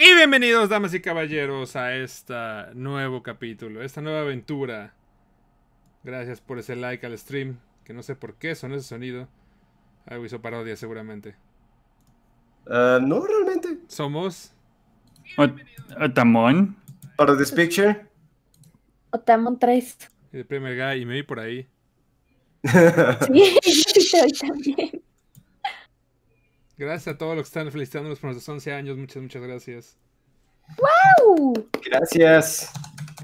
Y bienvenidos, damas y caballeros, a este nuevo capítulo, esta nueva aventura. Gracias por ese like al stream, que no sé por qué son ese sonido. Algo hizo parodia seguramente. Ah, no, realmente. Somos... Otamon. Para this picture. Otamon 3. El primer guy, y me vi por ahí. sí, yo también. Gracias a todos los que están felicitándonos por nuestros 11 años. Muchas, muchas gracias. ¡Wow! Gracias.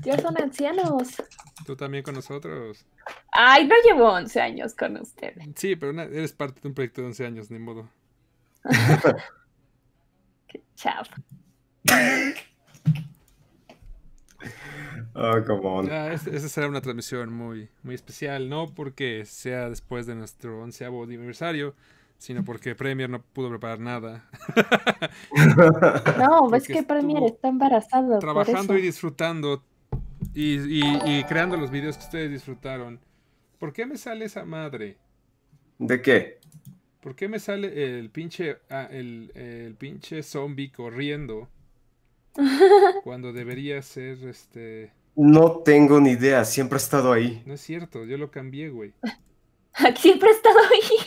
Ya son ancianos. Tú también con nosotros. Ay, no llevo 11 años con ustedes. Sí, pero eres parte de un proyecto de 11 años, ni modo. Chao. Oh, come on. Ah, esa será una transmisión muy, muy especial, no porque sea después de nuestro onceavo aniversario, sino porque Premier no pudo preparar nada. no, ves que Premier está embarazado Trabajando y disfrutando y, creando los videos que ustedes disfrutaron. ¿Por qué me sale esa madre? ¿De qué? ¿Por qué me sale el pinche, ah, el, el pinche zombie corriendo cuando debería ser este... No tengo ni idea, siempre ha estado ahí. No es cierto, yo lo cambié, güey. Siempre ha estado ahí.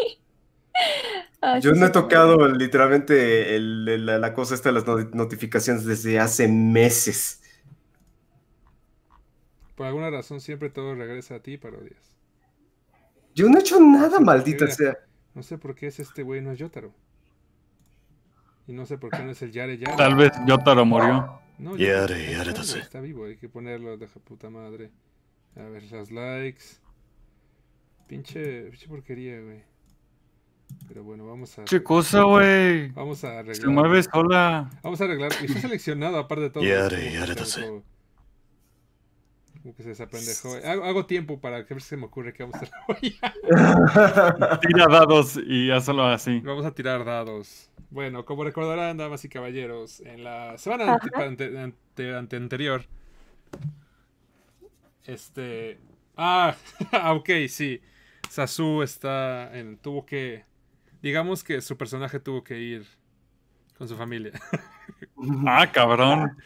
Yo no he tocado literalmente la, cosa esta de las notificaciones desde hace meses. Por alguna razón siempre todo regresa a ti, parodias. Yo no he hecho nada, maldita sea. No sé por qué es este güey, no es Yotaro. Y no sé por qué no es el Yare Yare. Tal vez Yotaro murió. No, yare Yare, yare está, está vivo, hay que ponerlo, de puta madre. A ver, las likes. Pinche, pinche porquería, güey. Pero bueno, vamos a. ¿Qué cosa, güey? Vamos a arreglar. Se mueve sola. Vamos a arreglar. Y está seleccionado, aparte de todo. Yare, yare, Como que se desaprendejo. Hago, hago tiempo para que a ver si se me ocurre que vamos a hacer Tira dados y hazlo así. Vamos a tirar dados. Bueno, como recordarán, damas y caballeros, en la semana ante, ante, anterior. Este. Ah, ah, ok, sí. Sasu está en, tuvo que digamos que su personaje tuvo que ir con su familia. ah, cabrón.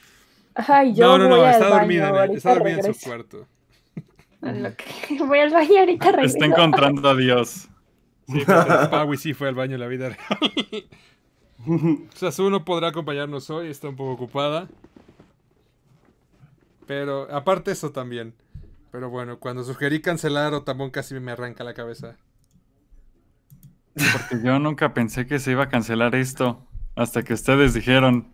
Ay, yo no, no, no, está dormida, está dormida en su cuarto. Ah, voy al baño ahorita regreso. Está encontrando a Dios. Sí, sí fue al baño la vida sea su no podrá acompañarnos hoy, está un poco ocupada. Pero aparte eso también. Pero bueno, cuando sugerí cancelar, o Otamón casi me arranca la cabeza. Porque yo nunca pensé que se iba a cancelar esto hasta que ustedes dijeron.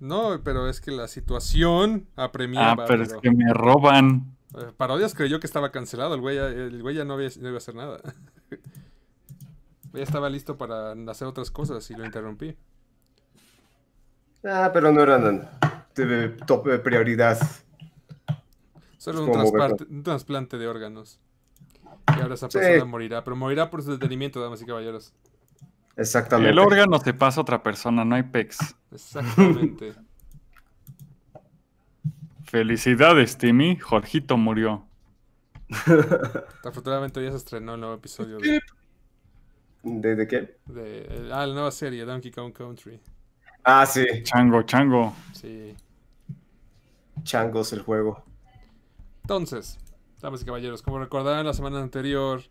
No, pero es que la situación apremiaba. Ah, pero, es que me roban. Eh, Parodias creyó que estaba cancelado, el güey, eh, el güey ya no, iba a hacer nada. ya estaba listo para hacer otras cosas y lo interrumpí. Ah, pero no eran de top prioridad. Solo un, trasplante de órganos. Y ahora esa persona morirá, pero morirá por su detenimiento, damas y caballeros. Exactamente. El órgano te pasa a otra persona, no hay pex. Exactamente. Felicidades, Timmy. Jorgito murió. Afortunadamente ya se estrenó el nuevo episodio. ¿De, qué? Eh, ah, la nueva serie, Donkey Kong Country. Ah, sí. Chango, chango. Sí. Chango es el juego. Entonces, Damas y caballeros, como recordarán la semana anterior,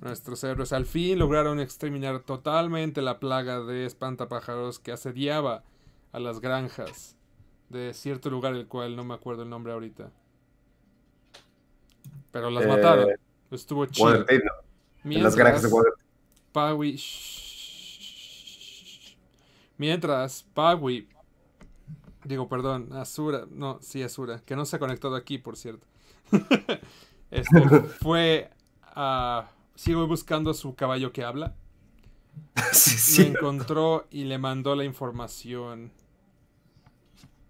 nuestros héroes al fin lograron exterminar totalmente la plaga de espantapájaros que asediaba a las granjas de cierto lugar, el cual no me acuerdo el nombre ahorita. Pero las eh, mataron. Estuvo chido. Mientras, las granjas de Mientras Pawi. Digo, perdón, Azura. No, sí, Azura. Que no se ha conectado aquí, por cierto. este, fue a... Ah, sigo buscando su caballo que habla. Sí, encontró y le mandó la información.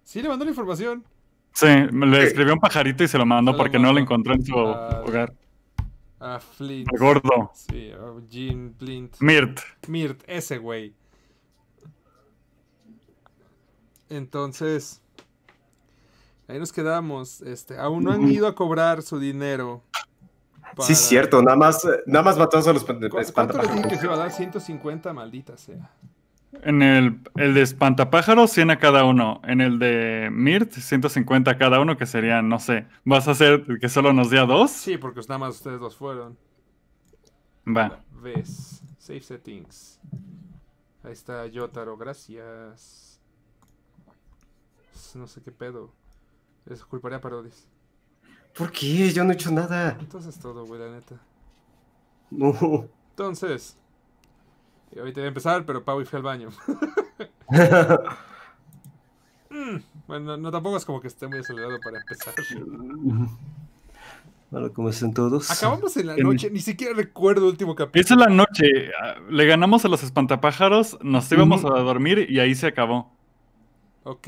Sí, le mandó la información. Sí, le escribió un pajarito y se lo mandó porque no lo encontró en su hogar. A Flint. A gordo. Sí, Mirt. Mirt, ese güey. Entonces, Ahí nos quedamos. Este, aún no han ido a cobrar su dinero. Sí, es cierto, nada más, eh, nada más matamos a los espantapájaros. ¿Cuánto le que se a dar? 150, maldita sea. En el, el de espantapájaros, 100 a cada uno. En el de Mirt, 150 a cada uno, que serían, no sé, ¿vas a hacer que solo nos dé a dos? Sí, porque nada más ustedes dos fueron. Va. Ves, save settings. Ahí está Yotaro, gracias. No sé qué pedo. Es culparía a Parodis. ¿Por qué? Yo no he hecho nada. Entonces todo, güey, la neta. No. Entonces. Y ahorita voy a empezar, pero Pau y fue al baño. Mm, bueno, no tampoco es como que esté muy acelerado para empezar. Bueno, como están todos. Acabamos en la noche, ni siquiera recuerdo el último capítulo. Esa es la noche. Ah, le ganamos a los espantapájaros, nos íbamos a dormir y ahí se acabó. Ok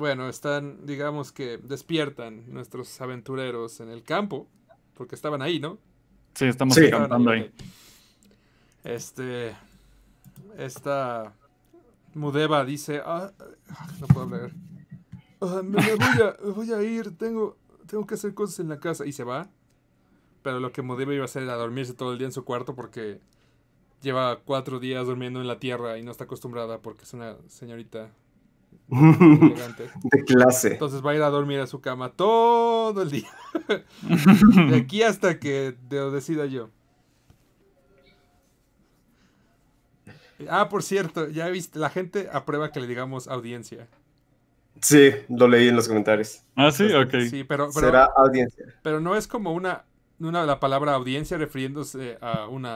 bueno, están, digamos que despiertan nuestros aventureros en el campo, porque estaban ahí, ¿no? Sí, estamos cantando ahí. Este, esta Mudeva dice, ah, ah, no puedo leer. Ah, me, voy a, ir, tengo, tengo que hacer cosas en la casa. Y se va. Pero lo que Mudeva iba a hacer era dormirse todo el día en su cuarto porque lleva cuatro días durmiendo en la tierra y no está acostumbrada porque es una señorita de clase. Entonces va a ir a dormir a su cama todo el día. de aquí hasta que lo decida yo. Ah, por cierto, ya viste, la gente aprueba que le digamos audiencia. Sí, lo leí en los comentarios. Ah, sí, ok. Sí, pero, será audiencia. Pero no es como una, la palabra audiencia refiriéndose a un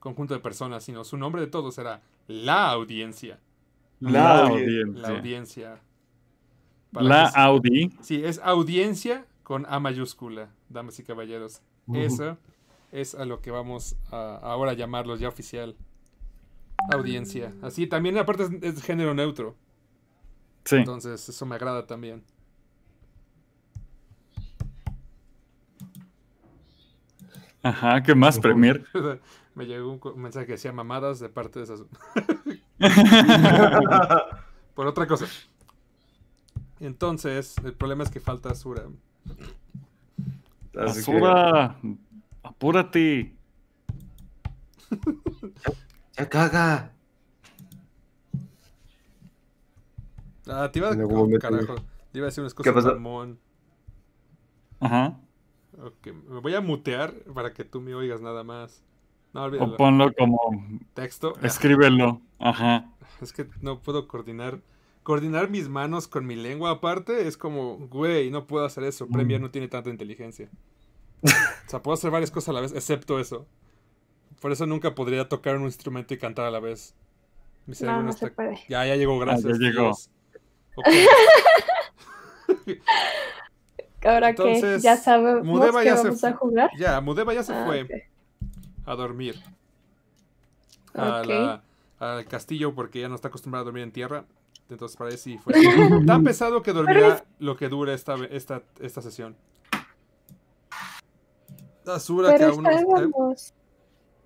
conjunto de personas, sino su nombre de todos será la audiencia. La, audiencia. La audiencia. La Audi. Sí, es audiencia con A mayúscula, damas y caballeros. esa Eso es a lo que vamos a ahora llamarlo ya oficial. Audiencia. Así, también aparte es género neutro. Sí. Entonces, eso me agrada también. Ajá, ¿qué más, Premier? me llegó un mensaje que decía mamadas de parte de esas. Por otra cosa. Entonces, el problema es que falta Asura. Así Asura, apúrate. Ya caga. Ah, te iba a carajo. Te iba a decir unas cosas Ajá. Me voy a mutear para que tú me oigas nada más. No, O ponlo como. Texto. Ah. Escríbelo. Ajá. Es que no puedo coordinar. Coordinar mis manos con mi lengua aparte es como, güey, no puedo hacer eso. Mm. Premiere no tiene tanta inteligencia. O sea, puedo hacer varias cosas a la vez, excepto eso. Por eso nunca podría tocar un instrumento y cantar a la vez. Ya, ya llegó, ah, gracias. ya llegó. Ahora que ya sabemos que vamos a jugar. Ya, mudeva ya se ah, fue a dormir al castillo porque ya no está acostumbrado a dormir en tierra. Entonces para sí fue tan pesado que dormirá lo que dure esta, esta, esta sesión. Asura que estábamos,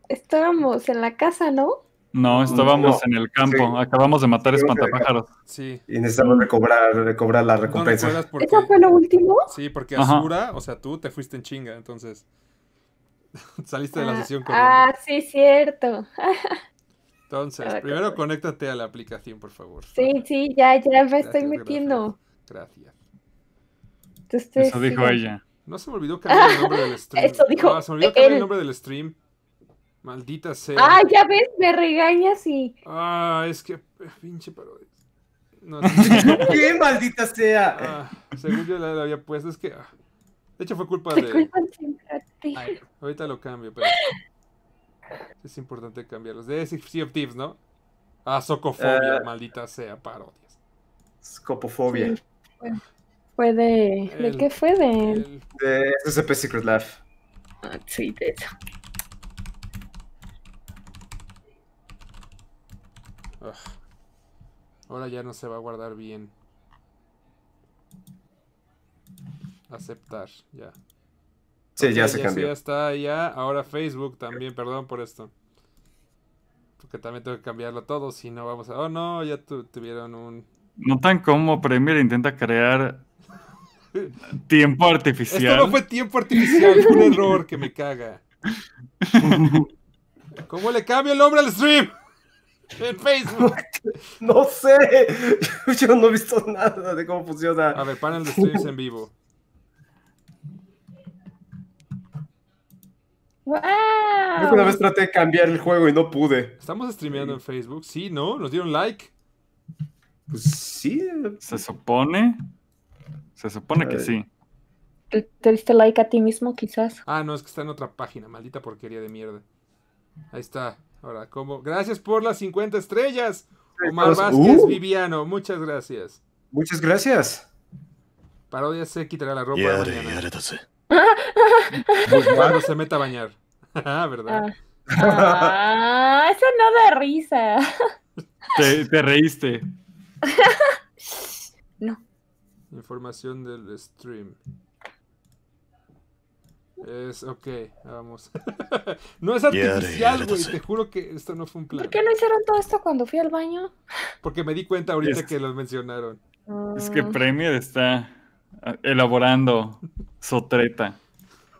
estábamos en la casa, ¿no? No, estábamos en el campo. Acabamos de matar espantapájaros. Sí. Y necesitamos recobrar, recobrar la recompensa. ¿esa ¿Eso fue lo último? Sí, porque Azura, o sea, tú te fuiste en chinga, entonces. Saliste de la ah, sesión Ah, sí, cierto. Entonces, primero conéctate a la aplicación, por favor. Sí, sí, ya, ya me estoy metiendo. Gracias. Eso dijo ella. No se me olvidó cambiar el nombre del stream. Eso dijo. Ah, se me olvidó cambiar el nombre del stream. Maldita sea. Ah, ya ves, me regañas y. Ah, es que. Eh, pinche pero. No, ¿Qué maldita sea? Ah, según yo la, había puesto, es que. De hecho fue culpa de... ahorita lo cambio, pero... Es importante cambiarlos. De Sea of Thieves, ¿no? Ah, socofobia, eh, maldita sea, parodias. Scopofobia. fue, de... ¿De qué fue? De... De SCP Secret Life Ah, sí, de Ahora ya no se va a guardar bien. aceptar, ya. Sí, ya se cambió. ya está, ya. Ahora Facebook también, perdón por esto. Porque también tengo que cambiarlo todo, si no vamos a... Oh, no, ya tuvieron un... No tan como Premiere intenta crear tiempo artificial. Esto no fue tiempo artificial, fue un error que me caga. ¿Cómo le cambio el nombre al stream? En Facebook. No sé. Yo no he visto nada de cómo funciona. A ver, panel de streams en vivo. ¡Wow! una vez traté de cambiar el juego y no pude. ¿Estamos streameando en Facebook? Sí, ¿no? ¿Nos dieron like? Pues sí. Se supone. Se supone que sí. ¿Te, diste like a ti mismo, quizás? Ah, no, es que está en otra página. Maldita porquería de mierda. Ahí está. Ahora, ¿cómo? Gracias por las 50 estrellas. Omar Vázquez uh. Viviano, muchas gracias. Muchas gracias. Parodia se quitará la ropa. Cuando se meta a bañar. Ah, ¿Verdad? Ah. ah, eso no da risa. Te, reíste. no. Información del stream. Es ok, vamos. no es artificial, güey. Te juro que esto no fue un plan. ¿Por qué no hicieron todo esto cuando fui al baño? Porque me di cuenta ahorita que los mencionaron. Ah. Es que Premier está elaborando Sotreta.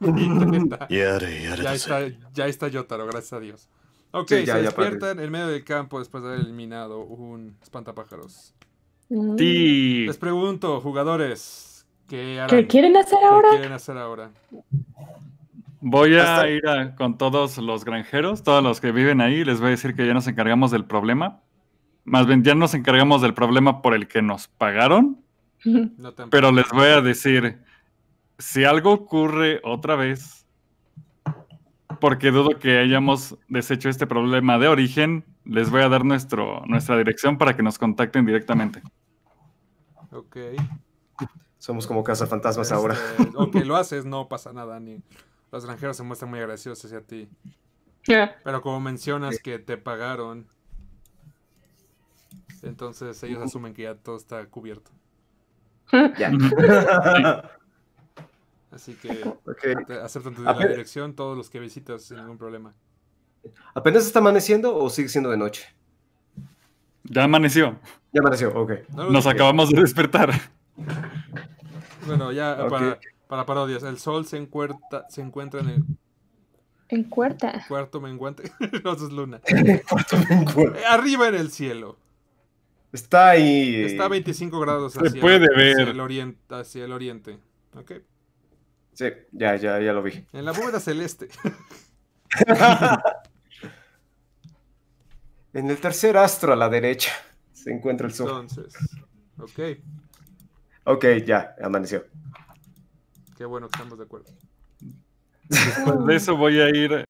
ya, está, ya está Yotaro, gracias a Dios. Ok, se despiertan en medio del campo después de haber eliminado un espantapájaros. Mm. Les pregunto, jugadores, ¿qué, quieren hacer ahora? Voy a ir con todos los granjeros, todos los que viven ahí, les voy a decir que ya nos encargamos del problema. Más bien, ya nos encargamos del problema por el que nos pagaron. pero les voy a decir, si algo ocurre otra vez, porque dudo que hayamos deshecho este problema de origen, les voy a dar nuestro, nuestra dirección para que nos contacten directamente. Ok. Somos como cazafantasmas este, ahora. Ok, lo haces, no pasa nada. Ni, los granjeros se muestran muy agradecidos hacia ti. Pero como mencionas que te pagaron, entonces ellos asumen que ya todo está cubierto. Ya. Así que okay. aceptan tu dirección todos los que visitas sin ningún problema. ¿Apenas está amaneciendo o sigue siendo de noche? Ya amaneció. Ya amaneció, ok. Nos acabamos de despertar. Bueno, ya para, parodias, el sol se, encuerta, se encuentra en el... En cuarta. Cuarto menguante. no, es luna. Cuarto menguante. Eh, arriba en el cielo. Está ahí. Está a 25 grados hacia, se puede ver. el oriente. Hacia el oriente. Sí, ya, ya, ya lo vi. En la bóveda celeste. en el tercer astro a la derecha se encuentra el sol. Entonces, ok. Ok, ya, amaneció. Qué bueno que estamos de acuerdo. Después de eso voy a ir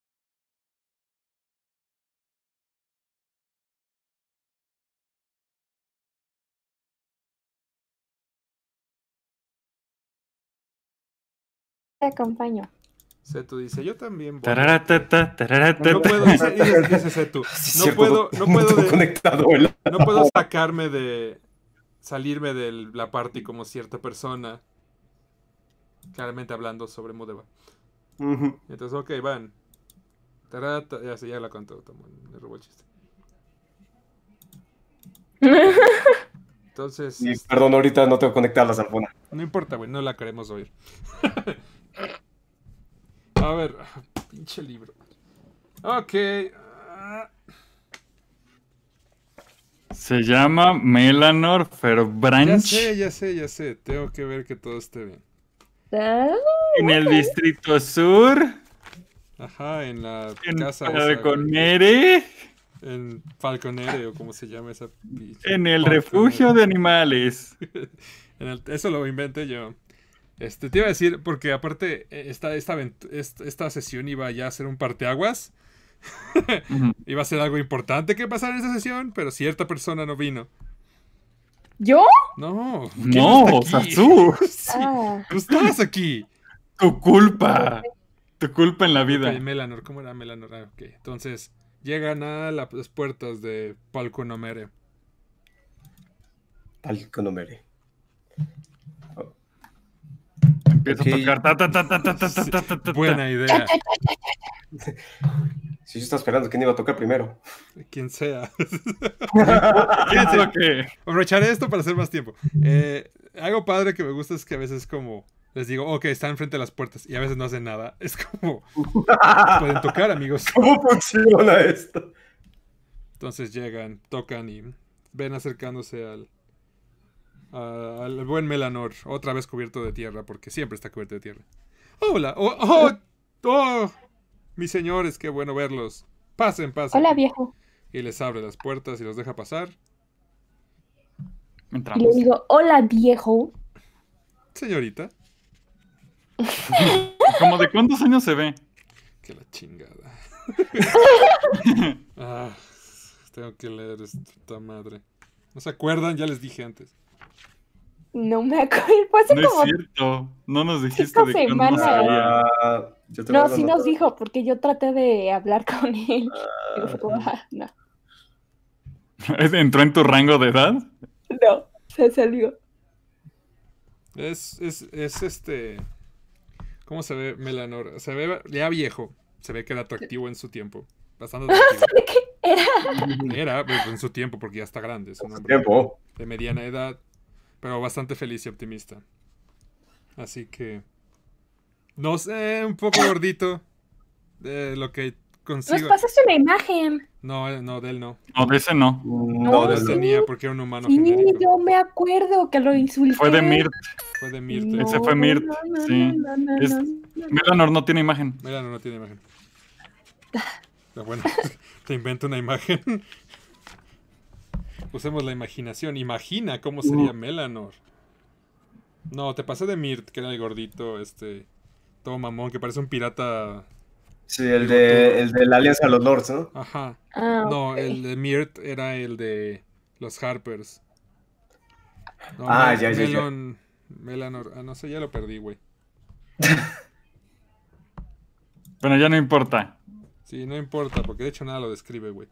te acompaño. Setu dice, yo también voy. Tararata, tararata, no puedo, dice, dice Setu, no, puedo, no, puedo de, no puedo sacarme de, salirme de la party como cierta persona. Claramente hablando sobre Modeva. Entonces, ok, van. Tararata, ya, ya la contó, me robó el chiste. Entonces... Este perdón, ahorita no tengo conectadas alguna. No importa, güey, no la queremos oír. A ver, pinche libro. Ok. Ah. Se llama Melanor Ferbranch. Ya sé, ya sé, ya sé. Tengo que ver que todo esté bien. Ah, en el distrito sur. Ajá, en la casa Falconere. en Falconere o como se llama esa. En el refugio de animales. eso lo inventé yo. Este, te iba a decir, porque aparte, e, esta, esta, esta sesión iba ya a ser un parteaguas. Iba a ser algo importante que pasara en esa sesión, pero cierta persona no vino. ¿Yo? No, no, o tú. Ah. estabas aquí. Tu culpa. Tu culpa en la vida. Melanor, ¿cómo era Melanor? Ah, entonces llegan a las puertas de Palco Nomere. Empieza a tocar. Buena idea. Si yo estaba esperando, ¿quién iba a tocar primero? Quien sea. ¿Quién sea? Aprovecharé esto para hacer más tiempo. Eh, algo padre que me gusta es que a veces como les digo, ok, están frente a las puertas y a veces no hacen nada. Es como, pueden tocar, amigos. ¿Cómo funciona esto? Entonces llegan, tocan y ven acercándose al, al buen Melanor, otra vez cubierto de tierra, porque siempre está cubierto de tierra. Oh, hola, oh, oh, oh, mis señores, qué bueno verlos. Pasen, pasen. Hola, viejo. Y les abre las puertas y los deja pasar. Entramos. Y le digo, hola, viejo. Señorita. ¿Cómo de cuántos años se ve? Que la chingada. Ah, tengo que leer esta madre. ¿No se acuerdan? Ya les dije antes. No me acuerdo. Pues no como... es cierto. No nos dijiste de que ah, no sabía. no, sí nos dijo, porque yo traté de hablar con él. Ah, ah, no. ¿Entró en tu rango de edad? No, se salió. Es, es, es este. ¿Cómo se ve Melanor? Se ve ya viejo. Se ve que era atractivo en su tiempo. ¿Qué era? Era, pues, en su tiempo, porque ya está grande. Es un tiempo. de mediana edad pero bastante feliz y optimista. Así que. No sé, un poco gordito. De lo que consigo. Nos pasaste una imagen. No, eh, no, de él no. No, de ese no. No, de él tenía porque era un humano. yo me acuerdo que lo insulté. Fue de Mirt. Fue de Mirt. ese fue Mirt. no, Melanor no tiene imagen. Melanor no tiene imagen. Pero bueno, te invento una imagen. Pusemos la imaginación. Imagina cómo sería Melanor. No, te pasé de Mirt, que era el gordito, este. Todo mamón, que parece un pirata. Sí, el, de, el de la Alianza de los Lords, ¿no? Ajá. Ah, no, el de Mirt era el de los Harpers. ah, ya, ya, ya. Melanor. Ah, no sé, ya lo perdí, güey. bueno, ya no importa. Sí, no importa, porque de hecho nada lo describe, güey.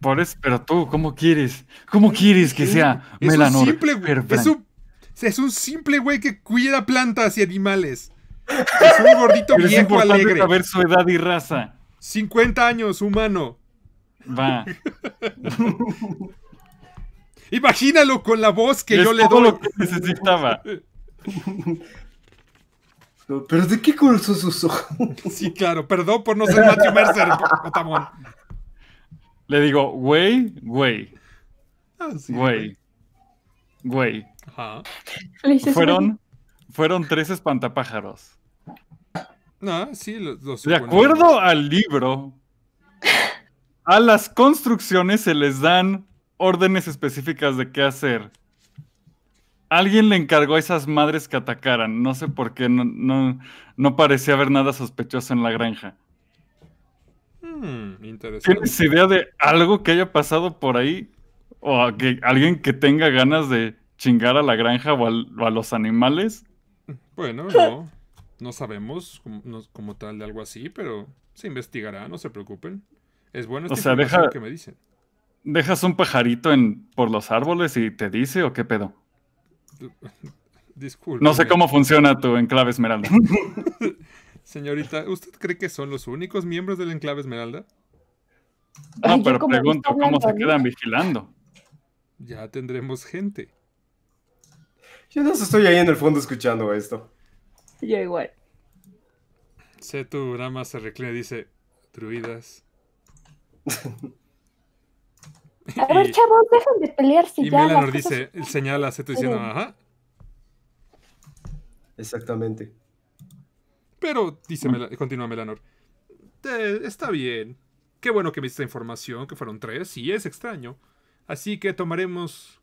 Por eso, pero tú, ¿cómo quieres? ¿Cómo quieres que sea es Un simple, es, un, es un simple güey que cuida plantas y animales. Es un gordito pero viejo es importante saber su edad y raza. 50 años, humano. Va. Imagínalo con la voz que yo le doy. todo lo que necesitaba. ¿Pero de qué son sus ojos? Sí, claro, perdón por no ser Matthew Mercer, Otamón. Le digo, güey, güey. Ah, güey. Güey. Fueron, fueron tres espantapájaros. De acuerdo al libro, a las construcciones se les dan órdenes específicas de qué hacer. Alguien le encargó a esas madres que atacaran. No sé por qué, no, no parecía haber nada sospechoso en la granja. Mm, ¿Tienes idea de algo que haya pasado por ahí? O que alguien que tenga ganas de chingar a la granja o, a los animales. Bueno, no. No sabemos como, tal de algo así, pero se investigará, no se preocupen. Es bueno esta o que me dicen. ¿Dejas un pajarito en, por los árboles y te dice o qué pedo? Disculpe. No sé cómo funciona tu enclave esmeralda. Señorita, ¿usted cree que son los únicos miembros del enclave Esmeralda? No, pero pregunto cómo se quedan vigilando. Ya tendremos gente. Yo no estoy ahí en el fondo escuchando esto. Yo igual. Setu nada más se reclina y dice, druidas. a ver, chavos, dejen de pelearse y ya. Y Melanor dice, señala a Setu diciendo, ajá. Exactamente. Pero, dice Mel continúa Melanor, está bien. Qué bueno que viste esta información, que fueron tres, Sí, es extraño. Así que tomaremos,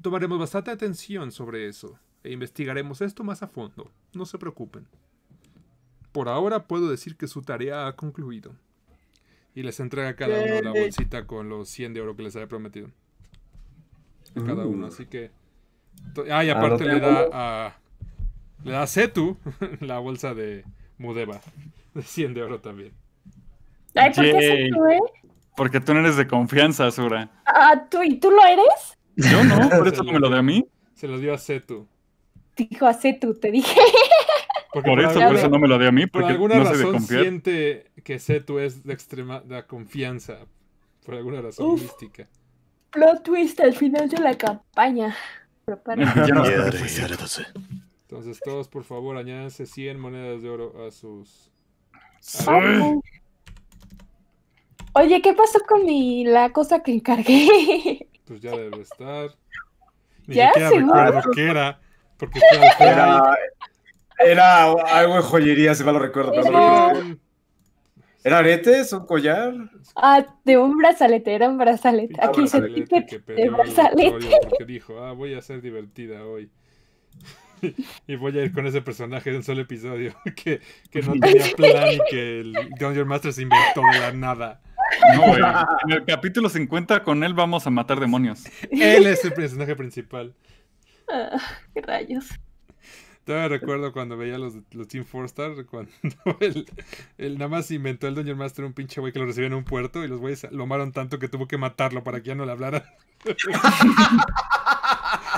tomaremos bastante atención sobre eso e investigaremos esto más a fondo. No se preocupen. Por ahora puedo decir que su tarea ha concluido. Y les entrega a cada uno la bolsita con los 100 de oro que les había prometido. A cada uno, uh. así que... Ah, y aparte le da a, le da Setu la bolsa de Mudeva de 100 de oro también. Ay, ¿por qué Setu, eh? Porque tú no eres de confianza, Sura. Ah, ah ¿tú, ¿y tú lo eres? Yo no, por eso no me lo dio a mí. Se lo dio a Setu. Dijo a Setu, te dije. por eso, por eso no me lo dio a mí, porque por alguna razón siente que Setu es de extrema de confianza, por alguna razón mística. Plot twist al final de la campaña. no Prepárate. Entonces todos por favor añádense 100 monedas de oro a sus... Oye, ¿qué pasó con mi, la cosa que encargué? Pues ya debe estar. Ni ya siquiera recuerdo qué era. Porque era, era algo de joyería, si mal lo recuerdo. era... aretes? ¿Un collar? Ah, de un brazalete, era un brazalete. Aquí se dice de brazalete. Porque dijo, ah, voy a ser divertida hoy. y voy a ir con ese personaje de un solo episodio que, que no tenía plan y que el Dungeon Master se inventó de la nada. No, En el capítulo 50 con él vamos a matar demonios. Él es el personaje principal. Ah, qué rayos. Todavía recuerdo cuando veía los, los Team Four Star, cuando él, nada más inventó el Dungeon Master un pinche güey que lo recibió en un puerto y los güeyes lo amaron tanto que tuvo que matarlo para que ya no le hablara.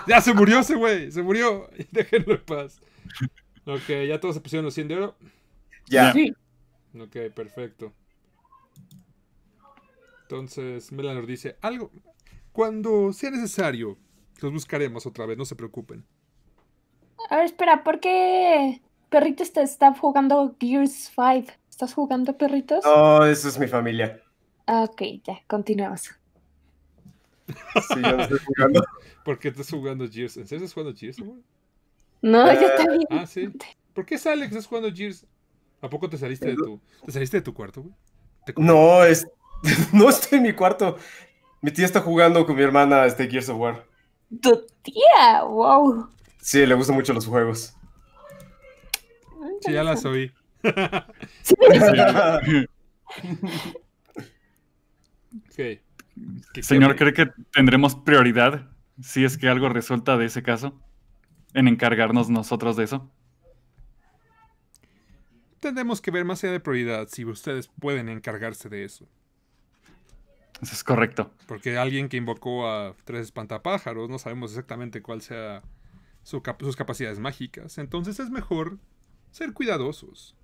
ya se murió ese güey, se murió. Déjenlo en paz. Ok, ya todos se pusieron los 100 de oro. Ya. Ok, perfecto. Entonces, Melanor dice algo. Cuando sea necesario, los buscaremos otra vez, no se preocupen. A ver, espera, ¿por qué perritos te está jugando Gears 5? ¿Estás jugando perritos? Oh, eso es mi familia. Ah, ok, ya, continuamos. Sí, ya estoy jugando. ¿Por qué estás jugando Gears? ¿En serio estás jugando Gears, No, yo eh, también. Ah, sí. ¿Por qué sale que estás jugando Gears? ¿A poco te saliste de eh, tu, ¿te saliste de tu cuarto, güey? No, es... no estoy en mi cuarto. Mi tía está jugando con mi hermana este Gears of War. Tu tía, wow. Sí, le gustan mucho los juegos. Sí, ya las oí. Sí. ok. Señor, ¿cree que tendremos prioridad si es que algo resulta de ese caso? ¿En encargarnos nosotros de eso? Tendremos que ver más allá de prioridad si ustedes pueden encargarse de eso. Eso es correcto. Porque alguien que invocó a tres espantapájaros, no sabemos exactamente cuál sea su sus capacidades mágicas. Entonces es mejor ser cuidadosos.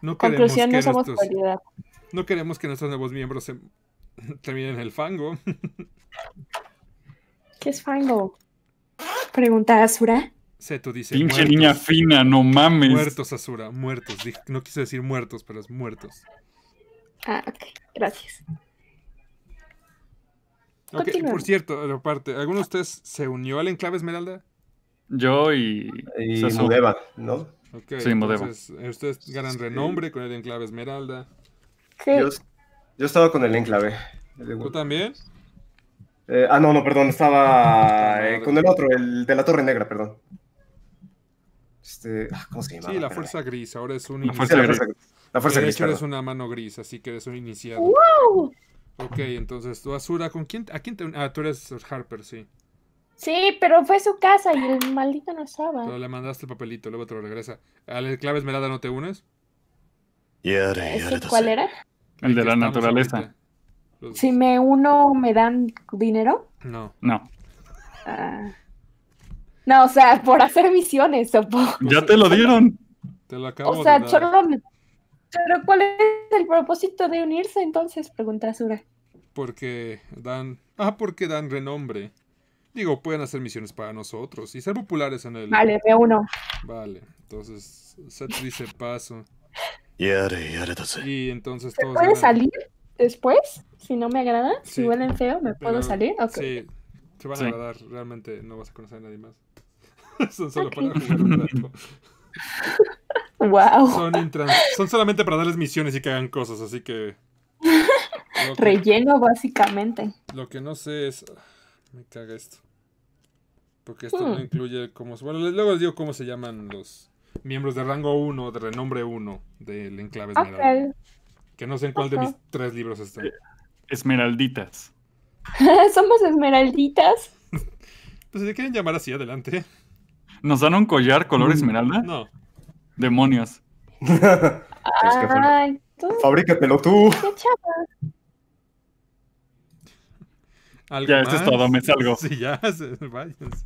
No queremos, que no, nuestros, no queremos que nuestros nuevos miembros se termina en el fango. ¿Qué es fango? Pregunta Asura. Pinche niña fina, no mames. Muertos, Asura, muertos. No quise decir muertos, pero es muertos. Ah, ok, gracias. Ok, por cierto, aparte, ¿alguno de ustedes se unió al enclave Esmeralda? Yo y. Y ¿no? Okay, sí, Ustedes ganan renombre con el enclave Esmeralda. Sí. Yo estaba con el enclave. ¿Tú también? Eh, ah, no, no, perdón, estaba eh, con el otro, el de la Torre Negra, perdón. Este, ah, ¿Cómo se llama? Sí, la Fuerza Gris, ahora es un iniciado. La Fuerza Gris. La fuerza gris, una mano gris, así que eres un iniciado. ¡Wow! Ok, entonces tú, Azura, ¿con quién? ¿A quién te, ah, tú eres Harper, sí. Sí, pero fue su casa y el maldito no estaba. Pero le mandaste el papelito, luego te lo regresa. ¿Al clave melada no te unes? ¿Cuál era? El de la naturaleza. Si me uno, ¿me dan dinero? No. No. Ah. No, o sea, por hacer misiones Ya te lo dieron. Te lo acabo o sea, Pero ¿cuál es el propósito de unirse entonces? Pregunta Sura. Porque dan... Ah, porque dan renombre. Digo, pueden hacer misiones para nosotros y ser populares en el... Vale, me uno. Vale, entonces Seth dice paso y ahora, y entonces todos. ¿Puede salir después? Si no me agrada, si huelen feo, ¿me puedo salir? Sí, se van a agradar, realmente no vas a conocer a nadie más. Son solo para jugar un rato. Wow. Son, Son solamente para darles misiones y que hagan cosas, así que. Relleno, básicamente. Lo que no sé es. Ah, me caga esto. Porque esto no hmm. incluye cómo. Bueno, luego les digo cómo se llaman los, miembros de rango 1, de renombre 1 del enclave Esmeralda. Que no sé en cuál de mis tres libros está. Eh, esmeralditas. Somos esmeralditas. pues si se quieren llamar así, adelante. ¿Nos dan un collar color mm, esmeralda? No. Demonios. Ay, tú. tú. ya, esto es todo, me salgo. Sí, ya, vayas.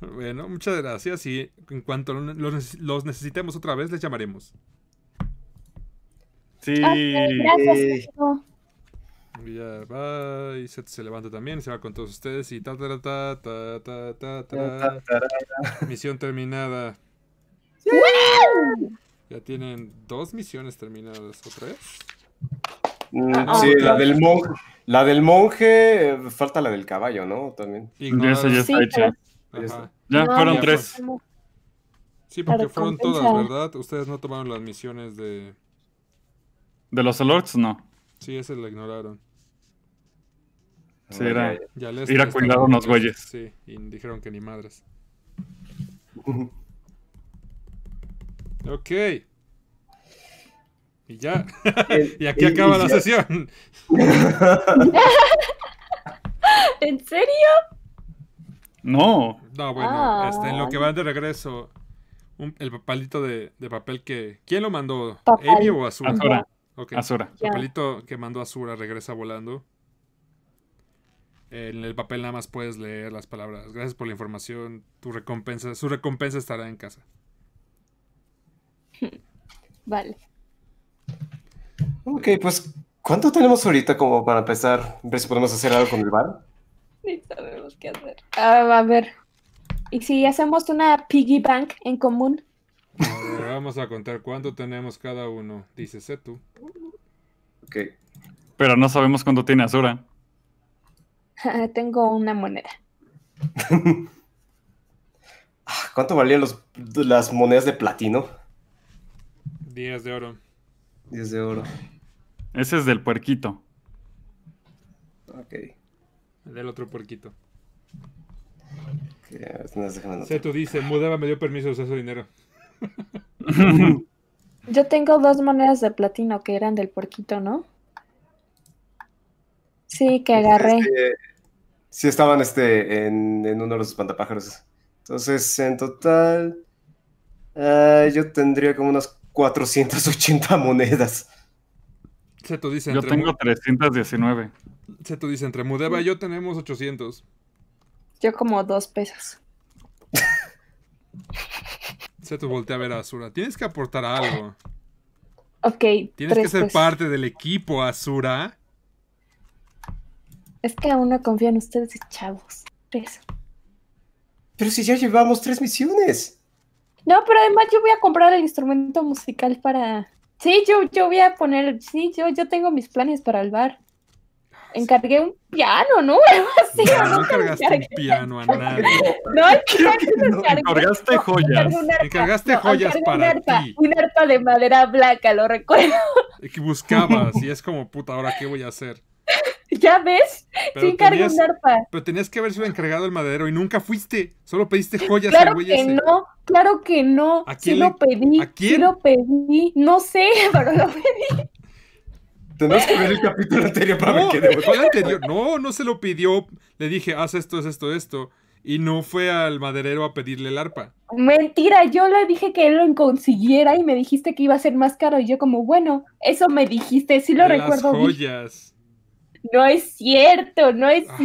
Bueno, muchas gracias y en cuanto los, necesitemos otra vez les llamaremos. Sí. gracias. Ya va y se levanta también, se va con todos ustedes y ta ta ta ta ta ta Misión terminada. Ya tienen dos misiones terminadas o tres. Mm, ah, sí, la del monje, la del monje, eh, falta la del caballo, ¿no? También. Incluso. ya está hecha. Ya fueron tres. Sí, porque fueron todas, ¿verdad? Ustedes no tomaron las misiones de. ¿De los alerts? No. Sí, ese la ignoraron. Sí, era, ir a cuidar unos güeyes. Sí, y dijeron que ni madres. ok. Y ya. y aquí acaba la sesión. ¿En serio? No. No, bueno, este, en lo que van de regreso, el papelito de, papel que. ¿Quién lo mandó? ¿Amy o Azura? Azura. Azura. El papelito que mandó Azura regresa volando. Eh, en el papel nada más puedes leer las palabras. Gracias por la información. Tu recompensa, su recompensa estará en casa. Vale. Ok, pues, ¿cuánto tenemos ahorita como para empezar? Ver si podemos hacer algo con el bar sabemos qué hacer. Ah, a ver. ¿Y si hacemos una piggy bank en común? vamos a contar cuánto tenemos cada uno. Dice Setu. Ok. Pero no sabemos cuánto tiene Azura. Ah, tengo una moneda. Ah, ¿Cuánto valían las monedas de platino? 10 de oro. 10 de oro. Ese es del puerquito. Ok del otro porquito. se tú Mudaba me dio permiso de usar su dinero. Yo tengo dos monedas de platino que eran del porquito, ¿no? Sí, que agarré. Si sí, estaban este, en, uno de los espantapájaros. Entonces, en total, ah, yo tendría como unas 480 monedas. Se tú dice, yo tengo 319. Se tú dice, entre Mudeva mm. y yo tenemos 800. Yo como dos pesos. Se voltea a ver a Azura. Tienes que aportar algo. Ok. Tienes que ser parte del equipo, Azura. Es que aún no confían ustedes, chavos. Pero si ya llevamos tres misiones. No, pero además yo voy a comprar el instrumento musical para. Sí, yo, yo voy a poner. Sí, yo, yo tengo mis planes para el bar encargué un piano, ¿no? Sí, no, no, encargaste un piano a nadie. No, piano encargaste joyas. Encargaste joyas para un arpa, ti. Un arpa de madera blanca, lo recuerdo. Que buscabas y es como, puta, ¿ahora qué voy a hacer? ¿Ya ves? sí encargué un arpa. Pero tenías que haberse encargado el madero y nunca fuiste. Solo pediste joyas. Claro que no, claro que no. ¿A quién lo pedí. ¿A quién? lo pedí. No sé, pero lo pedí. Tendrás que ver el capítulo anterior para no, ver qué No, no se lo pidió. Le dije, haz esto, es esto, esto. Y no fue al maderero a pedirle el arpa. Mentira, yo le dije que él lo consiguiera y me dijiste que iba a ser más caro. Y yo como, bueno, eso me dijiste, sí lo recuerdo. Las joyas. No es cierto, no es ah.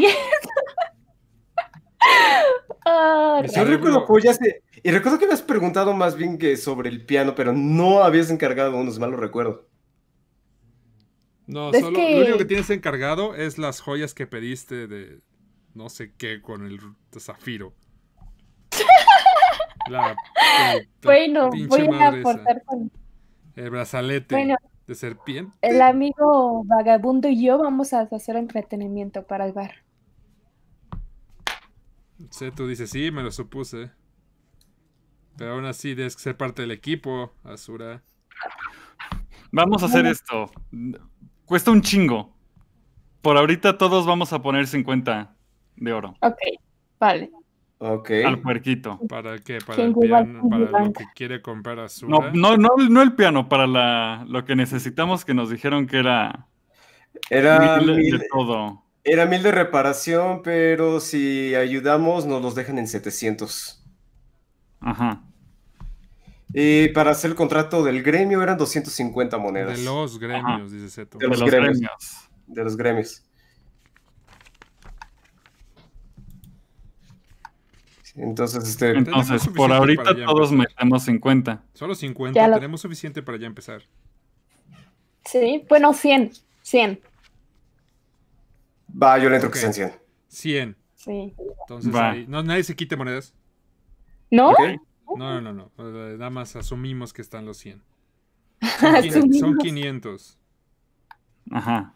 cierto. yo recuerdo joyas pues, y recuerdo que me has preguntado más bien que sobre el piano, pero no habías encargado unos malo recuerdo. No, solo, lo único que tienes encargado es las joyas que pediste de no sé qué con el zafiro. bueno, voy a aportar con... El brazalete de serpiente. El amigo vagabundo y yo vamos a hacer entretenimiento para el bar. Sé, tú dices, sí, me lo supuse. Pero aún así debes ser parte del equipo, Asura. Vamos a hacer esto. Cuesta un chingo. Por ahorita todos vamos a poner 50 de oro. Ok, vale. Okay. Al puerquito. ¿Para qué? ¿Para el ¿Para lo que quiere comprar azul? No, no, no, no, el piano, para la, lo que necesitamos que nos dijeron que era. Era mil, de todo. Era mil de reparación, pero si ayudamos nos los dejan en 700. Ajá. Y para hacer el contrato del gremio eran 250 monedas. De los gremios, dice Seto. De los, gremios. De los gremios. Entonces, este... Entonces, por ahorita todos metemos 50. Solo 50, tenemos suficiente para ya empezar. Sí, bueno, 100. 100. Va, yo le entro que sean 100. 100. Sí. Entonces, ahí, ¿nadie se quite monedas? ¿No? No, no, no, no. Nada más asumimos que están los 100. Son, 500. Ajá.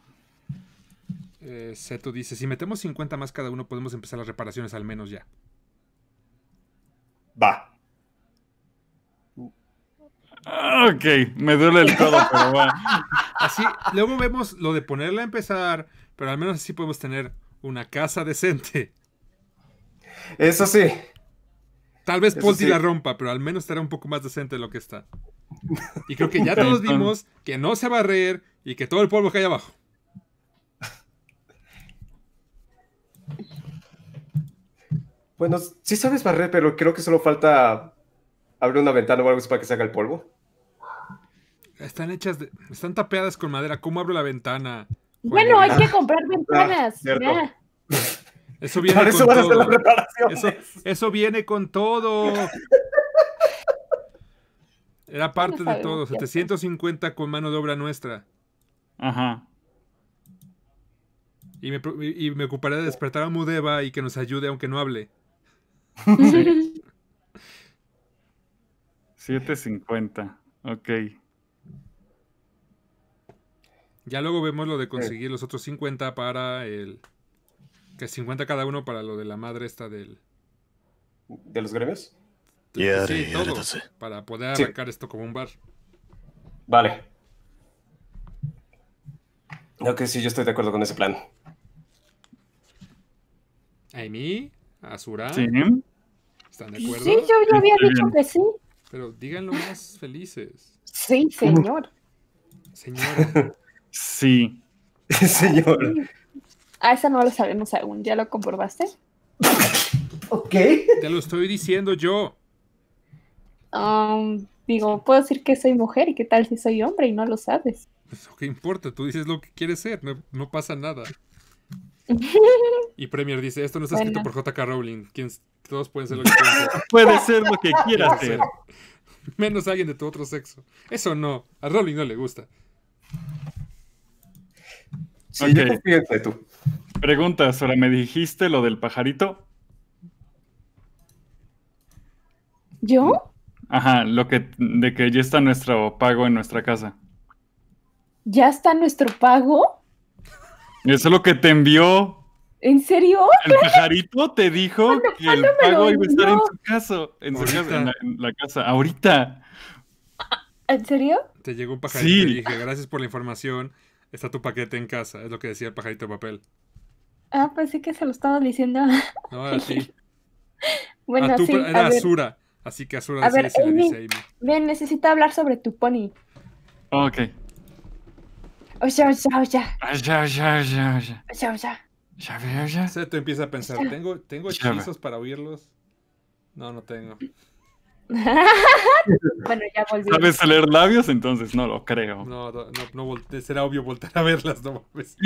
Eh, dice, si metemos 50 más cada uno, podemos empezar las reparaciones al menos ya. Va. Ok, me duele el codo, pero bueno. Así, luego vemos lo de ponerla a empezar, pero al menos así podemos tener una casa decente. Eso sí. Tal vez Ponzi la rompa, pero al menos estará un poco más decente de lo que está. Y creo que ya todos vimos que no se va a reír y que todo el polvo cae abajo. Bueno, sí sabes barrer, pero creo que solo falta abrir una ventana o algo así para que se haga el polvo. Están hechas de... Están tapeadas con madera. ¿Cómo abro la ventana? Bueno, hay que comprar ah, ventanas. Eso viene con todo. eso, viene con todo. Era parte de todo. 750 con mano de obra nuestra. Ajá. Y me, y me ocuparé de despertar a Mudeva y que nos ayude aunque no hable. 750. Ok. Ya luego vemos lo de conseguir los otros 50 para el, que 50 cada uno para lo de la madre esta del... ¿De los gremios? sí, todo, para poder arrancar esto como un bar. Vale. que sí, yo estoy de acuerdo con ese plan. Amy, Azura. Sí. ¿Están de acuerdo? Sí, yo, ya había dicho que sí. Pero díganlo más felices. Sí, señor. Señor. sí. Señor. Ah, esa no lo sabemos aún. ¿Ya lo comprobaste? ok. Te lo estoy diciendo yo. Um, digo, puedo decir que soy mujer y qué tal si soy hombre y no lo sabes. Pues, ¿Qué importa? Tú dices lo que quieres ser, no, pasa nada. y Premier dice, esto no está escrito por JK Rowling. todos pueden ser lo que quieran ser. Puede ser lo que quieras ser. Menos alguien de tu otro sexo. Eso no, a Rowling no le gusta. Sí, okay. yo tú. Pregunta, ahora ¿me dijiste lo del pajarito? ¿Yo? Ajá, lo que de que ya está nuestro pago en nuestra casa. ¿Ya está nuestro pago? Eso es lo que te envió. ¿En serio? El pajarito te dijo que el pago iba a estar en tu casa, en, en, la, casa, ahorita. ¿En serio? Te llegó un pajarito y dije, gracias por la información, está tu paquete en casa, es lo que decía el pajarito de papel. Ah, pensé que se lo estaba diciendo. No, bueno, ah, a sí. Era Azura, así que Azura a ver, Amy, dice Ven, necesita hablar sobre tu pony. Ok. Oya, oh, ah, oya, oh, oya. Oya, oya, oya, oya. Oya, oya. Oya, O Se te empieza a pensar, ¿tengo, tengo hechizos para oírlos? No, no tengo. bueno, ya volví. ¿Sabes leer labios? Entonces no lo creo. No, no, no, no será obvio voltar a verlas, no mames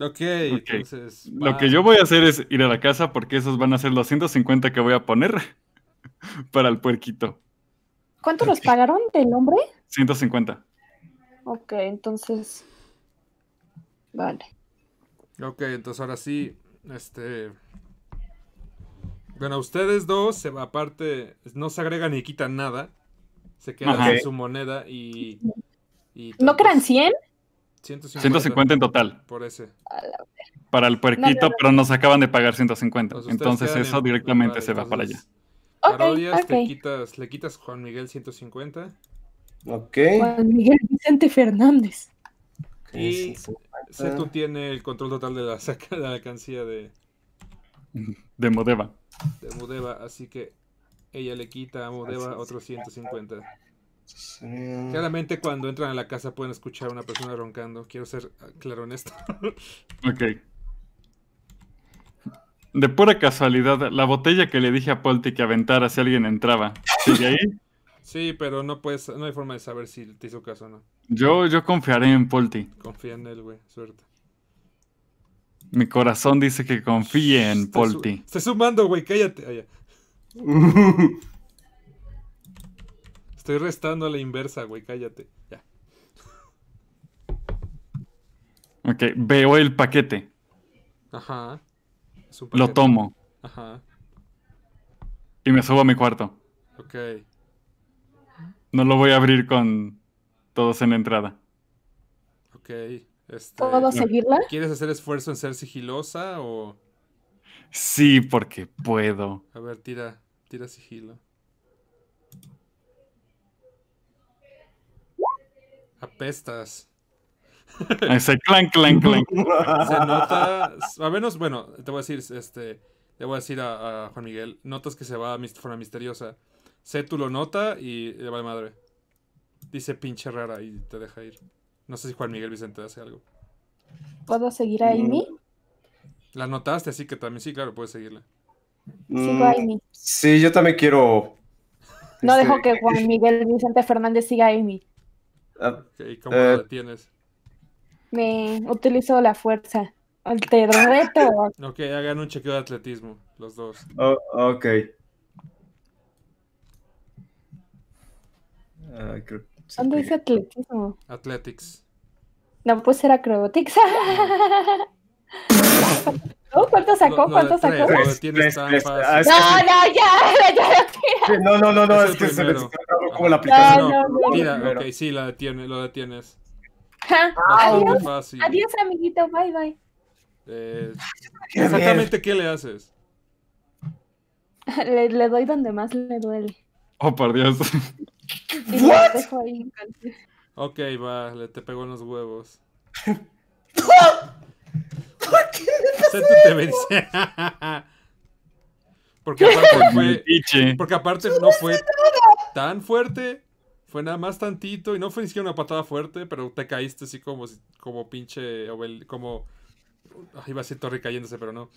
ok, entonces. Lo que yo voy a hacer es ir a la casa porque esos van a ser los 150 que voy a poner para el puerquito. ¿Cuánto los pagaron del hombre? 150. Ok, entonces. Vale. Ok, entonces ahora sí. Este. Bueno, ustedes dos, se, aparte, no se agregan ni quitan nada. Se quedan en su moneda y. y ¿No crean 100? 150. en total. Por ese. Para el puerquito, pero nos acaban de pagar 150. Entonces eso directamente se va para allá. Parodias, le quitas Juan Miguel 150. Juan Miguel Vicente Fernández. Y tú tiene el control total de la, alcancía de... De Modeva. De Modeva, así que ella le quita a Modeva otros 150. Claramente cuando entran a la casa pueden escuchar a una persona roncando. Quiero ser claro en esto. ok. De pura casualidad, la botella que le dije a Polti que aventara si alguien entraba, Sí, pero no puedes, no hay forma de saber si te hizo caso o no. Yo, yo confiaré en Polti. Confía en él, güey. Suerte. Mi corazón dice que confíe en Polti. Estoy, sumando, güey. Cállate. Ah, estoy restando a la inversa, güey, cállate. Ya. Ok, veo el paquete. Ajá. Lo tomo. Ajá. Y me subo a mi cuarto. Ok. No lo voy a abrir con todos en la entrada. Ok. Este, ¿Puedo seguirla? ¿Quieres hacer esfuerzo en ser sigilosa o...? Sí, porque puedo. A ver, tira, tira sigilo. Apestas. Ese ah, clan, clan, clan. Se nota, a menos, bueno, te voy a decir, este, le voy a decir a, Juan Miguel, notas que se va de forma misteriosa. sé tú lo nota y le va de madre. Dice pinche rara y te deja ir. No sé si Juan Miguel Vicente hace algo. ¿Puedo seguir a Amy? La notaste, así que también sí, claro, puedes seguirla. Sigo a Amy. Mm, sí, yo también quiero. No este, dejo que Juan Miguel Vicente Fernández siga a Amy. Ah, ¿Y cómo eh, la tienes? Me utilizo la fuerza. Te reto. Ok, hagan un chequeo de atletismo, los dos. Oh, ok. Ah, ¿Dónde dice atletismo? Athletics. No, puede ser acrobatics. Ah. ¿Cuánto sacó? ¿Cuánto sacó? no, no, ya, ya lo tira. No, no, no, no, es, que se le como la aplicación. Mira, ok, sí, la tiene, lo detienes. adiós, amiguito, bye, bye. Eh, exactamente, ¿qué le haces? Le, doy donde más le duele. Oh, por Dios. Ok, va, le te pegó en los huevos. porque aparte no fue tan fuerte. Fue nada más tantito. Y no fue ni siquiera una patada fuerte, pero te caíste así como, como pinche. Como. iba a decir Torre cayéndose, pero no.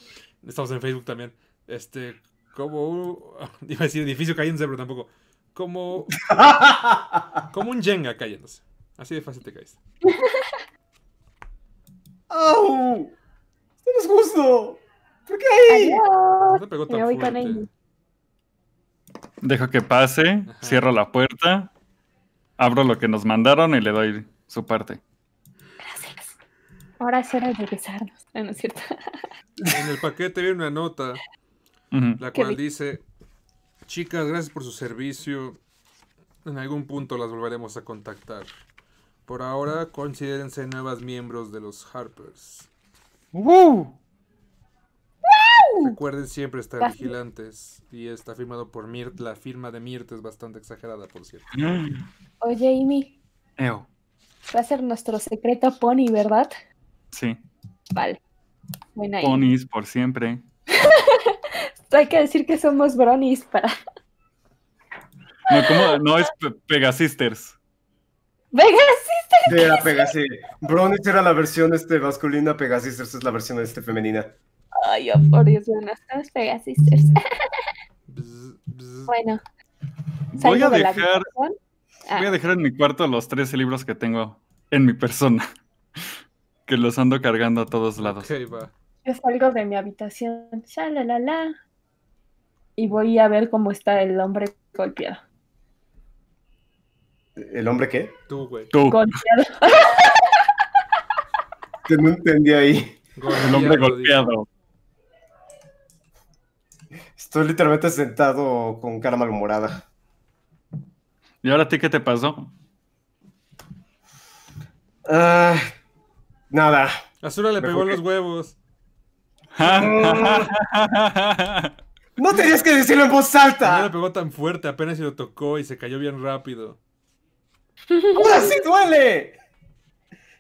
Estamos en Facebook también. Este. Como Iba a decir edificio cayéndose, pero tampoco. Como. como un Jenga cayéndose. Así de fácil te caíste. Oh ¡No es justo! ¿Por ahí? Me voy con ella. Dejo que pase, cierro la puerta, abro lo que nos mandaron y le doy su parte. Gracias. Ahora es hora de regresarnos ah, En el paquete viene una nota, la cual dice, chicas, gracias por su servicio. En algún punto las volveremos a contactar. Por ahora, considérense nuevas miembros de los Harpers. Recuerden siempre estar vigilantes. Y está firmado por Mirt. La firma de Mirt es bastante exagerada, por cierto. Mm. Oye, Amy. Eo. Va a ser nuestro secreto pony, ¿verdad? Sí. Vale. Buena por siempre. Hay que decir que somos bronis para. No, no es Pegasisters. Pegasisters Era era la versión este masculina, Pegasisters es la versión este femenina. Ay, oh, por Dios, bueno, Pegasisters. bueno. Voy a dejar. Voy a ah. dejar en mi cuarto los 13 libros que tengo en mi persona. que los ando cargando a todos lados. Okay, va. Yo salgo de mi habitación. y voy a ver cómo está el hombre golpeado. ¿El hombre qué? Tú, güey. Tú. Golpeado. Te no entendí ahí. el hombre golpeado. Estoy literalmente sentado con cara malhumorada. ¿Y ahora a ti qué te pasó? Ah, nada. Azura le pegó en los huevos. no tenías que decirlo en voz alta. No le pegó tan fuerte, apenas se lo tocó y se cayó bien rápido. ¿Cómo sí duele?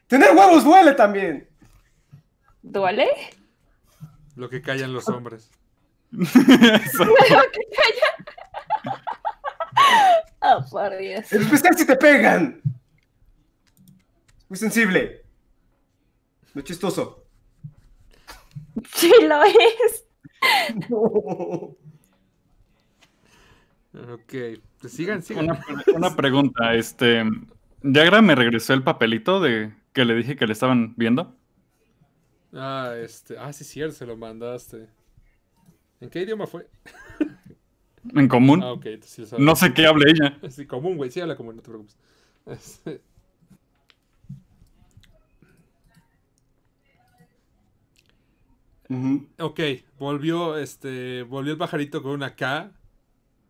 Tener huevos duele también. ¿Duele? Lo que callan los hombres. Lo que callan. oh, por Dios. especial si te pegan. Muy sensible. Muy chistoso. Sí, lo es. No. Ok. Pues sigan, sigan. Una, pregunta, este. ¿Yagra me regresó el papelito de que le dije que le estaban viendo? Ah, este. Ah, sí, cierto, se lo mandaste. ¿En qué idioma fue? En común. Ah, no sé qué hable ella. Sí, común, güey. Sí habla común, no te preocupes. Ok, volvió este. Volvió el pajarito con una K.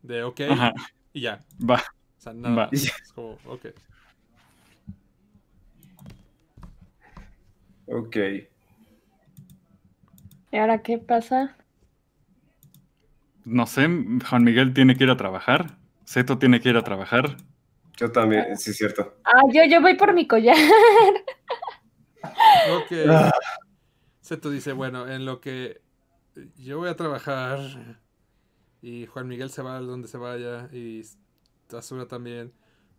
De ok. Ajá. Y ya. Va. O sea, nada. Es como, ok. Ok. ¿Y ahora qué pasa? No sé, Juan Miguel tiene que ir a trabajar. Seto tiene que ir a trabajar. Yo también, sí es cierto. Ah, yo, voy por mi collar. ok. Ah. Seto dice, bueno, en lo que yo voy a trabajar, y Juan Miguel se va donde se vaya. Y Azura también.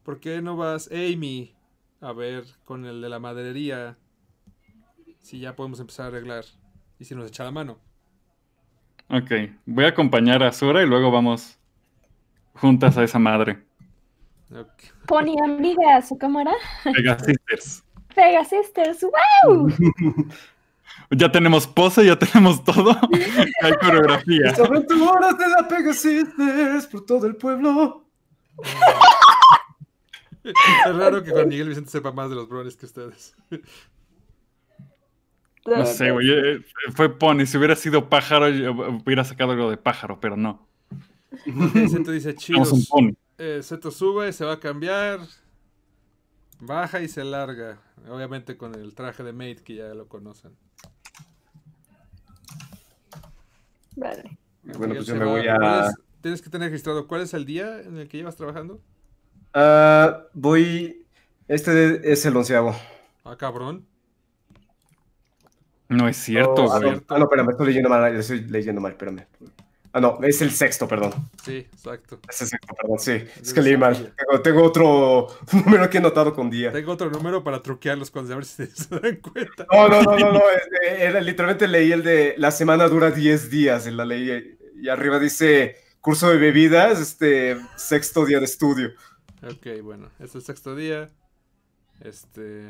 ¿Por qué no vas, Amy, a ver con el de la maderería? Si ya podemos empezar a arreglar. Y si nos echa la mano. Ok, voy a acompañar a Azura y luego vamos juntas a esa madre. Okay. Pony amigas, ¿su cómo era? Pega Sisters. wow ya tenemos pose, ya tenemos todo. Hay coreografía. aventuras de la Pegasus por todo el pueblo. es raro que Juan Miguel Vicente sepa más de los brones que ustedes. No sé, güey. Eh, fue pony. Si hubiera sido pájaro, yo hubiera sacado algo de pájaro, pero no. Vicente dice, chicos, Eh, Zeto sube, se va a cambiar. Baja y se larga. Obviamente con el traje de Mate que ya lo conocen. Vale. Bueno, pues, pues yo me voy a. Tienes que tener registrado cuál es el día en el que llevas trabajando. Ah, voy. Este es el onceavo. Ah, cabrón. No es cierto, oh, ah, no, ah, no, espérame, estoy leyendo mal, estoy leyendo mal, espérame. Ah, no, es el sexto, perdón. Sí, exacto. Es el sexto, perdón, sí. es que leí mal. Tengo, otro número que he notado con día. Tengo otro número para truquearlos cuando a ver si se dan cuenta. No, no, no, no, literalmente leí el de la semana dura 10 días en la ley. Y arriba dice curso de bebidas, este, sexto día de estudio. Ok, bueno, este es el sexto día. Este.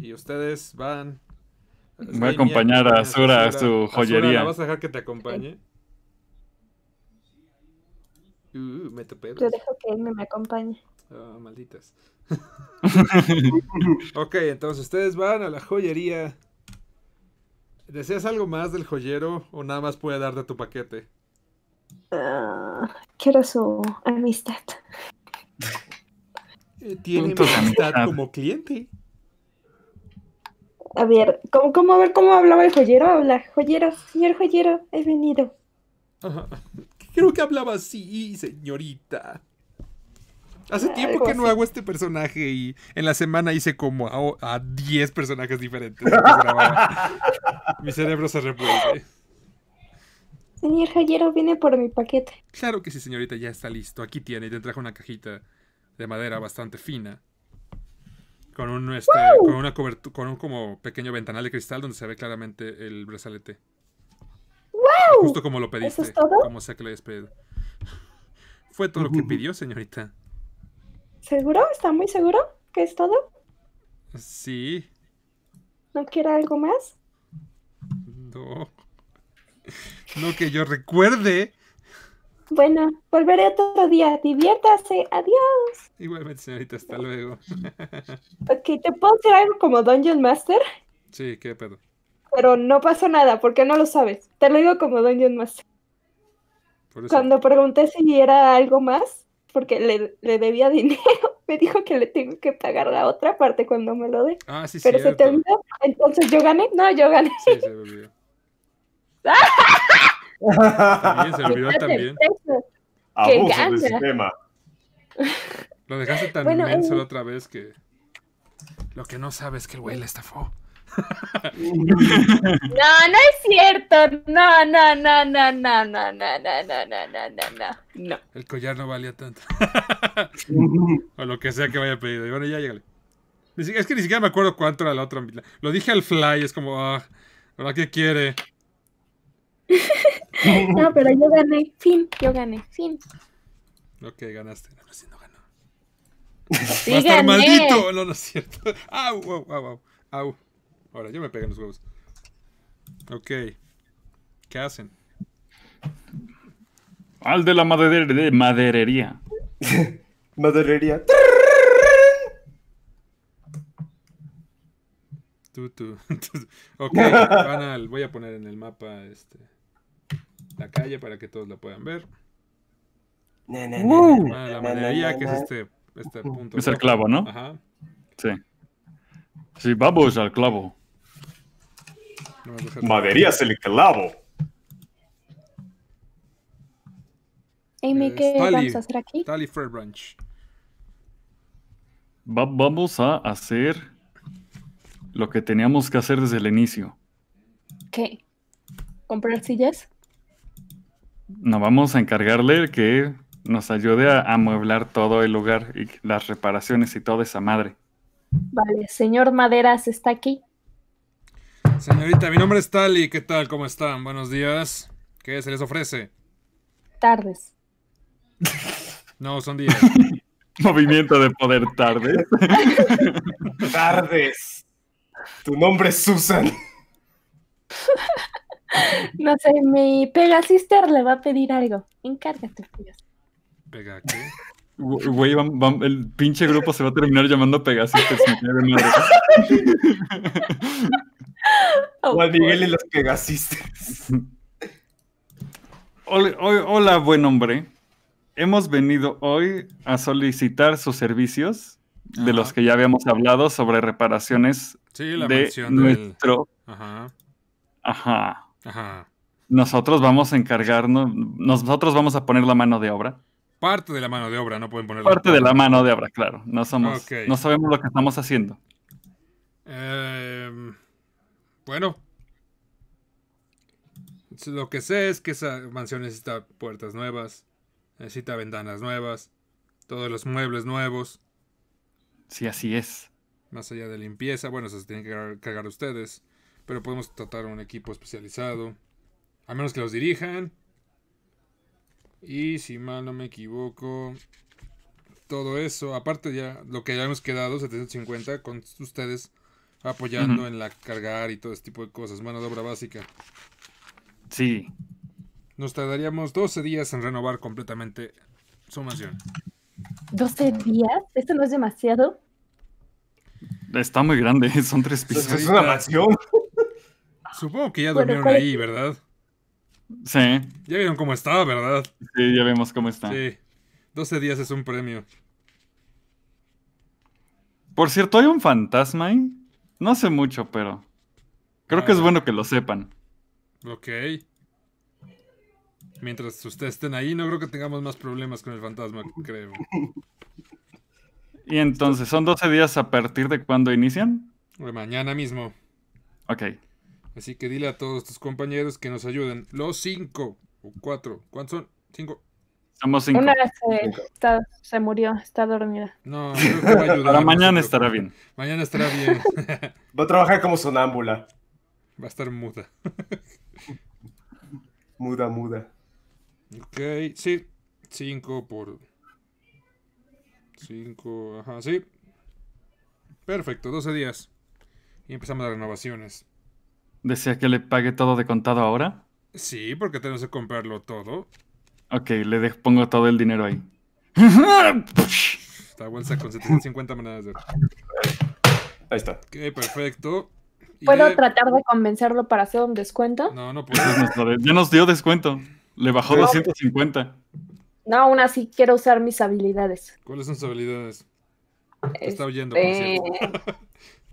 Y ustedes van. Voy a acompañar a Sura a su joyería. vas a dejar que te acompañe? Uh, me Yo dejo que él me acompañe. Oh, malditas. ok, entonces ustedes van a la joyería. ¿Deseas algo más del joyero o nada más puede darte tu paquete? Ah, quiero su amistad. Eh, tiene tu amistad como cliente. A ver, ¿cómo, cómo, a ver, ¿cómo hablaba el joyero? Habla, joyero, señor joyero, he venido. Ajá. Creo que hablaba así, señorita. Hace tiempo que pues no hago este personaje y en la semana hice como a 10 personajes diferentes. mi cerebro se revuelve. Señor Jallero, viene por mi paquete. Claro que sí, señorita, ya está listo. Aquí tiene, te trajo una cajita de madera bastante fina. Con un, este, con una con un como pequeño ventanal de cristal donde se ve claramente el brazalete. Justo como lo pediste. ¿Eso es Como que lo hayas Fue todo lo que pidió, señorita. ¿Seguro? ¿Está muy seguro que es todo? Sí. ¿No quiere algo más? No. No que yo recuerde. Bueno, volveré otro día. Diviértase. Adiós. Igualmente, señorita. Hasta luego. ok, ¿te puedo hacer algo como Dungeon Master? Sí, qué pedo pero no pasó nada, porque no lo sabes. Te lo digo como Dungeon Master. Cuando pregunté si era algo más, porque le, le, debía dinero, me dijo que le tengo que pagar la otra parte cuando me lo dé. Ah, sí, sí. Pero se te olvidó, entonces yo gané. No, yo gané. Sí, se me olvidó. también se olvidó también. Abuso del sistema. Lo dejaste tan bueno, inmenso otra vez que lo que no sabes es que el güey le estafó. No, no es cierto. No, no, no, no, no, no, no, no, no, no, no, no, no. El collar no valía tanto. o lo que sea que vaya pedido. bueno, ya llegale. Es que ni siquiera me acuerdo cuánto era la otra. Lo dije al fly, es como, ah, ¿verdad qué quiere? no, pero yo gané. Fin, yo gané. Fin. Ok, ganaste. No, no, sí, no ganó. estar maldito. No, no es cierto. Au, au, au, au. au. Ahora, yo me pegué en los huevos. Ok. ¿Qué hacen? Al de la maderería. de maderería. maderería. Tú, tú, Ok, van al, voy a poner en el mapa este, la calle para que todos la puedan ver. Uh. Ah, la maderería, que es este, este uh. punto. Es el clavo, ¿no? Ajá. Sí. Sí, vamos al clavo. Maderías el clavo. Amy, eh, ¿qué vamos a hacer aquí? a hacer lo que teníamos que hacer desde el inicio. ¿Qué? ¿Comprar sillas? Nos vamos a encargarle que nos ayude a amueblar todo el lugar y las reparaciones y toda esa madre. Vale, señor Maderas está aquí. Señorita, mi nombre es Tali. ¿Qué tal? ¿Cómo están? Buenos días. ¿Qué se les ofrece? Tardes. No, son días. Movimiento de poder tardes. tardes. Tu nombre es Susan. No sé, mi Pegasister le va a pedir algo. Encárgate, ¿Pega qué? Güey, el pinche grupo se va a terminar llamando ¿Qué? O Juan Miguel y los que Hola, hola, buen hombre. Hemos venido hoy a solicitar sus servicios de los que ya habíamos hablado sobre reparaciones de nuestro. Ajá. Ajá. Nosotros vamos a encargarnos, nosotros vamos a poner la mano de obra. Parte de la mano de obra, no pueden poner. Parte de la mano de obra, claro. No somos, no sabemos lo que estamos haciendo. Eh, bueno. Lo que sé es que esa mansión necesita puertas nuevas, necesita ventanas nuevas, todos los muebles nuevos. Sí, así es. Más allá de limpieza, bueno, eso se tienen que cargar ustedes, pero podemos tratar a un equipo especializado, a menos que los dirijan. Y si mal no me equivoco, todo eso, aparte ya lo que ya hemos quedado, 750, con ustedes apoyando en la cargar y todo ese tipo de cosas, mano de obra básica. Sí. Nos tardaríamos 12 días en renovar completamente su mansión. ¿12 días? ¿Esto no es demasiado? Está muy grande, son tres pisos. Pues, es una mansión. Supongo que ya durmieron ahí, ¿verdad? Sí. Ya vieron cómo estaba, ¿verdad? Sí, ya vemos cómo está. Sí. 12 días es un premio. Por cierto, hay un fantasma ahí. No sé mucho, pero creo que es bueno que lo sepan. Ok. Mientras ustedes estén ahí, no creo que tengamos más problemas con el fantasma, creo. Y entonces, ¿son 12 días a partir de cuándo inician? mañana mismo. Ok. Así que dile a todos tus compañeros que nos ayuden. Los cinco o cuatro. ¿Cuántos son? Cinco. Una eh, se, se murió, está dormida. No, a mañana estará bien. Mañana estará bien. Va a trabajar como sonámbula. Va a estar muda. muda, muda. Ok, sí. Cinco por... Cinco, ajá, sí. Perfecto, 12 días. Y empezamos las renovaciones. ¿Desea que le pague todo de contado ahora? Sí, porque tenemos que comprarlo todo. Ok, le pongo todo el dinero ahí. Esta bolsa con 750 monedas de Ahí está. Ok, perfecto. ¿Puedo tratar de convencerlo para hacer un descuento? No, no puedo. ya nos dio descuento. Le bajó 250. No, aún así quiero usar mis habilidades. ¿Cuáles son sus habilidades? está oyendo, este,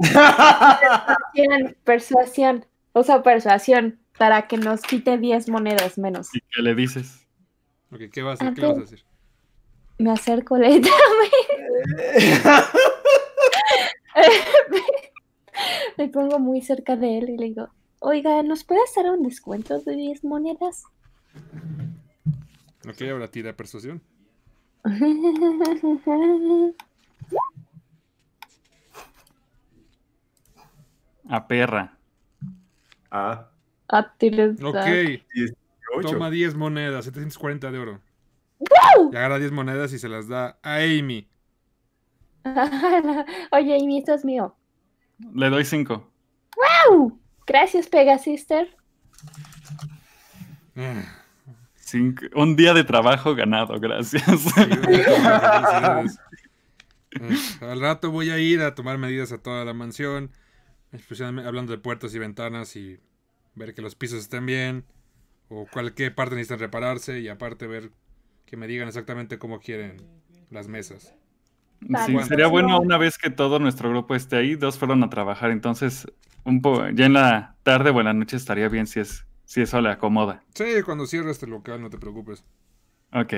persuasión, persuasión. Usa persuasión para que nos quite 10 monedas menos. ¿Y qué le dices? ¿qué vas a, ¿qué vas a hacer? Me acerco lentamente. me pongo muy cerca de él y le digo, oiga, ¿nos puede hacer un descuento de 10 monedas? Ok, ahora tira persuasión. A perra. Ah. A ah, Ok. Toma 10 monedas, 740 de oro. ¡Wow! agarra 10 monedas y se las da a Amy. Oye, Amy, esto es mío. Le doy 5. ¡Wow! Gracias, Pegasister. Un día de trabajo ganado, gracias. Eh, al rato voy a ir a tomar medidas a toda la mansión, especialmente hablando de puertas y ventanas y ver que los pisos estén bien o cualquier parte necesitan repararse y aparte ver que me digan exactamente cómo quieren las mesas. Sí, sería pues, bueno una vez que todo nuestro grupo esté ahí, dos fueron a trabajar, entonces un po ya en la tarde o en la noche estaría bien si es si eso le acomoda. Sí, cuando cierres este local, no te preocupes. Ok.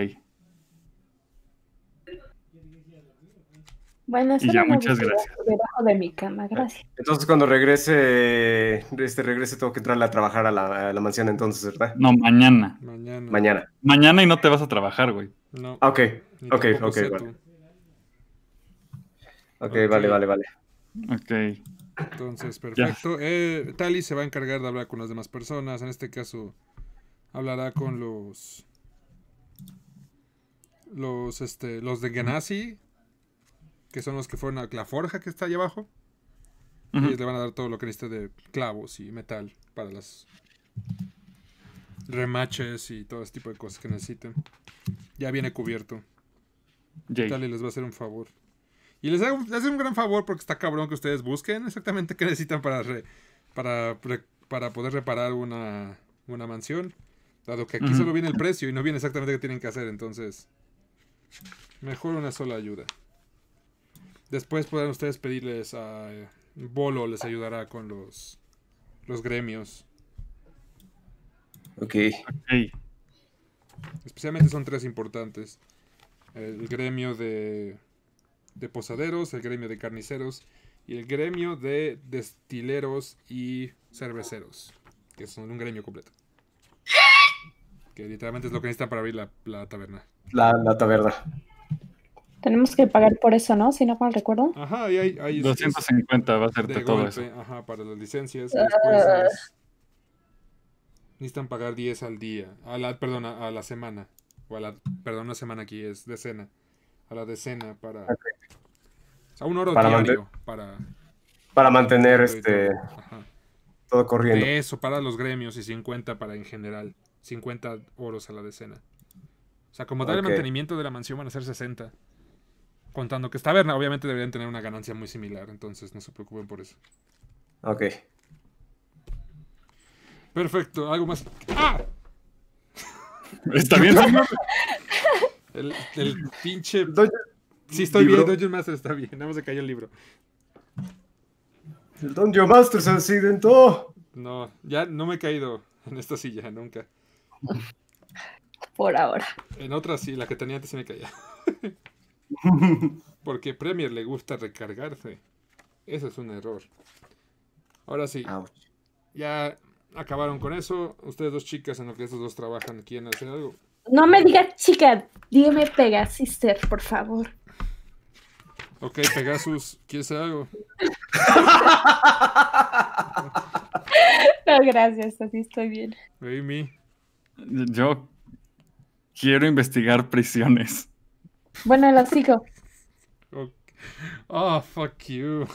Bueno, y ya, muchas gracias. Debajo de mi cama, gracias. Entonces, cuando regrese, este regrese, tengo que entrarle a trabajar a la, mansión entonces, ¿verdad? No, mañana. Mañana. Mañana. y no te vas a trabajar, güey. No. Ah, ok, ok, ok, vale. ok, vale, vale, vale. Ok. Entonces, perfecto. Eh, Tali se va a encargar de hablar con las demás personas. En este caso, hablará con los. Los, este, los de Genasi que son los que fueron a la forja que está ahí abajo. Y les van a dar todo lo que necesita de clavos y metal para las remaches y todo ese tipo de cosas que necesiten. Ya viene cubierto. tal Dale, les va a hacer un favor. Y les hace un gran favor porque está cabrón que ustedes busquen exactamente qué necesitan para, para, para poder reparar una, una, mansión. Dado que aquí solo viene el precio y no viene exactamente qué tienen que hacer. Entonces, mejor una sola ayuda. Después pueden ustedes pedirles a ah, Bolo, les ayudará con los, los gremios. Ok. okay. Especialmente son tres importantes. El gremio de, de posaderos, el gremio de carniceros y el gremio de destileros y cerveceros, que son un gremio completo. Que literalmente es lo que necesitan para abrir la, taberna. la taberna. Tenemos que pagar por eso, ¿no? Si no mal recuerdo. Ajá, y hay, 250 este, va a ser todo eso. Ajá, para las licencias. Ah. Necesitan pagar 10 al día. A la, perdón, a, la semana. O a la, perdón, una semana aquí es decena. A la decena para... O sea, un oro para diario para... mantener este... Todo corriendo. eso, para los gremios y 50 para en general. 50 oros a la decena. O sea, como tal mantenimiento de la mansión van a ser 60. Contando que está verna obviamente deberían tener una ganancia muy similar, entonces no se preocupen por eso. Ok. Perfecto, algo más. ¡Ah! ¿Está bien? el, el, pinche. Sí, estoy ¿Libro? bien, Dungeon Master está bien. Nada más se cayó el libro. El Dungeon Master se accidentó. No, ya no me he caído en esta silla, nunca. Por ahora. En otra sí, la que tenía antes se me caía. Porque Premier le gusta recargarse. Eso es un error. Ahora sí. Ya acabaron con eso. Ustedes dos chicas en lo que estos dos trabajan ¿Quién hace algo. No me digas chica, dígame Pegasister, por favor. Ok, Pegasus, ¿quién hacer algo? no, gracias, así estoy bien. Yo quiero investigar prisiones. Bueno, el sigo Oh, fuck you.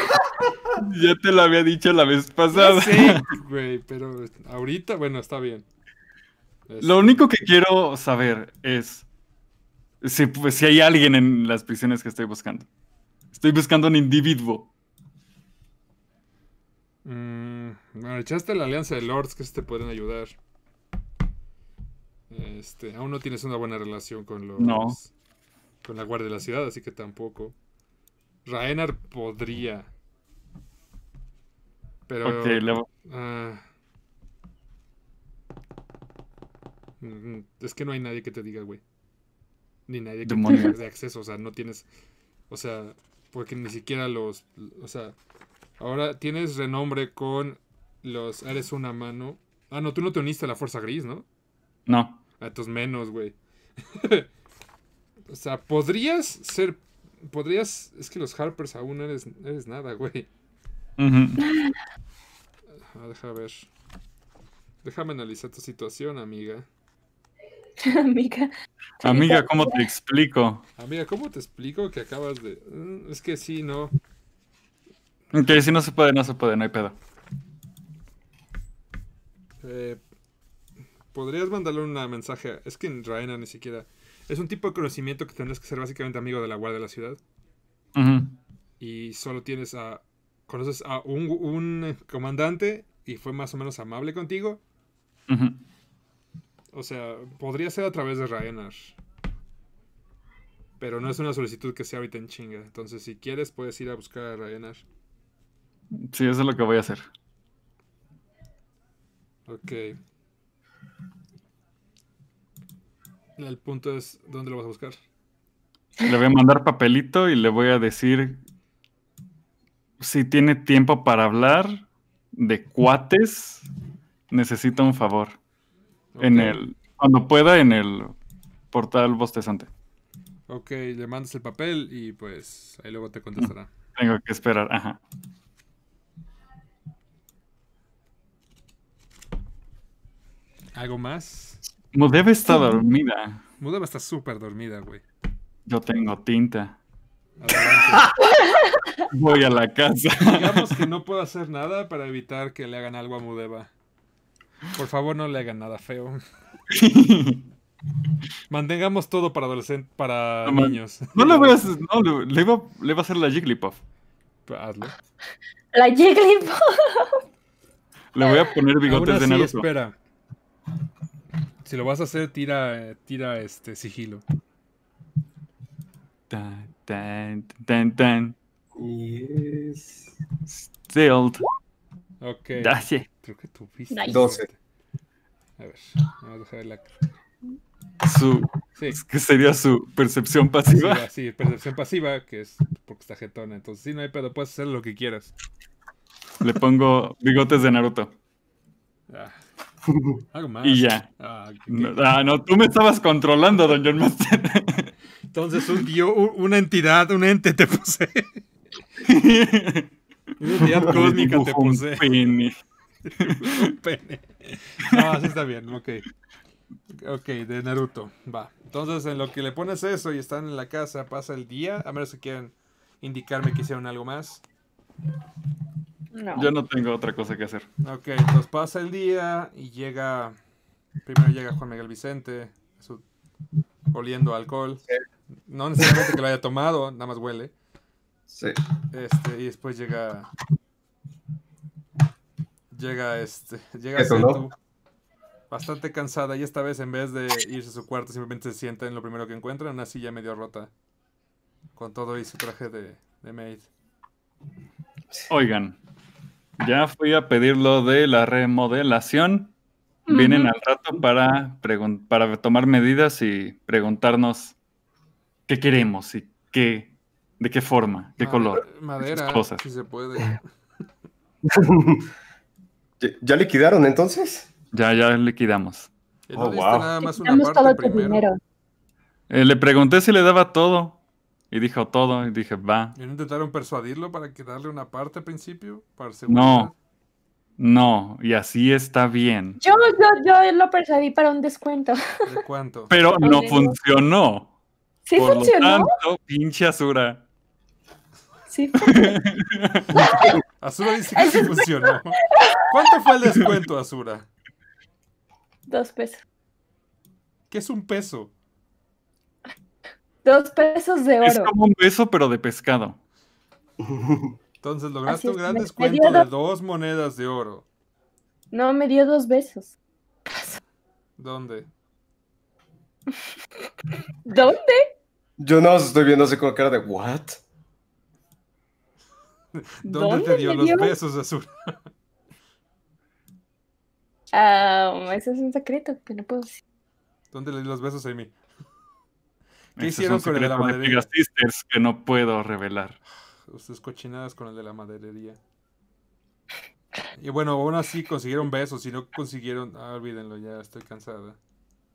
ya te lo había dicho la vez pasada. Sí, güey, pero ahorita, bueno, está bien. Lo único que quiero saber es si, pues, hay alguien en las prisiones que estoy buscando. Estoy buscando un individuo. Mm, bueno, echaste la alianza de lords que se te pueden ayudar. Este, aún no tienes una buena relación con los. Con la Guardia de la Ciudad, así que tampoco. Raenar podría. Pero. Ah. Mm, mm, es que no hay nadie que te diga, güey. Ni nadie que te diga de acceso. O sea, no tienes. O sea, porque ni siquiera los. O sea, ahora tienes renombre con los. Eres una mano. Ah, no, tú no te uniste a la Fuerza Gris, ¿no? No a tus menos, güey. o sea, podrías ser. Podrías. Es que los Harpers aún no eres, eres nada, güey. Ah, ver. Déjame analizar tu situación, amiga. Amiga. Amiga, ¿cómo te explico? Amiga, ¿cómo te explico que acabas de.? Mm, es que sí, no. Ok, si no se puede, no se puede, no hay pedo. Eh, podrías mandarle un mensaje. Es que en ni siquiera. Es un tipo de conocimiento que tendrás que ser básicamente amigo de la guardia de la ciudad. Y solo tienes a. Conoces a un, eh, comandante y fue más o menos amable contigo. O sea, podría ser a través de Raenar. Pero no es una solicitud que sea ahorita en chinga. Entonces, si quieres, puedes ir a buscar a Raenar. Sí, eso es lo que voy a hacer. Ok. El punto es, ¿dónde lo vas a buscar? Le voy a mandar papelito y le voy a decir si tiene tiempo para hablar de cuates, necesita un favor. En el, cuando pueda, en el portal bostezante. Ok, le mandas el papel y pues ahí luego te contestará. Mm, tengo que esperar, ajá. ¿Algo más? Mudeva está dormida. Mudeva está súper dormida, güey. Yo tengo tinta. Voy a la casa. Digamos que no puedo hacer nada para evitar que le hagan algo a Mudeva. Por favor, no le hagan nada feo. Mantengamos todo para adolescentes, para niños. No le voy a hacer, no, le, a hacer la Jigglypuff. Hazlo. La Jigglypuff. Le voy a poner bigotes de Naruto. espera. Si lo vas a hacer, tira, tira este sigilo. Tan, tan, tan, tan. Yes. Stilled. Ok. Dace. Creo que tuviste. 12. Este. A ver, vamos a el la. Su. Que sería su percepción pasiva. Sí, percepción pasiva, que es porque está jetona. Entonces, sí, no hay pedo, puedes hacer lo que quieras. Le pongo bigotes de Naruto. Ah y ya. Ah, ah, no, tú me estabas controlando, don John Master. Entonces, un dio, una entidad, un ente te puse una entidad cósmica te puse Un pene. un pene. No, así está bien, ok. Ok, de Naruto. Va. Entonces, en lo que le pones eso y están en la casa, pasa el día. A ver si quieren indicarme que hicieron algo más. Yo no tengo otra cosa que hacer. Ok, entonces pasa el día y llega. Primero llega Juan Miguel Vicente, oliendo alcohol. No necesariamente que lo haya tomado, nada más huele. Sí. Este, y después llega. Llega este. Llega bastante cansada y esta vez en vez de irse a su cuarto simplemente se sienta en lo primero que encuentra, una silla medio rota. Con todo y su traje de, de maid. Oigan, ya fui a pedir lo de la remodelación. Vienen al rato para, tomar medidas y preguntarnos qué queremos y qué, de qué forma, qué color. Madera, cosas. si se puede. ¿Ya liquidaron entonces? Ya, ya liquidamos. Oh, wow. nada más eh, le pregunté si le daba todo. Y dijo todo, y dije, va. ¿Y no intentaron persuadirlo para que darle una parte al principio? Para no, no, y así está bien. Yo, yo, yo lo persuadí para un descuento. ¿De cuánto? Pero no funcionó. Sí funcionó. Lo tanto, pinche Azura. Sí Azura dice que sí funcionó. ¿Cuánto fue el descuento, Azura? Dos pesos. ¿Qué es un peso? Dos pesos de oro. Es como un beso, pero de pescado. Entonces lograste un gran descuento de dos monedas de oro. No, me dio dos besos. ¿Dónde? ¿Dónde? Yo no estoy viendo así con cara de ¿what? ¿Dónde, te dio los besos, Azul? Ah, ese es un secreto que no puedo decir. ¿Dónde le di los besos a Amy? ¿Qué hicieron con el de la maderería? que no puedo revelar. Ustedes cochinadas con el de la maderería. Y bueno, aún así consiguieron besos. Si no consiguieron, ah, olvídenlo, ya estoy cansada.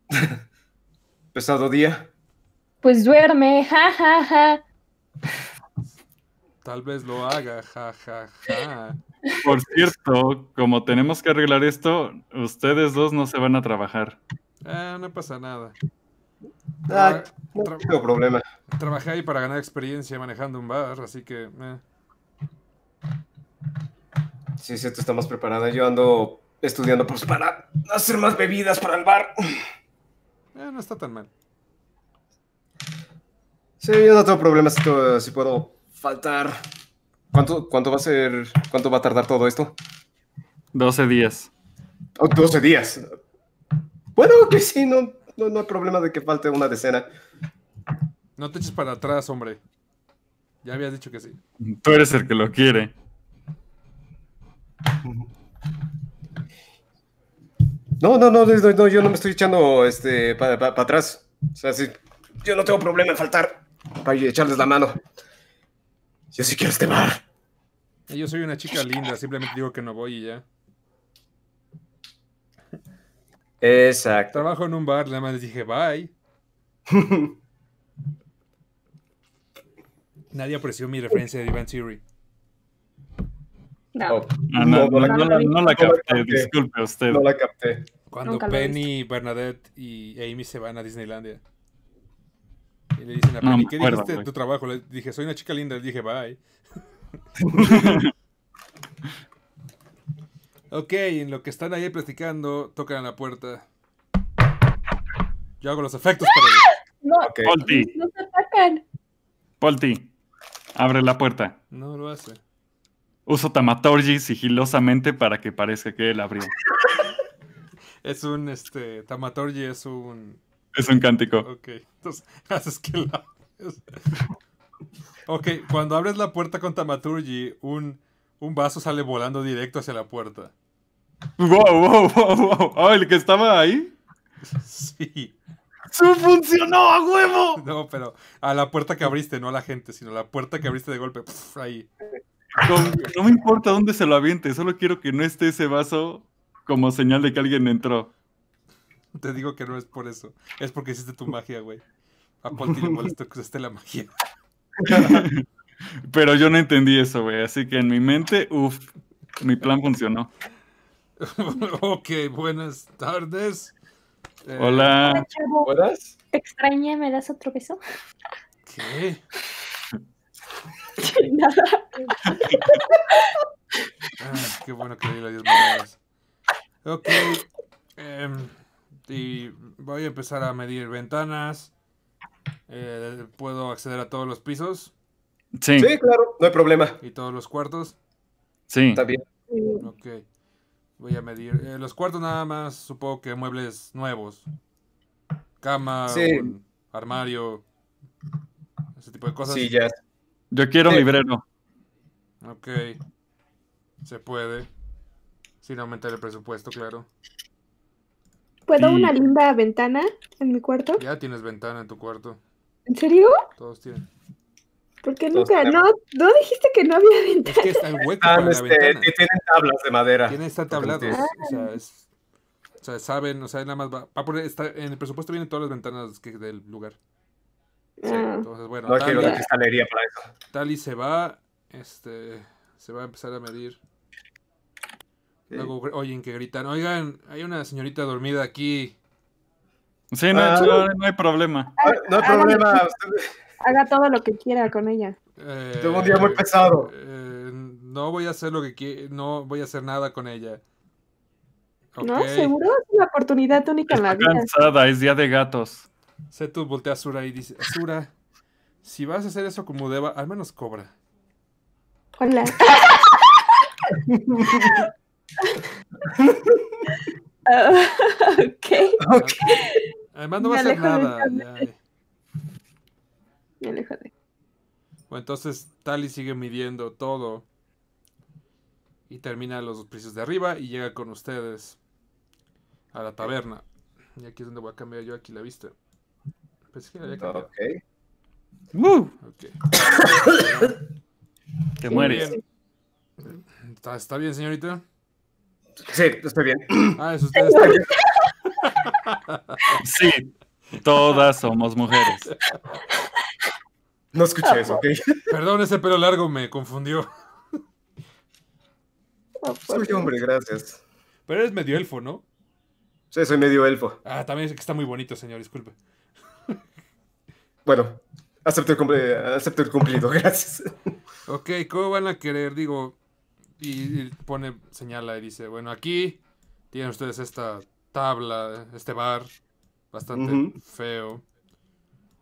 Pesado día. Pues duerme, ja, ja, ja. Tal vez lo haga, ja, ja, ja. Por cierto, como tenemos que arreglar esto, ustedes dos no se van a trabajar. Ah, no pasa nada. Ah, no tengo problema. Trabajé ahí para ganar experiencia manejando un bar, así que. Eh. Sí, sí, tú estás más preparada. Yo ando estudiando pues, para hacer más bebidas para el bar. Eh, no está tan mal. Sí, yo no tengo problemas si, puedo faltar. ¿Cuánto, ¿Cuánto va a ser? ¿Cuánto va a tardar todo esto? 12 días. 12 días. Bueno, que sí, no, no, no hay problema de que falte una decena. No te eches para atrás, hombre. Ya habías dicho que sí. Tú eres el que lo quiere. No, no, no, yo no me estoy echando este, para atrás. O sea, sí, yo no tengo problema en faltar para echarles la mano. Yo sí quiero este bar. Yo soy una chica linda, simplemente digo que no voy y ya. Exacto. Trabajo en un bar, nada más les dije bye. Nadie apreció mi referencia de Ivan Theory. Oh. Ah, no. No, la, capté, disculpe usted. No la capté. Cuando Penny, Bernadette y Amy se van a Disneylandia. Y le dicen a Penny, ¿qué dijiste de tu trabajo? Le dije, soy una chica linda. Le dije, bye. Ok, en lo que están ahí platicando, tocan la puerta. Yo hago los efectos para ellos. No, Polti. No se atacan. Polti, abre la puerta. No lo hace. Uso Tamatorji sigilosamente para que parezca que él abrió. es un, este, Tamatorji es un... Es un cántico. Ok, entonces haces que la... ok, cuando abres la puerta con Tamaturgi, un, un vaso sale volando directo hacia la puerta. Wow, wow, wow, wow. Ah, el que estaba ahí. Sí. funcionó a huevo! No, pero a la puerta que abriste, no a la gente, sino a la puerta que abriste de golpe. ahí. no me importa dónde se lo aviente, solo quiero que no esté ese vaso como señal de que alguien entró. Te digo que no es por eso. Es porque hiciste tu magia, güey. A Ponti le molesto que usaste la magia. Pero yo no entendí eso, güey. Así que en mi mente, uff, mi plan funcionó. ok, buenas tardes. Eh, Hola. ¿Buenas? ¿Te extrañé? ¿Me das otro beso? ¿Qué? Nada. Ah, qué bueno que la Dios mío. Ok. Em, y voy a empezar a medir ventanas. Eh, ¿Puedo acceder a todos los pisos? Sí. Sí, claro, no hay problema. ¿Y todos los cuartos? Sí. Está bien. Ok. Voy a medir. Eh, los cuartos nada más, supongo que muebles nuevos. Cama, armario, ese tipo de cosas. Sí, ya. Yo quiero sí. librero. Ok. Se puede. Sin aumentar el presupuesto, claro. ¿Puedo una linda ventana en mi cuarto? Ya tienes ventana en tu cuarto. ¿En serio? Todos tienen. Porque nunca, no, dijiste que no había ventanas. Es que están huecos este, Tienen tablas de madera. Tienen están tablados. Ah. O, sea, o, sea, saben, o sea, nada más va, a poner, en el presupuesto vienen todas las ventanas del lugar. Sí, ah. entonces, bueno, no quiero la cristalería para eso. Tali se va, este, se va a empezar a medir. Oye, Luego oyen que gritan, oigan, hay una señorita dormida aquí. Sí, no, no, hay problema. Ah, no, no hay problema haga todo lo que quiera con ella. Eh, Tengo un día muy pesado. Eh, no voy a hacer lo que no voy a hacer nada con ella. No, seguro es una oportunidad única en la vida. cansada, es día de gatos. Setu voltea a Sura y dice, Sura, si vas a hacer eso como deba, al menos cobra. Hola. Ah, ok. Además no va a hacer nada y pues entonces Tali sigue midiendo todo. Y termina los precios de arriba y llega con ustedes a la taberna. Y aquí es donde voy a cambiar yo aquí la vista. que Te mueres. ¿Está, bien, señorita? Sí, estoy bien. Ah, eso está, Sí, todas somos mujeres. No escuché eso, ¿ok? Perdón, ese pelo largo me confundió. Soy hombre, gracias. Pero eres medio elfo, ¿no? Sí, soy medio elfo. Ah, también es que está muy bonito, señor, disculpe. Bueno, acepto el, cumplido, gracias. Ok, ¿cómo van a querer? Digo, y, pone, señala y dice, bueno, aquí tienen ustedes esta tabla, este bar, bastante feo.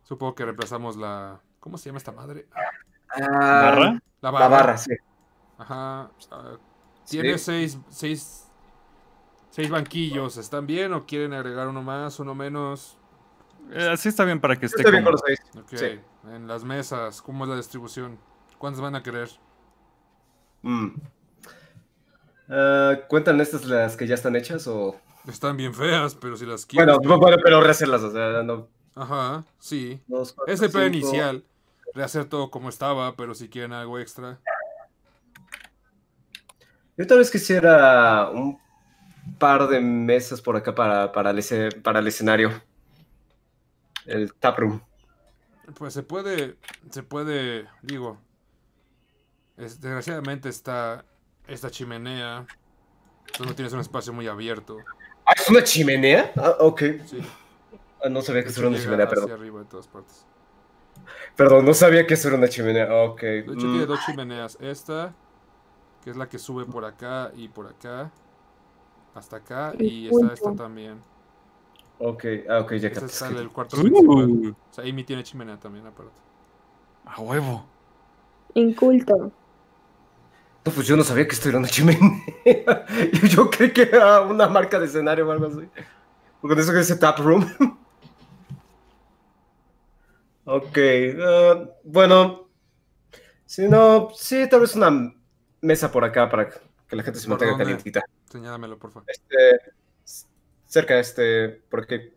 Supongo que reemplazamos la, ¿Cómo se llama esta madre? La barra. La barra, sí. Ajá. tiene seis, seis, seis banquillos. ¿Están bien o quieren agregar uno más, uno menos? Sí eh, así está bien para que esté. Está bien con los seis. Ok. En las mesas, ¿cómo es la distribución? ¿Cuántos van a querer? Mm. Eh, ¿Cuentan estas las que ya están hechas o...? Están bien feas, pero si las quieren... Bueno, bueno pero rehacerlas, o sea, no... Ajá, sí. Ese plan inicial rehacer todo como estaba, pero si quieren algo extra. Yo tal vez quisiera un par de mesas por acá para, el, el escenario. El taproom. Pues se puede, se puede, digo, desgraciadamente está esta chimenea. Tú no tienes un espacio muy abierto. ¿Ah, ¿Es una chimenea? Ah, ok. Ah, no sabía que era una chimenea, pero Perdón, no sabía que eso era una chimenea. Ok. De hecho, tiene mm. dos chimeneas. Esta, que es la que sube por acá y por acá. Hasta acá. Y esta, esta también. Ok, ah, ok, ya que. Esta es el cuarto O sea, Amy tiene chimenea también, A huevo. Inculto. No, pues yo no sabía que esto era una chimenea. yo creí que era una marca de escenario o algo así. Porque eso que dice Tap Room. Ok, ah, bueno, si no, sí, tal vez una mesa por acá para que la gente se mantenga calientita. Señálamelo, por favor. Este, cerca, este, porque...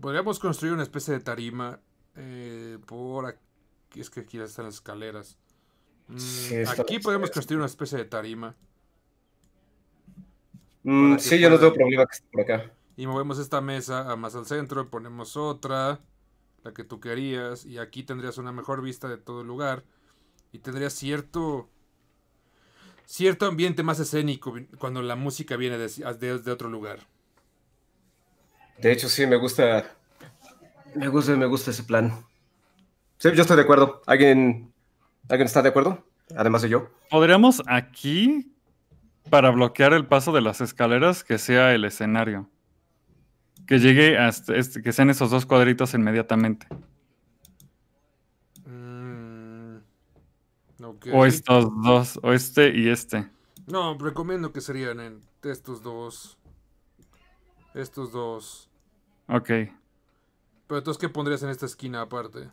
Podríamos construir una especie de tarima eh, por aquí. Es que aquí están las escaleras. Mm, aquí podemos construir una especie de tarima. Mm, sí, yo no tengo problema que esté por acá. Y movemos esta mesa más al centro, ponemos otra la que tú querías, y aquí tendrías una mejor vista de todo el lugar, y tendrías cierto, cierto ambiente más escénico cuando la música viene de, otro lugar. De hecho, sí, me gusta, me gusta, me gusta ese plan. Sí, yo estoy de acuerdo. ¿Alguien, ¿alguien está de acuerdo? Además de yo. Podríamos aquí, para bloquear el paso de las escaleras, que sea el escenario. Que llegue hasta este, que sean esos dos cuadritos inmediatamente. Mm, o estos dos, o este y este. No, recomiendo que serían en estos dos. Estos dos. Ok. Pero entonces, ¿qué pondrías en esta esquina aparte?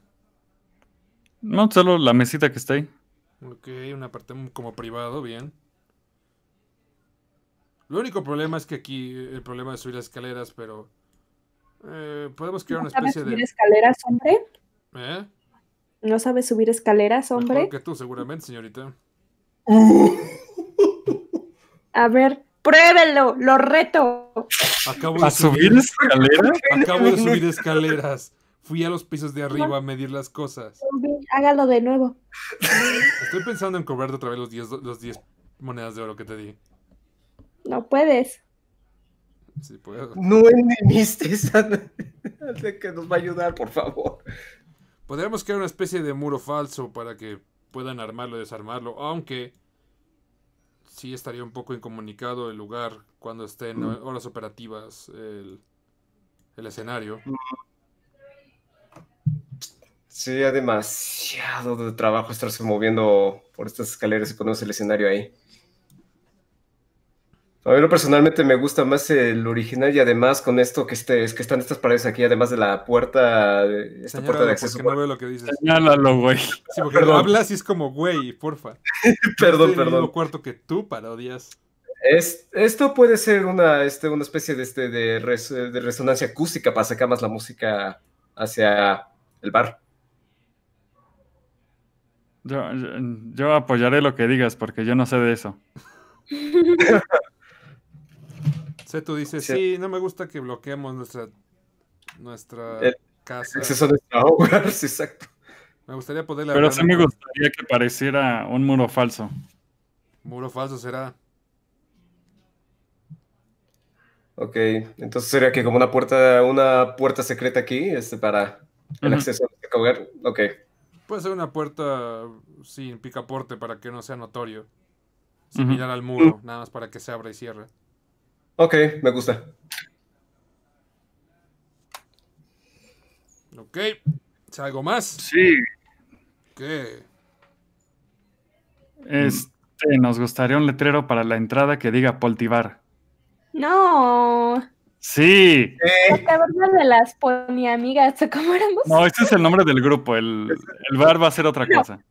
No, solo la mesita que está ahí. Ok, una parte como privado, bien. Lo único problema es que aquí el problema es subir las escaleras, pero eh, podemos crear ¿No una especie de. escaleras, hombre? ¿Eh? ¿No sabes subir escaleras, hombre? tú, seguramente, señorita. A ver, pruébelo, lo reto. Acabo de subir, escaleras. Acabo de subir escaleras. Fui a los pisos de arriba a medir las cosas. Hágalo de nuevo. Estoy pensando en cobrarte otra vez los 10 los monedas de oro que te di. No puedes. No enemistes al que nos va a ayudar, por favor. Podríamos crear una especie de muro falso para que puedan armarlo y desarmarlo, aunque sí estaría un poco incomunicado el lugar cuando estén mm. horas operativas el, el escenario. Sería demasiado de trabajo estarse moviendo por estas escaleras y ponemos el escenario ahí. A mí personalmente me gusta más el original y además con esto que este, es que están estas paredes aquí, además de la puerta, esta puerta de acceso. no lo güey. Sí, porque hablas y es como, güey, porfa. perdón, perdón. el cuarto que tú parodias. Es, esto puede ser una, este, una especie de, este, de, resonancia acústica para sacar más la música hacia el bar. Yo, yo apoyaré lo que digas porque yo no sé de eso. O dice, dices, sí. no me gusta que bloqueemos nuestra, nuestra el, casa. Acceso de sí, exacto. Me gustaría poderle Pero sí me gustaría que pareciera un muro falso. Muro falso será. Ok, entonces sería que como una puerta, una puerta secreta aquí, este, para el acceso a este hogar. Ok. Puede ser una puerta sin picaporte para que no sea notorio. Sin al muro, nada más para que se abra y cierre. Ok, me gusta. Ok. algo más? Sí. ¿Qué? Mm. Este, nos gustaría un letrero para la entrada que diga Poltivar. No. Sí. Eh. La de las poniamigas, ¿cómo éramos? No, este es el nombre del grupo. El, el bar va a ser otra cosa.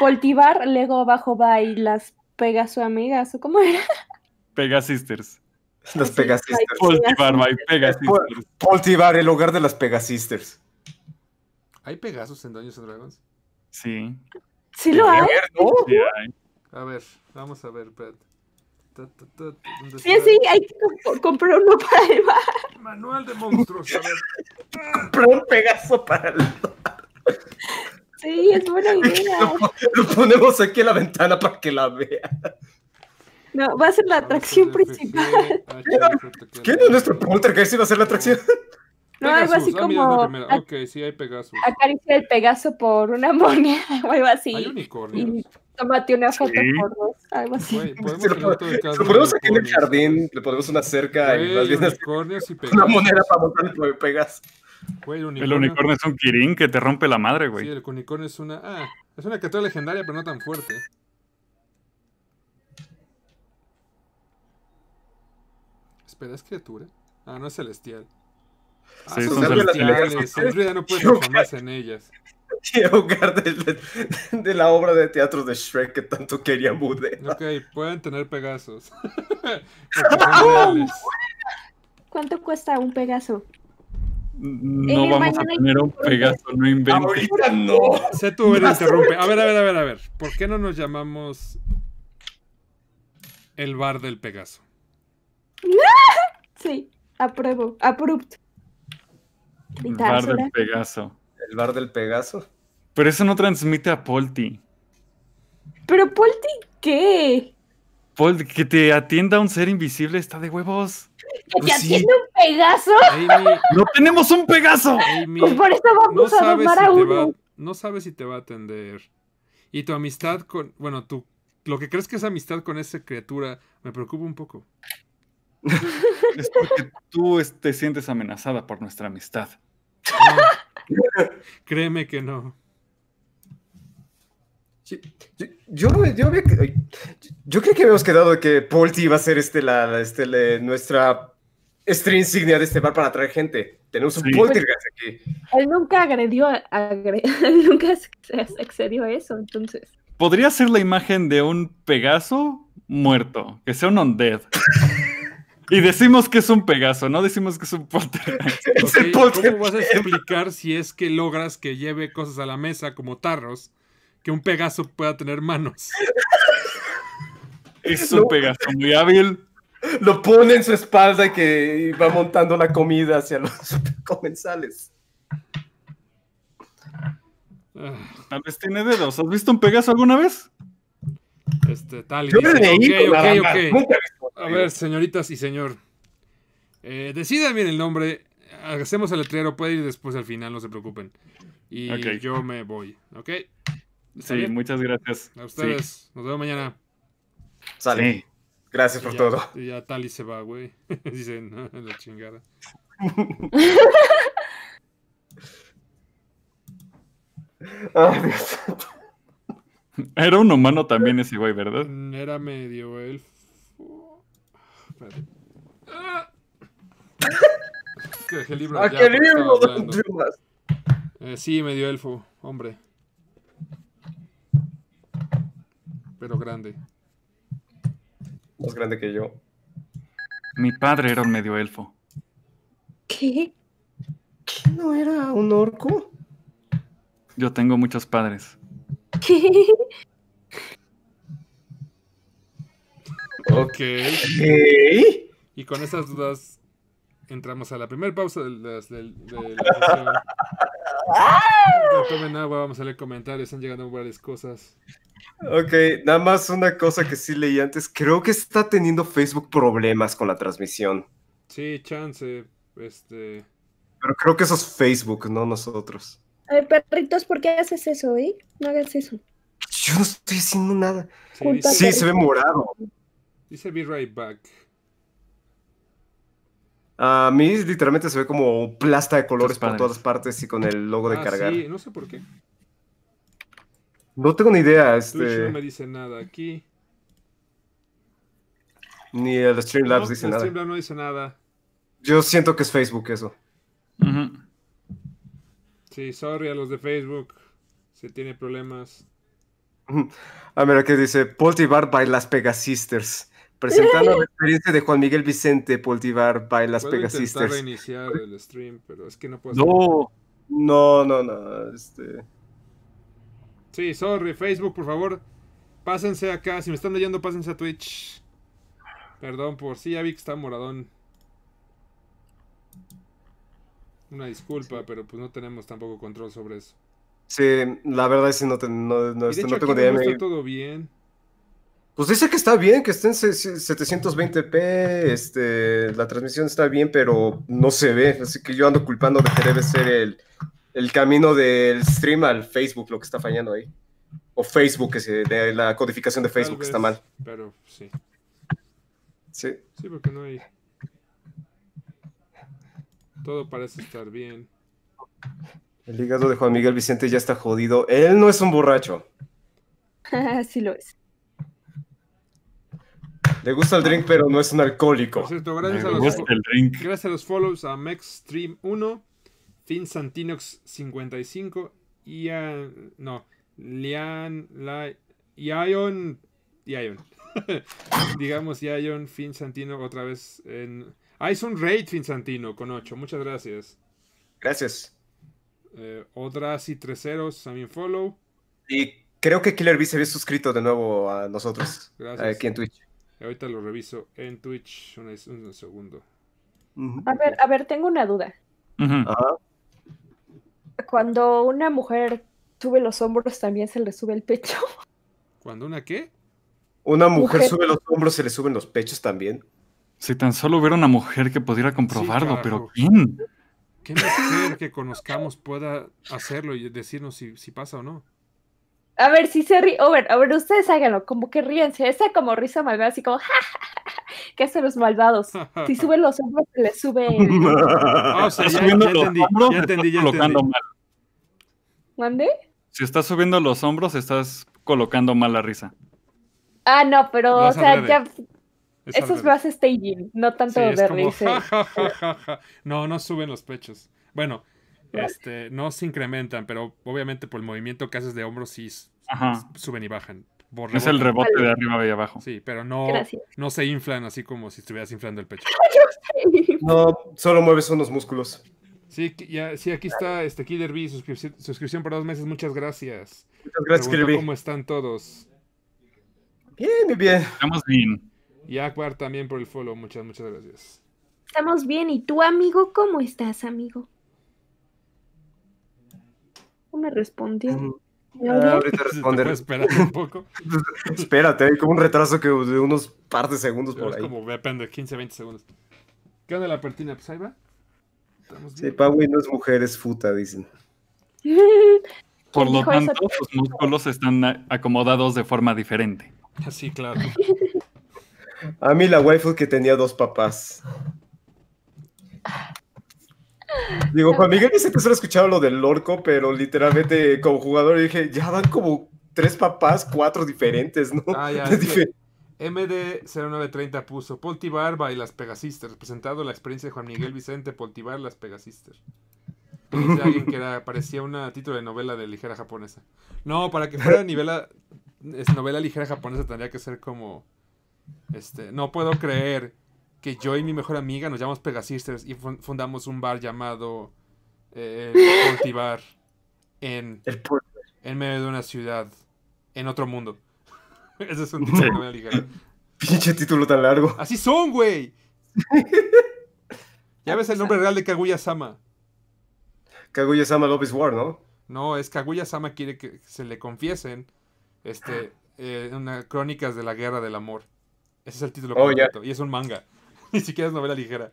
Poltivar, luego bajo va y las pega su amigas, ¿cómo era? sisters. Las Pegasisters. cultivar my Pegasisters. cultivar el hogar de las Pegasisters. ¿Hay pegasos en Dungeons and Dragons? Sí. ¿Sí lo hay? A ver, vamos a ver, Pet. Sí, sí, hay que comprar uno para el bar. Manual de monstruos. A ver. Comprar un Pegaso para el bar. Sí, es buena idea. Lo, lo, ponemos aquí en la ventana para que la vea. No, va a ser la ah, atracción principal. Ah, ¿Quién es nuestro poltergeist va a ser la atracción? No, algo así ah, como. sí, hay Pegaso. Acaricia el Pegaso por una moneda o algo así. Hay Y tómate una foto por dos, algo así. Wey, lo, ponemos aquí en el jardín, le ponemos una cerca y las bien una moneda para montar el Pegaso. el, unicornio. es un kirin que te rompe la madre, güey. Sí, el unicornio es una. Ah, es una criatura legendaria, pero no tan fuerte. de es criatura. Ah, no es celestial. Ah, son, celestiales. En realidad no puede transformarse en ellas. de, la obra de teatro de Shrek que tanto quería Bude. Ok, pueden tener Pegasos. ¡Oh, ¿Cuánto cuesta un Pegaso? No vamos a tener un Pegaso, no inventes. Ahorita no. Se tú que interrumpe. A ver, a ver, a ver, a ver. ¿Por qué no nos llamamos el bar del Pegaso? Sí, apruebo, aprupt. El bar del Pegaso. El bar del Pegaso. Pero eso no transmite a Polti. ¿Pero Polti qué? que te atienda un ser invisible está de huevos. ¿Que te pues atienda un Pegaso? ¡No tenemos un Pegaso! pues por eso vamos a a uno. no sabes si te va a atender. Y tu amistad con. Bueno, tú. Lo que crees que es amistad con esa criatura me preocupa un poco. es porque tú te este, sientes amenazada por nuestra amistad. créeme que no. Yo, yo, creo que habíamos quedado de que Polti iba a ser este, la, este, nuestra insignia de este bar para atraer gente. Tenemos un Polty Él nunca agredió, nunca accedió a eso, entonces. Podría ser la imagen de un Pegaso muerto, que sea un undead. Y decimos que es un Pegaso, no decimos que es un poltergeist. ¿Cómo vas a explicar si es que logras que lleve cosas a la mesa como tarros, que un Pegaso pueda tener manos? Es un Pegaso muy hábil. Lo pone en su espalda y que va montando la comida hacia los comensales. Ah. Tal vez tiene dedos. ¿Has visto un Pegaso alguna vez? Este, tal A ver, señoritas y señor. Eh, decida decidan bien el nombre. Hacemos el letrero, puede ir después al final, no se preocupen. Y yo me voy, ¿ok? Sí, muchas gracias. A ustedes. Nos vemos mañana. Sale. Gracias por todo. Y ya Tali se va, güey. Dicen, no, la chingada. Era un humano también ese güey, ¿verdad? Mm, era medio elfo. libro. qué libro? Eh, sí, medio elfo, hombre. Pero grande. Más grande que yo. Mi padre era un medio elfo. ¿Qué? ¿Qué no era un orco? Yo tengo muchos padres. Ok. Y con esas dudas entramos a la primera pausa de, la, No tomen agua, vamos a leer comentarios, están llegando varias cosas. Ok, nada más una cosa que sí leí antes. Creo que está teniendo Facebook problemas con la transmisión. Sí, chance. Este. Pero creo que eso es Facebook, no nosotros ver, perritos, ¿por qué haces eso, eh? No hagas eso. Yo no estoy haciendo nada. Sí, se ve morado. Dice be right back. A mí literalmente se ve como plasta de colores por todas partes y con el logo de ah, cargar. Sí, no sé por qué. No tengo ni idea. Este... no me dice nada aquí. Ni el Streamlabs no, dice el nada. Streamlabs no dice nada. Yo siento que es Facebook eso. Sí, sorry a los de Facebook. Se tiene problemas. Ah, mira qué dice Poltivar by las Pegasisters. Presentando la experiencia de Juan Miguel Vicente Poltivar by las Pegasisters. no No, no, no, este. no. Sí, sorry, Facebook, por favor. Pásense acá. Si me están leyendo, pásense a Twitch. Perdón por. si ya vi que está moradón. Una disculpa, pero pues no tenemos tampoco control sobre eso. Sí, la verdad es que no, no, tengo idea. Está todo bien. Pues dice que está bien, que estén 720p, este, la transmisión está bien, pero no se ve. Así que yo ando culpando de que debe ser el, camino del stream al Facebook lo que está fallando ahí. O Facebook, que de la codificación de Facebook está mal. Pero sí. Sí. Sí, porque no hay. Todo parece estar bien. El hígado de Juan Miguel Vicente ya está jodido. Él no es un borracho. sí lo es. Le gusta el drink, pero no es un alcohólico. gracias, a los, gusta a los follows a 1 Finn Santinox55 y a. No, Lian. La, Ion. Ion. Digamos Ion, Finn Santino otra vez en Ah, es un raid, Finsantino, con 8. Muchas gracias. Gracias. Eh, y tres ceros, también follow. Y creo que Killer B se había suscrito de nuevo a nosotros. Ah, gracias. Aquí en Twitch. Ahorita lo reviso en Twitch. Un, segundo. A ver, a ver, tengo una duda. Cuando una mujer sube los hombros, también se le sube el pecho. ¿Cuando una qué? Una mujer, sube los hombros, se le suben los pechos también. Si tan solo hubiera una mujer que pudiera comprobarlo, pero ¿quién? ¿Qué mujer que conozcamos pueda hacerlo y decirnos si, si pasa o no? A ver, si se ríe, a ver, ustedes háganlo, como que ríense, esa como risa malvada, así como, ja, ja, hacen los malvados. Si suben los hombros, se les sube. Ah, ya, subiendo ya entendí, ya colocando mal. ¿Mande? Si estás subiendo los hombros, estás colocando mal la risa. Ah, no, pero, o sea, ya, esos Eso no tanto de no, no suben los pechos. Bueno, este, no se incrementan, pero obviamente por el movimiento que haces de hombros sí suben y bajan. es el rebote de arriba y abajo. Sí, pero no, no se inflan así como si estuvieras inflando el pecho. no, solo mueves unos músculos. Sí, ya, sí, aquí está este Killer suscripción, por dos meses, muchas gracias. Muchas gracias, ¿Cómo están todos? Bien, bien, bien. Estamos bien. Y Aquar también por el follow. Muchas, muchas gracias. Estamos bien. ¿Y tú, amigo? ¿Cómo estás, amigo? No me respondió. Mm, ah, ahorita responde. Espérate hay como un retraso que de unos par de segundos por por es Como depende, 15, 20 segundos. ¿Qué onda la pertina? Pues ahí va. Sí, no es mujer, es futa, dicen. Por lo tanto, sus músculos están acomodados de forma diferente. Así, claro. A mí la waifu que tenía dos papás. Digo, Juan Miguel dice que solo lo del Lorco, pero literalmente como jugador dije, ya dan como tres papás, cuatro diferentes, ¿no? Ah, ya, MD0930 puso Poltibarba y las Pegasisters, presentado la experiencia de Juan Miguel Vicente Poltibar las Pegasisters. Dice alguien que era, parecía una título de novela de ligera japonesa. No, para que fuera novela ligera japonesa tendría que ser como este, no puedo creer que yo y mi mejor amiga nos llamamos Pegasisters y fundamos un bar llamado El eh, Cultivar en, en medio de una ciudad, en otro mundo. Ese es un título que me Pinche título tan largo. Así son, güey. ya ves el nombre real de Kaguya Sama. Kaguya Sama Love War, ¿no? No, es Kaguya Sama quiere que se le confiesen este, eh, crónicas de la guerra del amor. Ese es el título oh, completo. Y es un manga. Ni siquiera es novela ligera.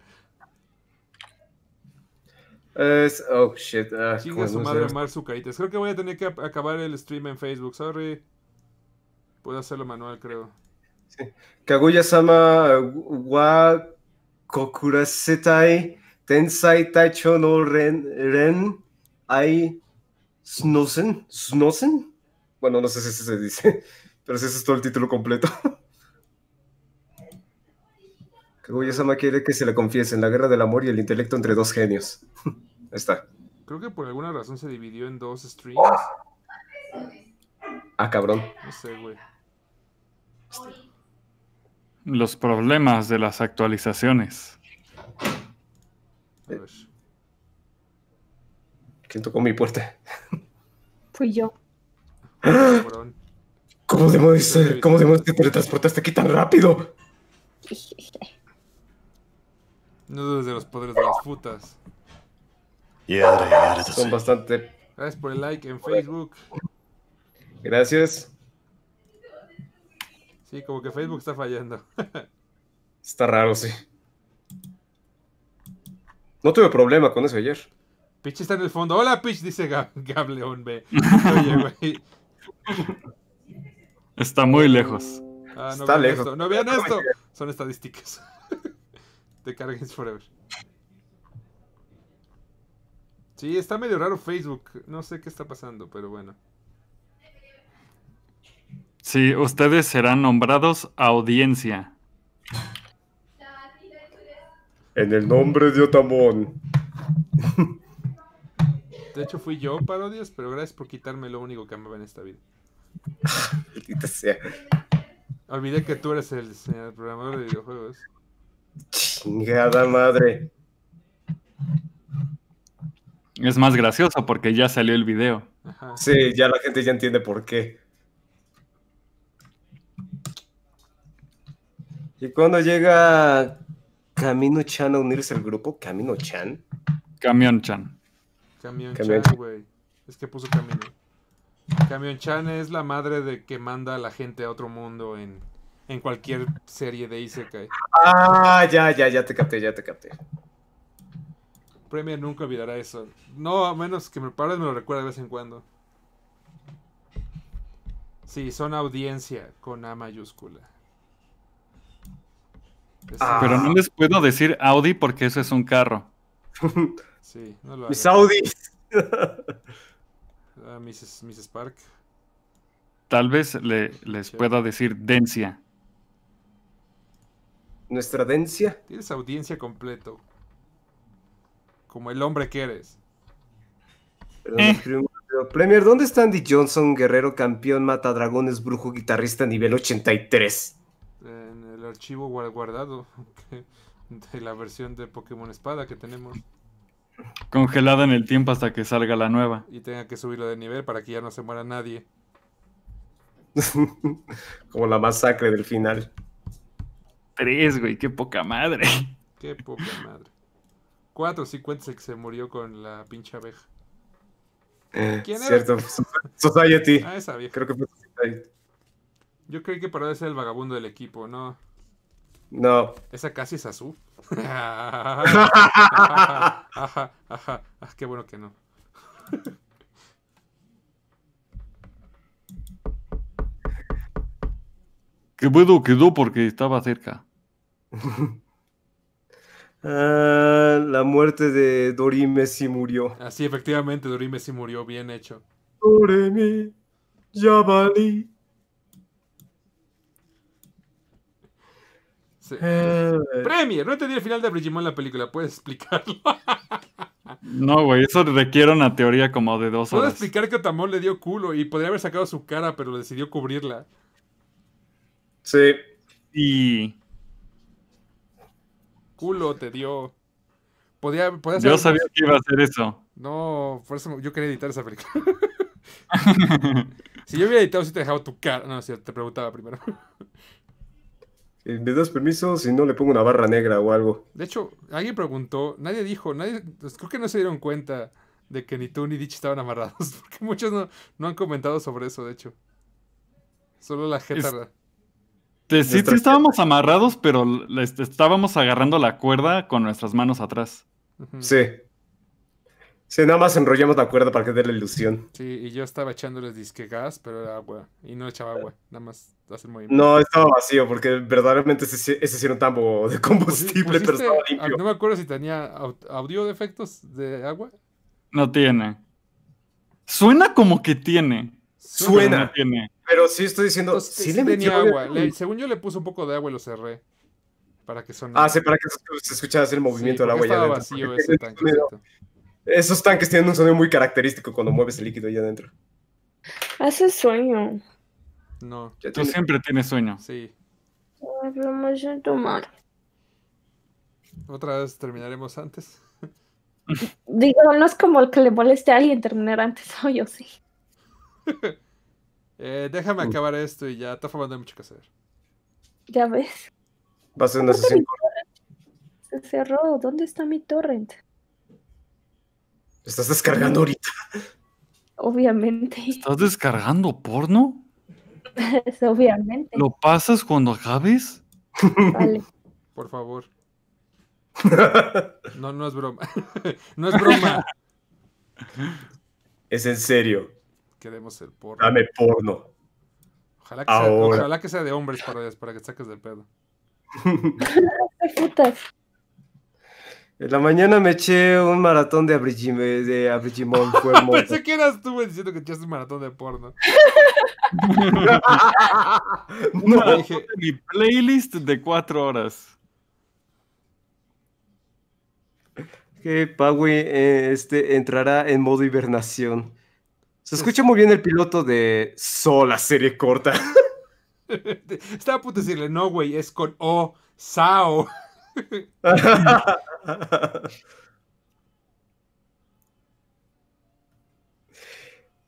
oh shit. Ah, Chinga su madre Creo que voy a tener que acabar el stream en Facebook. Sorry. Puedo hacerlo manual, creo. Sí. Kaguya-sama wa kokurasetai tensai taicho no ren, ren ai snosen. ¿Snosen? Bueno, no sé si se dice, pero ese es todo el título completo. kaguya quiere que se le confiese en la guerra del amor y el intelecto entre dos genios. Ahí está. Creo que por alguna razón se dividió en dos streams. Ah, cabrón. No sé, güey. Los problemas de las actualizaciones. A ¿Quién tocó mi puerta? Fui yo. ¿Cómo demonios, ¿Cómo demonios te transportaste aquí tan rápido? No dudes de los poderes de las putas. Son bastante. Gracias por el like en Facebook. Gracias. Sí, como que Facebook está fallando. está raro, sí. No tuve problema con eso ayer. Pitch está en el fondo. Hola, Pitch, dice Gab, B. Oye, güey. Está muy lejos. Ah, no está lejos. No vean esto. Son estadísticas de Forever. Sí, está medio raro Facebook. No sé qué está pasando, pero bueno. Sí, ustedes serán nombrados a audiencia. En el nombre de Otamón. De hecho, fui yo, parodias, pero gracias por quitarme lo único que amaba en esta vida. Olvidé que tú eres el, el programador de videojuegos. Chingada madre. Es más gracioso porque ya salió el video. Sí, ya la gente ya entiende por qué. ¿Y cuando llega Camino Chan a unirse al grupo? ¿Camino Chan? Camión Chan. Chan, güey. Es que puso Camino. Camión Chan es la madre de que manda a la gente a otro mundo en en cualquier serie de Isekai. Ah, ya, ya, ya te capté, ya te capté. Premier nunca olvidará eso. No, a menos que me pares, me lo recuerda de vez en cuando. Sí, son audiencia con A mayúscula. Ah. Pero no les puedo decir Audi porque eso es un carro. Sí, no lo Mis Audis. Ah, Mrs. Park. Tal vez les pueda decir Dencia nuestra audiencia. Tienes audiencia completo. Como el hombre que eres. Premier, ¿dónde está Andy Johnson, guerrero, campeón, Mata Dragones, brujo, guitarrista nivel 83? En el archivo guardado de la versión de Pokémon Espada que tenemos. Congelada en el tiempo hasta que salga la nueva. Y tenga que subirlo de nivel para que ya no se muera nadie. Como la masacre del final. Tres, güey, qué poca madre. Qué poca madre. Cuatro, sí, cuéntese que se murió con la pinche abeja. Eh, ¿Quién cierto, era? Pues, Society. Ah, esa Creo que fue Society. Yo creí que para ser el vagabundo del equipo, ¿no? No. Esa casi es azul. ajá, ah, ajá, qué bueno que no. qué bueno quedó porque estaba cerca. Ah, la muerte de Dorime Messi murió. Así, ah, efectivamente, Dorime Messi murió, bien hecho. Dorime, Yabali. Eh. Premier, no entendí el final de Brigimon la película, ¿puedes explicarlo? no, güey, eso requiere una teoría como de dos horas. Puedo explicar que Otamón le dio culo y podría haber sacado su cara, pero decidió cubrirla. Sí. Y culo te dio. Podía, yo sabía que iba a hacer eso. No, por eso yo quería editar esa película. si yo hubiera editado, si te dejaba tu cara. No, si te preguntaba primero. Eh, ¿Me das permiso si no le pongo una barra negra o algo? De hecho, alguien preguntó, nadie dijo, nadie, pues, creo que no se dieron cuenta de que ni tú ni Dich estaban amarrados, porque muchos no, han comentado sobre eso, de hecho. Solo la jeta. Sí, sí, estábamos amarrados, pero estábamos agarrando la cuerda con nuestras manos atrás. Sí. Sí, nada más enrollamos la cuerda para que dé la ilusión. Sí, y yo estaba echándoles disque gas, pero era agua. Y no echaba agua, nada más hacer movimiento. No, estaba vacío, porque verdaderamente ese, sí era un tambo de pues combustible, pero estaba limpio. No me acuerdo si tenía audio de efectos de agua. No tiene. Suena como que tiene. Suena. Suena. tiene. Pero sí estoy diciendo, sí, según yo le puse un poco de agua y lo cerré. Para que sonara. Ah, sí, para que se escuchara el movimiento del agua. ese tanque. Esos tanques tienen un sonido muy característico cuando mueves el líquido allá adentro. Hace sueño. No. Tú siempre tienes sueño. Sí. ¿Otra vez terminaremos antes? Digo, no es como el que le moleste a alguien terminar antes, o yo sí. Eh, déjame mm. acabar esto y ya, está formando mucho que hacer. Ya ves. Va a ser una Se cerró. ¿Dónde está mi torrent? ¿Estás descargando ahorita? Obviamente. ¿Estás descargando porno? Obviamente. ¿Lo pasas cuando acabes? Vale. Por favor. No, no es broma. No es broma. Es en serio. Queremos el porno. Dame porno. Ojalá que, sea, de hombres para, para que saques del pedo. En la mañana me eché un maratón de Abrigimón. De Pensé que eras tú diciendo que echaste un maratón de porno. mi playlist de cuatro horas. Que Pagui eh, este, entrará en modo hibernación. Se escucha muy bien el piloto de Sola serie corta. Estaba a punto de decirle, no, güey, es con O, Sao.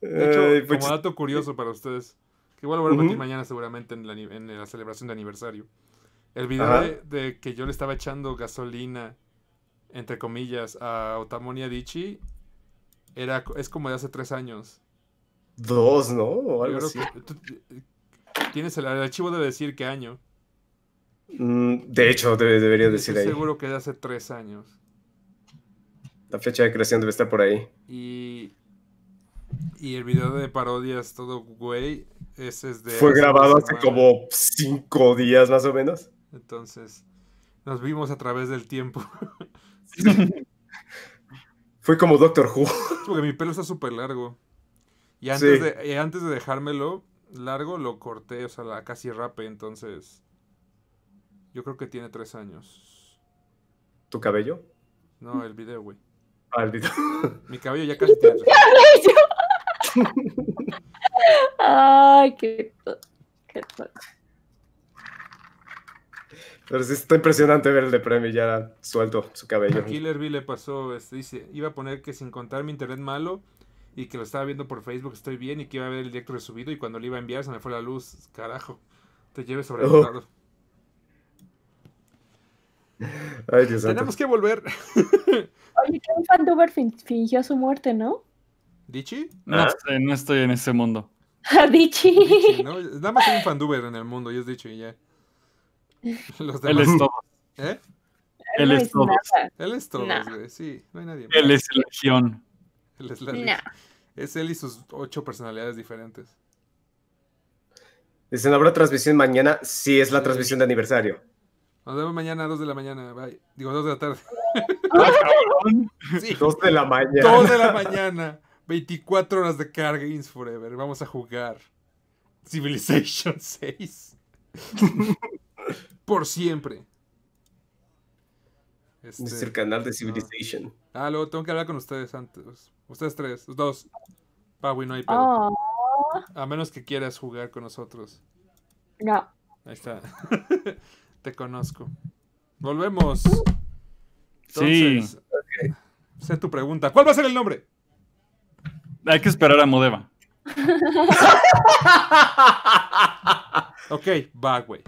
De hecho, pues como dato curioso para ustedes, que igual lo voy a repetir mañana seguramente en la, celebración de aniversario. El video de, que yo le estaba echando gasolina, entre comillas, a Otamonia Dichi es como de hace tres años. Dos, ¿no? Eh, tienes el, archivo de decir qué año. Mm, de hecho, debería decir Seguro que de hace tres años. La fecha de creación debe estar por ahí. Y, y el video de parodias, todo güey, ese es de. Fue grabado hace como cinco días más o menos. Entonces, nos vimos a través del tiempo. Fue como Doctor Who. Porque mi pelo está súper largo. Y antes, de, antes de dejármelo largo, lo corté, o sea, la casi rape, entonces. Yo creo que tiene tres años. ¿Tu cabello? No, el video, güey. Ah, el video. Mi cabello ya casi tiene Ay, qué. qué pero sí está impresionante ver el de y ya suelto su cabello. A Killer B le pasó, dice, iba a poner que sin contar mi internet malo y que lo estaba viendo por Facebook estoy bien y que iba a ver el directo resubido y cuando le iba a enviar se me fue la luz. Carajo, te lleves sobre oh. el Ay, Dios Tenemos que volver. Oye, que un fan fingió su muerte, ¿no? ¿Dichi? No, estoy, ah. no estoy en ese mundo. ¿Dichi? Dichi Nada más hay un fanduber en el mundo y es y ya. Él es todo. ¿Eh? Él, es todo. Él es Sí, no hay nadie. Él es legión. Él es la Es él y sus ocho personalidades diferentes. Dicen, ¿habrá transmisión mañana? Sí, es la transmisión de aniversario. Nos vemos mañana a 2 de la mañana. Bye. Digo, 2 de la tarde. Ah, dos 2 de la mañana. 2 de la mañana. 24 horas de Car Games Forever. Vamos a jugar Civilization 6. por siempre. Este, es el canal de Civilization. Ah, luego tengo que hablar con ustedes antes. Ustedes tres, los dos. Pawi, no hay pedo. Oh. A menos que quieras jugar con nosotros. No. Ahí está. Te conozco. Volvemos. Entonces, Sé tu pregunta. ¿Cuál va a ser el nombre? Hay que esperar a Modeva. ok, Bagway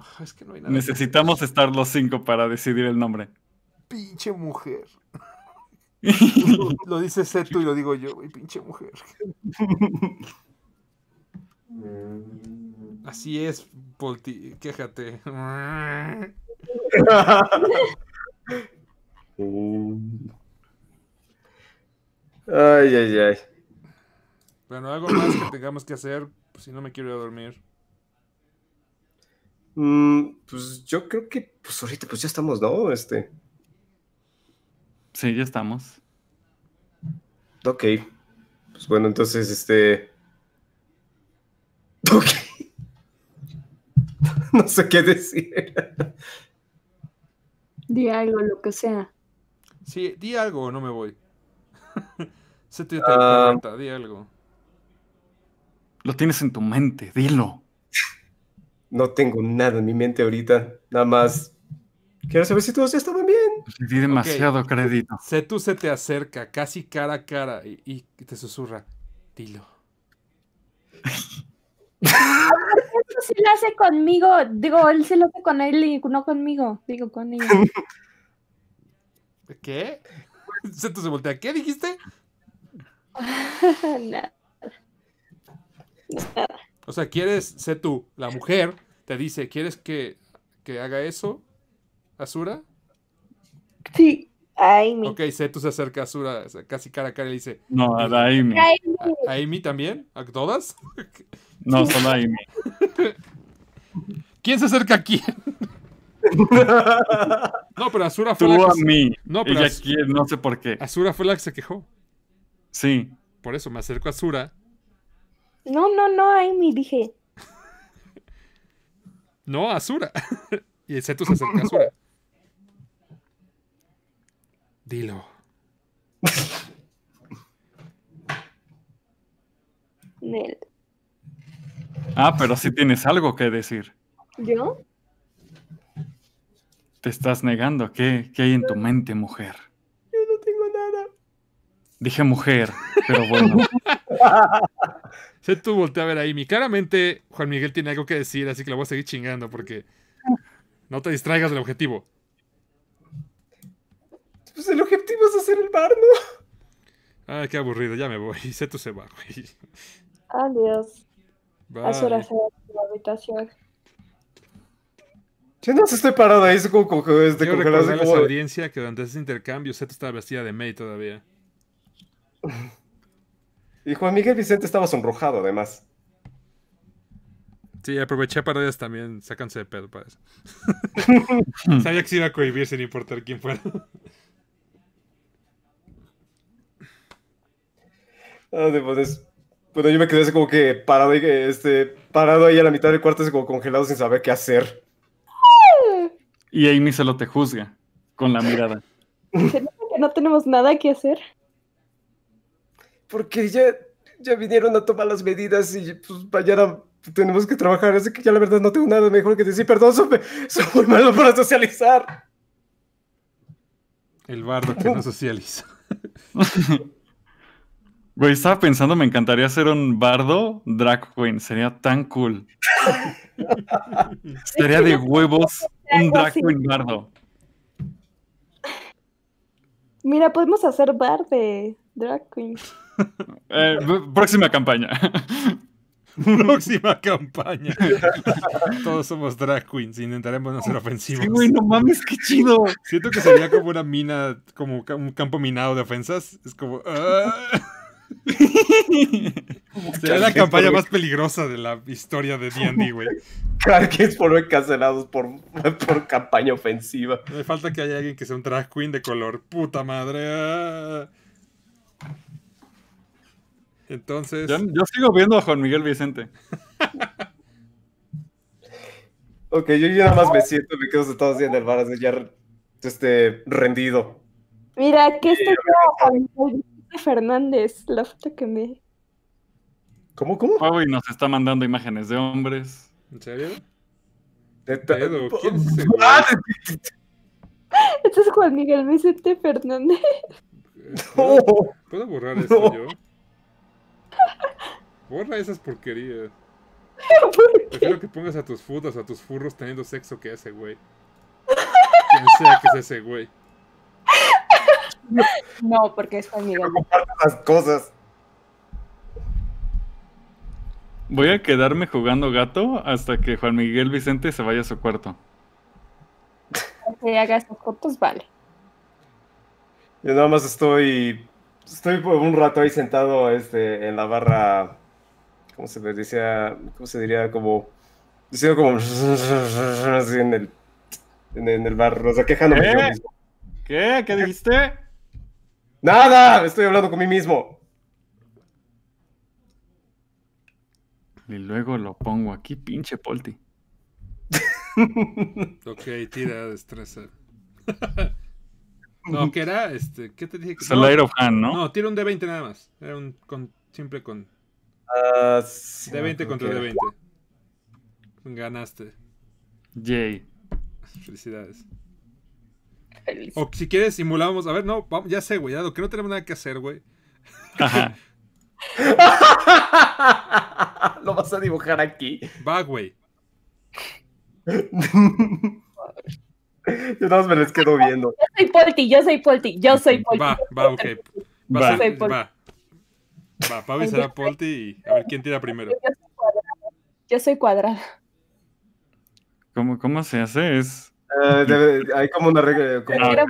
Ah, no Necesitamos estar los cinco para decidir el nombre. Pinche mujer. lo, dices dice y lo digo yo, pinche mujer. Mm. Así es, Polti, quéjate. Mm. Ay, ay, ay. Bueno, algo más que tengamos que hacer, pues, si no me quiero ir a dormir. Mm, pues yo creo que pues ahorita pues ya estamos, ¿no? Este. Sí, ya estamos. Ok. Pues bueno, entonces, este. Ok. no sé qué decir. Di algo, lo que sea. Sí, di algo o no me voy. Se te, ah. di algo. Lo tienes en tu mente, dilo. No tengo nada en mi mente ahorita. Nada más quiero saber si todos estaban bien. Pues di demasiado crédito. Setu se te acerca casi cara a cara y, te susurra. Dilo. Eso sí lo hace conmigo. Digo, él se lo hace con él y no conmigo. Digo, con ella. ¿Qué? Setu se voltea. ¿Qué dijiste? Nada. Nada. O sea, quieres Setu, tú, la mujer te dice, ¿quieres que, que haga eso, Asura? Sí. Aimi. Ok, Setu se acerca a Asura, casi cara a cara y le dice. No, a la Aimi. ¿A Aimi también? ¿A todas? No, solo a Aimi. ¿Quién se acerca a quién? no, pero Asura fue Tú la que. a mí. No, Ella no sé por qué. Asura fue la que se quejó. Sí. Por eso me acerco a Asura no, no, no, Amy, dije. No, Azura. y ese se acerca a Azura. Dilo. Nel. Ah, pero si tienes algo que decir. ¿Yo? Te estás negando. ¿Qué, qué hay en tu mente, mujer? Yo no tengo nada. Dije mujer, pero bueno. Se voltea a ver ahí, Y Claramente, Juan Miguel tiene algo que decir, así que la voy a seguir chingando porque no te distraigas del objetivo. Pues el objetivo es hacer el bar, ¿no? Ay, qué aburrido, ya me voy. Seto se va, güey. Adiós. A se la habitación. Yo no se estoy parado ahí, como, este, como que la audiencia que durante ese intercambio Setu estaba vestida de May todavía. Y Juan Miguel Vicente estaba sonrojado, además. Sí, aproveché para ellas también. Sácanse de pedo para eso. Sabía que se iba a cohibir sin importar quién fuera. Ah, bueno, yo me quedé así como que parado, este, parado ahí a la mitad del cuarto, así como congelado sin saber qué hacer. Y Amy lo te juzga con la mirada. no tenemos nada que hacer? porque ya, ya vinieron a tomar las medidas y pues mañana tenemos que trabajar, así que ya la verdad no tengo nada mejor que decir, perdón, soy, soy muy para socializar. El bardo que no socializa. Güey, estaba pensando, me encantaría ser un bardo drag queen, sería tan cool. Sería de huevos un drag queen bardo. Mira, podemos hacer bar de drag Queens. Eh, próxima campaña. Próxima campaña. Todos somos drag queens, intentaremos no ser ofensivos. mames, qué chido. Siento que sería como una mina, como un campo minado de ofensas. Es como. ¡ah! Es la campaña más peligrosa de la historia de D&D, güey. Claro fueron cancelados por, por campaña ofensiva. Me falta que haya alguien que sea un drag queen de color. ¡Puta madre! Entonces... Yo, sigo viendo a Juan Miguel Vicente. ok, yo ya nada más me siento, me quedo sentado así en el bar, ya este, rendido. Mira, que estoy yo, Fernández, la foto que me. ¿Cómo, cómo? Huawei nos está mandando imágenes de hombres. ¿En serio? ¿De pedo? ¿Quién es ese? Este es Juan Miguel Vicente Fernández. ¿Puedo, no, ¿puedo borrar eso yo? Borra esas porquerías. ¿Por Prefiero que pongas a tus putas, a tus furros teniendo sexo que ese güey. Quien sea que sea ese güey. No, porque es Juan Miguel. las cosas. Voy a quedarme jugando gato hasta que Juan Miguel Vicente se vaya a su cuarto. Que haga fotos, vale. Yo nada más estoy. Estoy por un rato ahí sentado este, en la barra. ¿Cómo se decía? ¿Cómo se diría? Como. Diciendo como. Así en el. En, el bar, o sea, quejándome. ¿Qué? ¿Eh? ¿Qué? ¿Qué dijiste? Nada, estoy hablando con mí mismo. Y luego lo pongo aquí, pinche Polti. ok, tira destreza. no, que era, este, ¿qué te dije? Que... No, of ¿no? No, tira un D20 nada más. Era un con, simple con. Ah, D20 contra D20. Ganaste. Yay. Felicidades. O si quieres, simulamos. A ver, no, ya sé, güey. Ya lo que no tenemos nada que hacer, güey. Ajá. lo vas a dibujar aquí. Va, güey. Yo nada me les quedo viendo. Yo soy Polti, yo soy Polti, yo soy Polti. Va, va, ok. Va, va. Ser, va. va será Polti y a ver quién tira primero. Yo soy cuadrada. Yo soy cuadrada. ¿Cómo, ¿Cómo se hace? Es Uh, hay como una regla. Eh, como... Ah, quiero,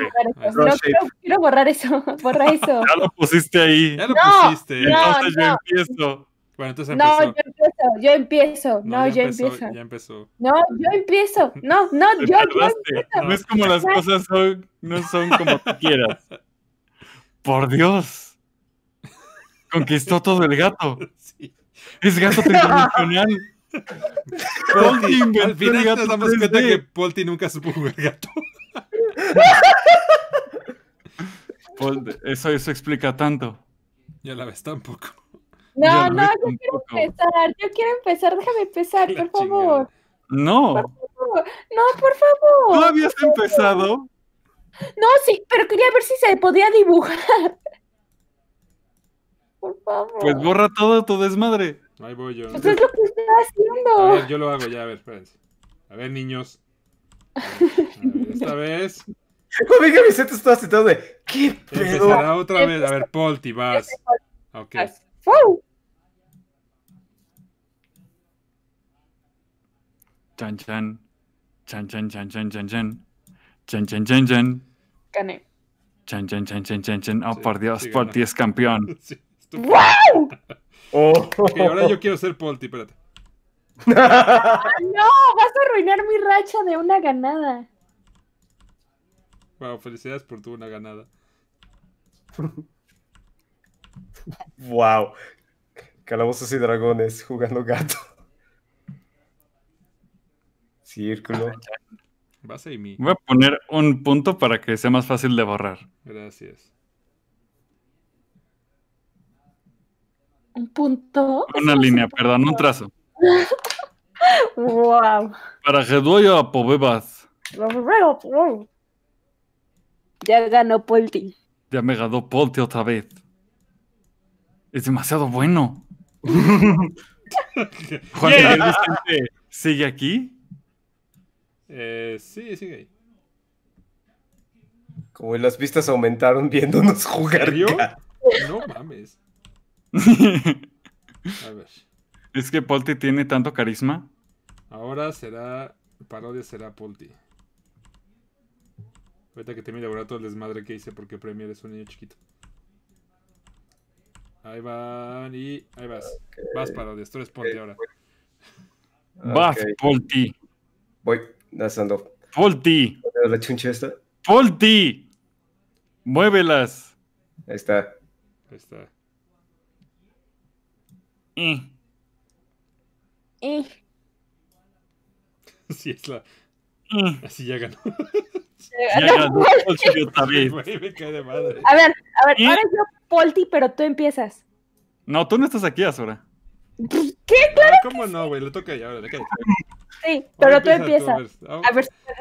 no, quiero, borrar eso. Borra eso. ya lo pusiste ahí. Ya lo pusiste. Entonces no, yo empiezo. Bueno, entonces empezó. No, yo empiezo. Yo empiezo. No, yo empezó, empiezo. Ya empezó. No, yo empiezo. No, no, yo, empiezo. No es como las cosas son, no son como tú quieras. Por Dios. Conquistó todo el gato. Sí. Es gato tridimensional. Polti al el gato. Nos damos cuenta que Polti nunca supo jugar gato. eso, eso explica tanto. Ya la ves tampoco. No, no, yo quiero empezar, yo quiero empezar, déjame empezar, por favor. No. No, por favor. ¿No habías empezado? No, sí, pero quería ver si se podía dibujar. Por favor. Pues borra todo tu desmadre. Ahí voy yo. Pues es lo que está haciendo. A ver, yo lo hago ya, a ver, espérense. A ver, niños. A ver, a ver, esta vez. Oiga, Vicente estaba sentado de. ¿Qué pedo? Empezará otra vez. A ver, Polti, vas. Ok. ¡Wow! Chan, chan. Chan, chan, chan, chan, chan, chan. Chan, chan, chan, chan. Chan, chan, chan, chan, chan, chan. Oh, por Dios, sí, Polti es campeón. Sí. ¡Wow! oh. ahora yo quiero ser Polti, espérate. ¡Ah, ¡No! ¡Vas a arruinar mi racha de una ganada! Wow, felicidades por tu una ganada. wow. Calabozos y dragones jugando gato. Círculo. Voy a poner un punto para que sea más fácil de borrar. Gracias. un punto. Una línea, perdón, un trazo. wow. Para Gedoyo a Pobebas. Ya ganó Polti. Ya me ganó Polti otra vez. Es demasiado bueno. ¿sigue aquí? Eh, sí, sigue ahí. Como las vistas aumentaron viéndonos jugar. yo No mames. Es que Polti tiene tanto carisma. Ahora será. Parodia será Polti. Ahorita que te el laboratorio todo el desmadre que hice porque Premier es un niño chiquito. Ahí van y ahí vas. Vas, Parodia. Tú eres Polti ahora. Vas, Polti. Voy lanzando. Polti. La esta. Polti. Muévelas. Ahí está. Ahí está. Eh. Eh. Sí, es la. Eh. Así ya ganó. ya ganó madre. A ver, a ver, ahora yo Polti, pero tú empiezas. No, tú no estás aquí, Azora. ¿Qué? Claro. ¿Cómo no, güey? Le toca ya, ahora Sí, pero tú empiezas.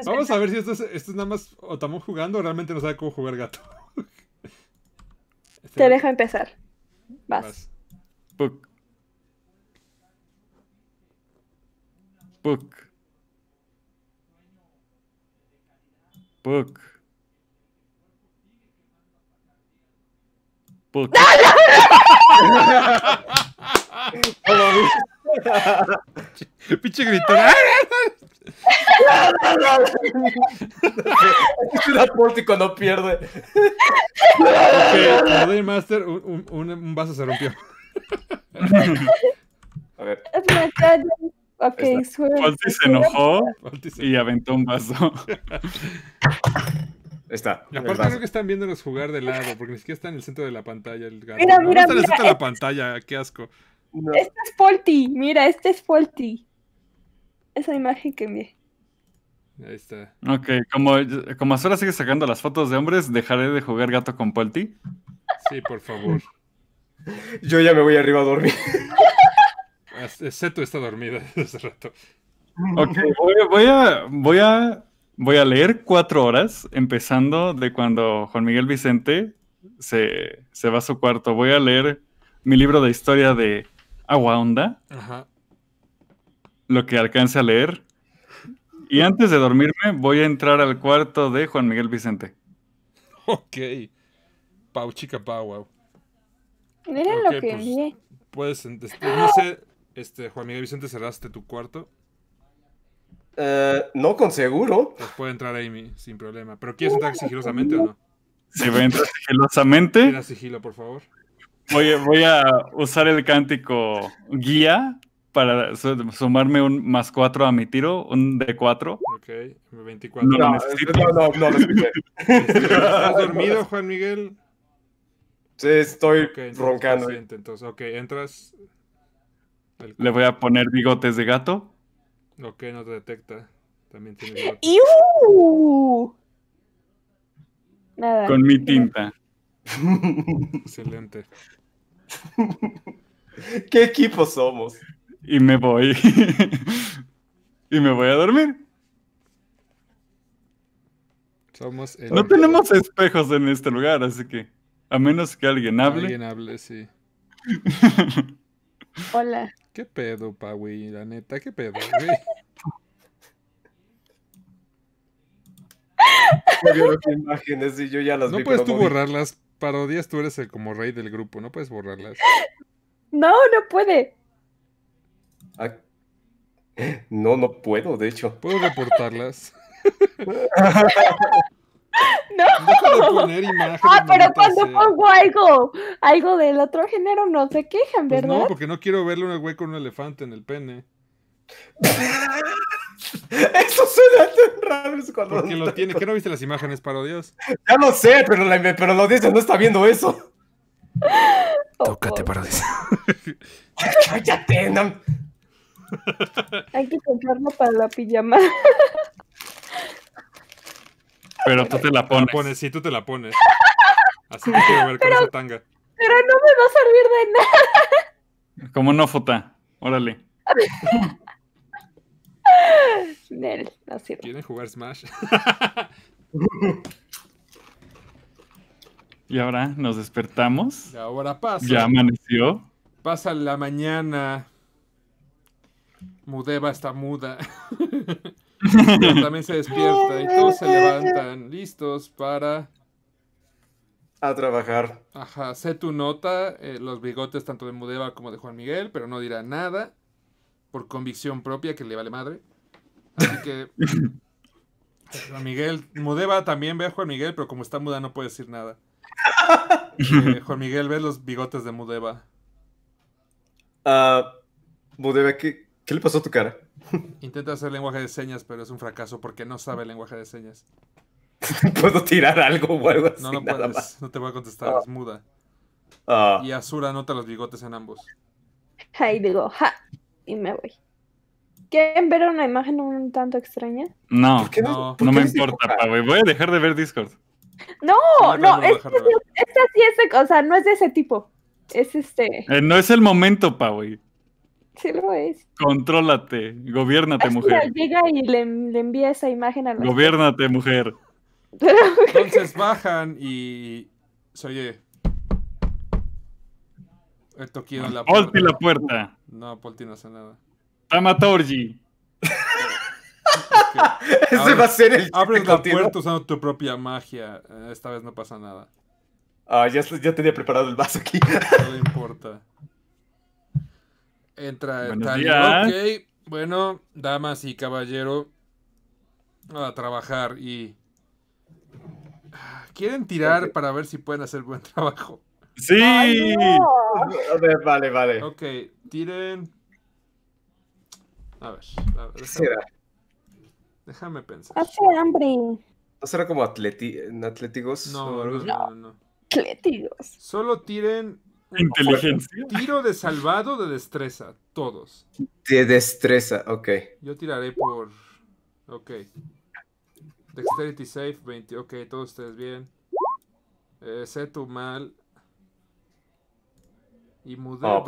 vamos a ver si esto es, esto nada más o estamos jugando o realmente no sabe cómo jugar gato. Te este, dejo empezar. Vas. Vas. Puck. Puck. Puck. Pinche grito! Es no pierde. Master, un, un, vaso se rompió. Ok, se enojó y aventó un vaso. Está. Y aparte creo que están viéndonos jugar de lado, porque ni siquiera está en el centro de la pantalla el gato. Mira, mira, está la pantalla, qué asco. Este es Polti, mira, este es Polti. Esa imagen que envié. Ahí está. Ok, como, como Azura sigue sacando las fotos de hombres, dejaré de jugar gato con Polti. Sí, por favor. Yo ya me voy arriba a dormir. Eh, Seto está dormida desde hace rato. Ok, voy, a, voy, a, voy a leer cuatro horas, empezando de cuando Juan Miguel Vicente se, va a su cuarto. Voy a leer mi libro de historia de Agua Onda. Lo que alcance a leer. Y antes de dormirme, voy a entrar al cuarto de Juan Miguel Vicente. Ok. Pau, chica, pau, wow. lo que pues, Puedes, no este, Juan Miguel Vicente, ¿cerraste tu cuarto? Eh, no, con seguro. Pues puede entrar Amy sin problema. ¿Pero quieres entrar sigilosamente o no? Si voy a entrar sigilosamente. Mira sigilo, por favor. Voy, voy a usar el cántico guía para sumarme un más cuatro a mi tiro, un de 4. Ok, 24. No, no, no, no, ¿Estás dormido, Juan Miguel? Sí, estoy roncando. entonces, ok, entras le voy a poner bigotes de gato. Ok, no te detecta. También tiene bigotes. ¡Iu! Nada. Con mi tinta. Excelente. ¿Qué equipo somos? Y me voy. y me voy a dormir. Somos No tenemos espejos en este lugar, así que a menos que alguien hable. Alguien hable, sí. Hola. ¿Qué pedo, pa, La neta, ¿qué pedo, güey? no puedes tú borrar parodias, tú eres el como rey del grupo, no puedes borrarlas. No, no puede. Ah, no, no puedo, de hecho. Puedo reportarlas. No. poner Ah, pero cuando pongo algo, algo del otro género no se quejan, pues ¿verdad? no, porque no quiero verle un güey con un elefante en el pene. Eso suena tan raro. Cuando porque lo tiene. ¿Qué no viste las imágenes, Dios? Ya lo sé, pero la, pero audiencia no está viendo eso. Tócate Tócate, Dios. Cállate, no. Hay que comprarlo para la pijama. Pero tú te la pones. Sí, tú te la pones. Así que quiero ver con tanga. Pero no me va a servir de nada. Como no, Fota. Órale. Nel, no sirve. ¿Quieren jugar Smash? y ahora nos despertamos. Y ahora pasa. Ya amaneció. Pasa la mañana. Mudeva está muda también se despierta y todos se levantan listos para... A trabajar. Ajá, sé tu nota, eh, los bigotes tanto de Mudeva como de Juan Miguel, pero no dirá nada por convicción propia que le vale madre. Así que... Juan Miguel, Mudeva también ve a Juan Miguel, pero como está muda no puede decir nada. Eh, Juan Miguel, ve los bigotes de Mudeva. Ah, Mudeva, ¿qué le pasó a tu cara? Intenta hacer lenguaje de señas, pero es un fracaso porque no sabe lenguaje de señas. ¿Puedo tirar algo o algo así? No, no puedes. No te voy a contestar, ah. es muda. Ah. Y Azura nota los bigotes en ambos. Ahí digo, ja, y me voy. ¿Quieren ver una imagen un tanto extraña? No, no, me importa, wey. Voy a dejar de ver Discord. No, no, esta, sí es, o sea, no es de ese tipo. Es este. Eh, no es el momento, pa, Sí lo es. Contrólate, gobiernate, mujer. Llega y le, envía esa imagen a nuestro. Gobiernate, mujer. Entonces bajan y se oye. Esto la puerta. Polti la puerta. No, Polti no hace nada. Amatorji Ese va a ser el. Abre la puerta usando tu propia magia. Eh, esta vez no pasa nada. Ah, ya, ya tenía preparado el vaso aquí. No le importa. Entra el Ok, bueno, damas y caballero, a trabajar y. Ah, Quieren tirar para ver si pueden hacer buen trabajo. ¡Sí! Vale, vale. Ok, tiren. A ver, déjame, pensar. Hace hambre. ¿No será como atléticos? No, no, no, no. Atléticos. Solo tiren Inteligencia. Tiro de salvado de destreza, todos. De destreza, ok. Yo tiraré por. Ok. Dexterity Safe 20, ok, todos ustedes bien. Eh, sé tu mal. Y mudé. Oh,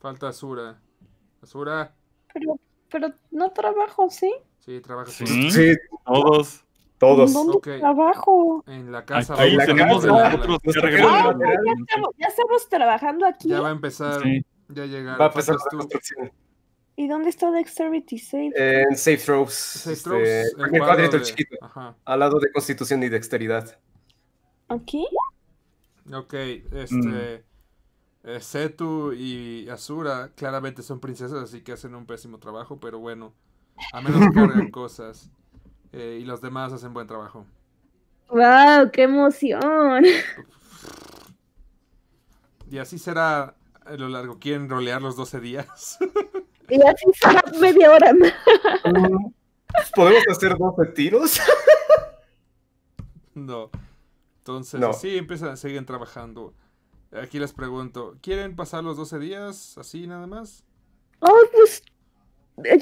Falta asura asura Pero, pero no trabajo, ¿sí? Sí, trabajo. sí todos. Todos. ¿Dónde En la casa. Ahí, tenemos casa. Ah, ya, estamos, ya, estamos, trabajando aquí. Ya va a empezar. Ya llegará. Va a empezar la ¿Y dónde está Dexterity Safe? en Safe Throws. Este, en el cuadrito chiquito. Al lado de Constitución y Dexteridad. ¿Aquí? Ok, este. Eh, Setu y Azura claramente son princesas, así que hacen un pésimo trabajo, pero bueno. A menos que hagan cosas. Eh, y los demás hacen buen trabajo. ¡Wow! ¡Qué emoción! Y así será a lo largo. ¿Quieren rolear los 12 días? Y así será media hora ¿Podemos hacer 12 tiros? No. Entonces, sí empiezan, siguen trabajando. Aquí les pregunto, ¿quieren pasar los 12 días así nada más? Oh, pues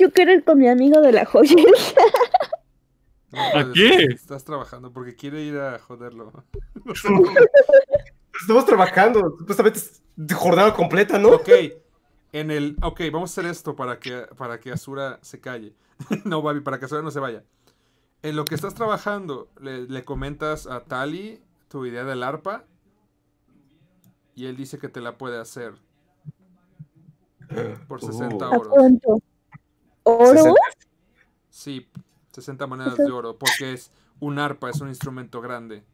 yo quiero ir con mi amigo de la joya Estás trabajando porque quiere ir a joderlo. Estamos trabajando, supuestamente es jornada completa, ¿no? Ok, en el, ok, vamos a hacer esto para que, para que Asura se calle. no, Babi, para que Asura no se vaya. En lo que estás trabajando, le, comentas a Tali tu idea del arpa y él dice que te la puede hacer por 60 euros. ¿A cuánto? ¿Oro? Sí, 60 monedas de oro, porque es un arpa, es un instrumento grande.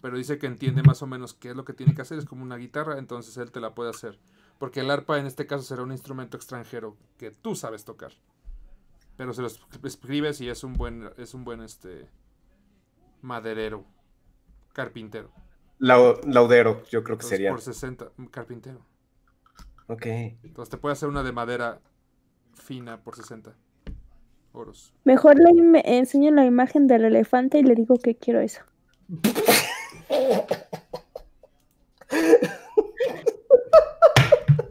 Pero dice que entiende más o menos qué es lo que tiene que hacer, es como una guitarra, entonces él te la puede hacer. Porque el arpa en este caso será un instrumento extranjero que tú sabes tocar. Pero se lo escribes y es un buen, es un buen este maderero, carpintero. laudero, yo creo que sería. Por 60, mm, carpintero. Ok. Entonces te puede hacer una de madera fina por 60. Mejor le enseño la imagen del elefante y le digo que quiero eso.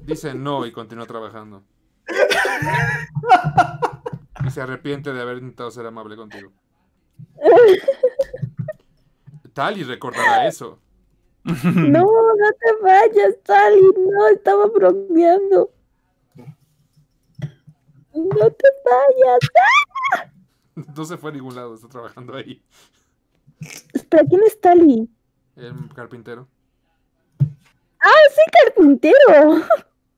Dice no y continúa trabajando. Y se arrepiente de haber intentado ser amable contigo. Tali recordará eso. No, no te vayas, Tali. No, estaba bromeando. No te vayas. No se fue a ningún lado, está trabajando ahí. ¿Para quién es Tali? El carpintero. ¡Ah, sí, carpintero!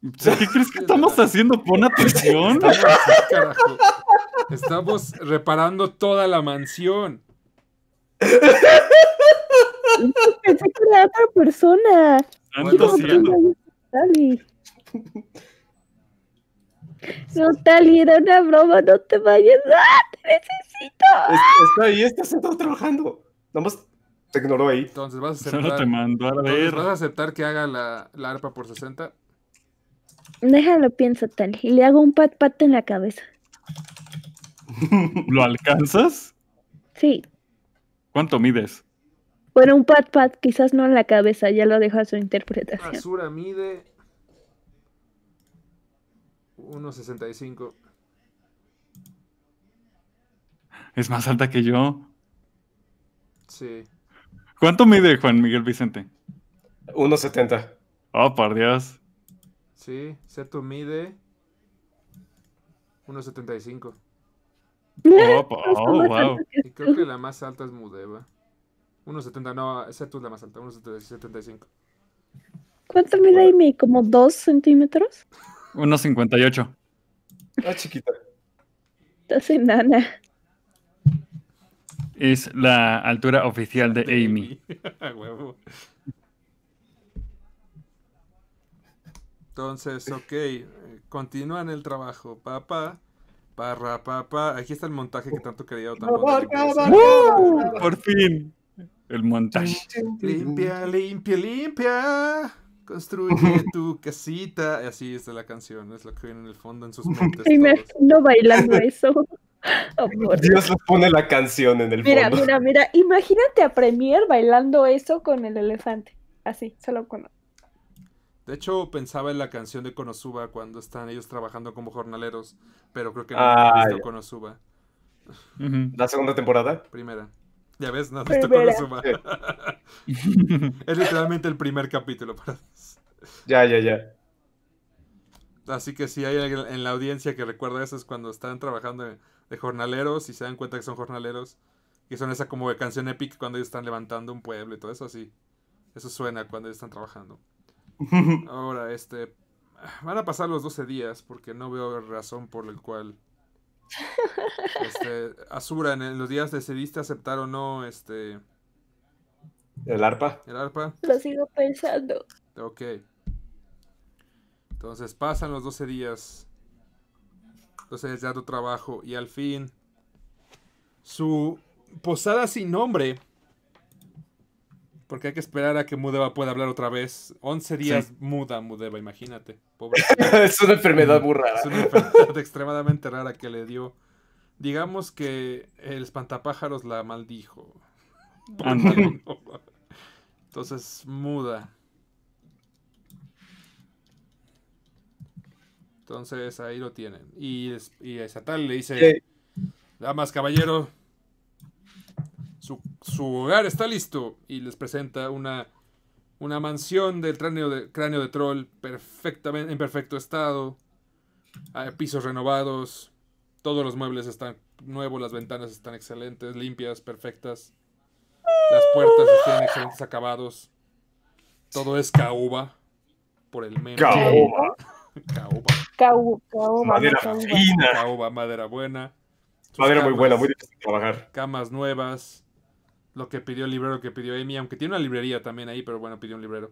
¿Qué crees que estamos haciendo? Pon atención. Estamos, reparando toda la mansión. Pensé que era otra persona. ¿Cuánto no, Tali, era una broma, no te vayas. ¡Ah, te necesito! está ahí, está sentado trabajando. vamos, te ignoró ahí. Entonces vas a aceptar. No te mando a ver. ¿Vas a aceptar que haga la, la arpa por 60? Déjalo, pienso, Tali. Y le hago un pat pat en la cabeza. ¿Lo alcanzas? Sí. ¿Cuánto mides? Bueno, un pat pat, quizás no en la cabeza, ya lo dejo a su interpretación. Basura mide 1.65. Es más alta que yo. Sí. ¿Cuánto mide Juan Miguel Vicente? 1.70. Oh, por Dios. Sí, Seto mide 1.75. Oh, oh wow. creo que la más alta es Mudeva. 1.70, no, Seto es la más alta, 1.75. ¿Cuánto mide Amy? ¿Como 2 centímetros? 1.58. Ah, chiquita. Estás enana. Es la altura oficial de Amy. Entonces, ok, eh, continúan el trabajo. Papá, parra, papá. Aquí está el montaje que tanto quería. ¡Por fin! El montaje. Limpia, limpia, limpia. Construye tu casita. Así está la canción, es lo que viene en el fondo en sus mentes. Me bailando eso. Oh, Dios pone la canción en el fondo. Mira, mira, mira. Imagínate a Premier bailando eso con el elefante. Así, solo con. De hecho, pensaba en la canción de Konosuba cuando están ellos trabajando como jornaleros, pero creo que no he visto Konosuba. ¿La segunda temporada? Primera. Ya ves, no he visto Konosuba. es literalmente el primer capítulo para ti. Ya, ya, ya. Así que si hay alguien en la audiencia que recuerda eso es cuando están trabajando de, jornaleros y se dan cuenta que son jornaleros y son esa como de canción épica cuando ellos están levantando un pueblo y todo eso así. Eso suena cuando ellos están trabajando. Ahora, este, van a pasar los 12 días porque no veo razón por el cual este, Asura, en los días decidiste aceptar o no este el arpa. El arpa. Lo sigo pensando. Ok. Entonces pasan los 12 días. Entonces ya de trabajo. Y al fin. Su posada sin nombre. Porque hay que esperar a que Mudeva pueda hablar otra vez. 11 días muda Mudeva, imagínate. Pobre. es una enfermedad burrada. Mm, es una enfermedad extremadamente rara que le dio. Digamos que el espantapájaros la maldijo. Entonces, muda. Entonces ahí lo tienen. Y, a esa le dice, damas, caballero, su, hogar está listo. Y les presenta una, una mansión del cráneo de, cráneo de troll perfectamente, en perfecto estado. Hay pisos renovados. Todos los muebles están nuevos, las ventanas están excelentes, limpias, perfectas. Las puertas están excelentes acabados. Todo es caoba por el menos Caoba. Caoba. Madera fina. madera buena. Madera muy buena, muy difícil de trabajar. Camas nuevas. Lo que pidió el librero que pidió Emi, aunque tiene una librería también ahí, pero bueno, pidió un librero.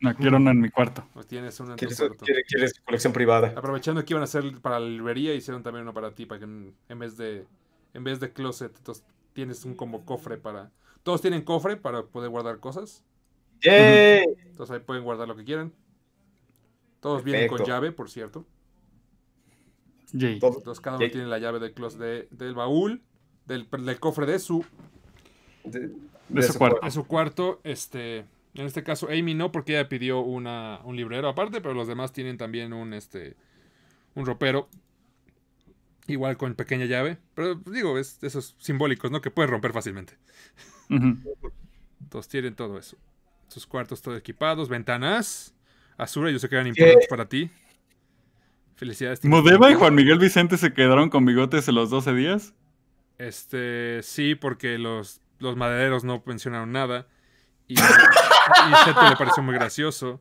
No, quiero una en mi cuarto. Pues tienes una en tu cuarto. Quieres, colección privada. Aprovechando que iban a hacer para la librería, hicieron también una para ti, para que en vez de, en vez de closet, entonces tienes un como cofre para. Todos tienen cofre para poder guardar cosas. ¡Yay! Entonces ahí pueden guardar lo que quieran. Todos vienen con llave, por cierto. Jay. Entonces cada uno tiene la llave del del baúl, del, cofre de su... De, su, cuarto. su cuarto, este... En este caso, Amy no, porque ella pidió un librero aparte, pero los demás tienen también un, este, un ropero. Igual con pequeña llave. Pero pues, digo, es esos simbólicos, ¿no? Que puedes romper fácilmente. Entonces tienen todo eso. Sus cuartos todo equipados, ventanas. Azura, yo sé que eran importantes para ti. Felicidades. Mudeva y Juan Miguel Vicente se quedaron con bigotes en los 12 días? Este, sí, porque los, los madereros no mencionaron nada. Y, y le pareció muy gracioso.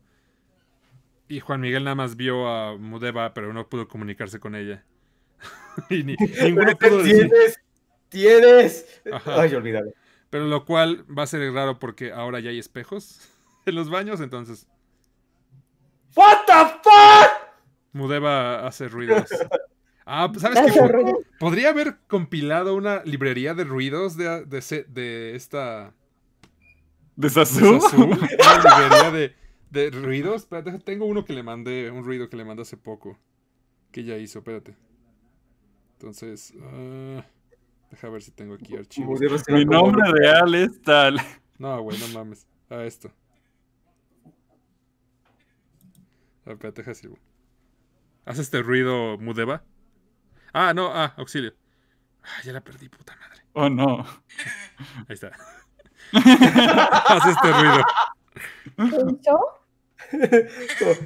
Y Juan Miguel nada más vio a Mudeva, pero no pudo comunicarse con ella. ¿Tienes? ¿Tienes? Ay, olvídalo. Pero lo cual va a ser raro porque ahora ya hay espejos en los baños, entonces What the fuck? Mudeba hace ruidos. Ah, pues, ¿sabes qué? Podría haber compilado una librería de ruidos de, de, esta. ¿De Sasu? una librería de, de ruidos. Espérate, tengo uno que le mandé, un ruido que le mandé hace poco. Que ya hizo, espérate. Entonces, ah, deja ver si tengo aquí archivos. Mi nombre real es tal. No, güey, no mames. A esto. La así, Haz este ruido Mudeva Ah, no, ah, auxilio. Ah, ya la perdí, puta madre. Oh, no. Ahí está. Haces este ruido.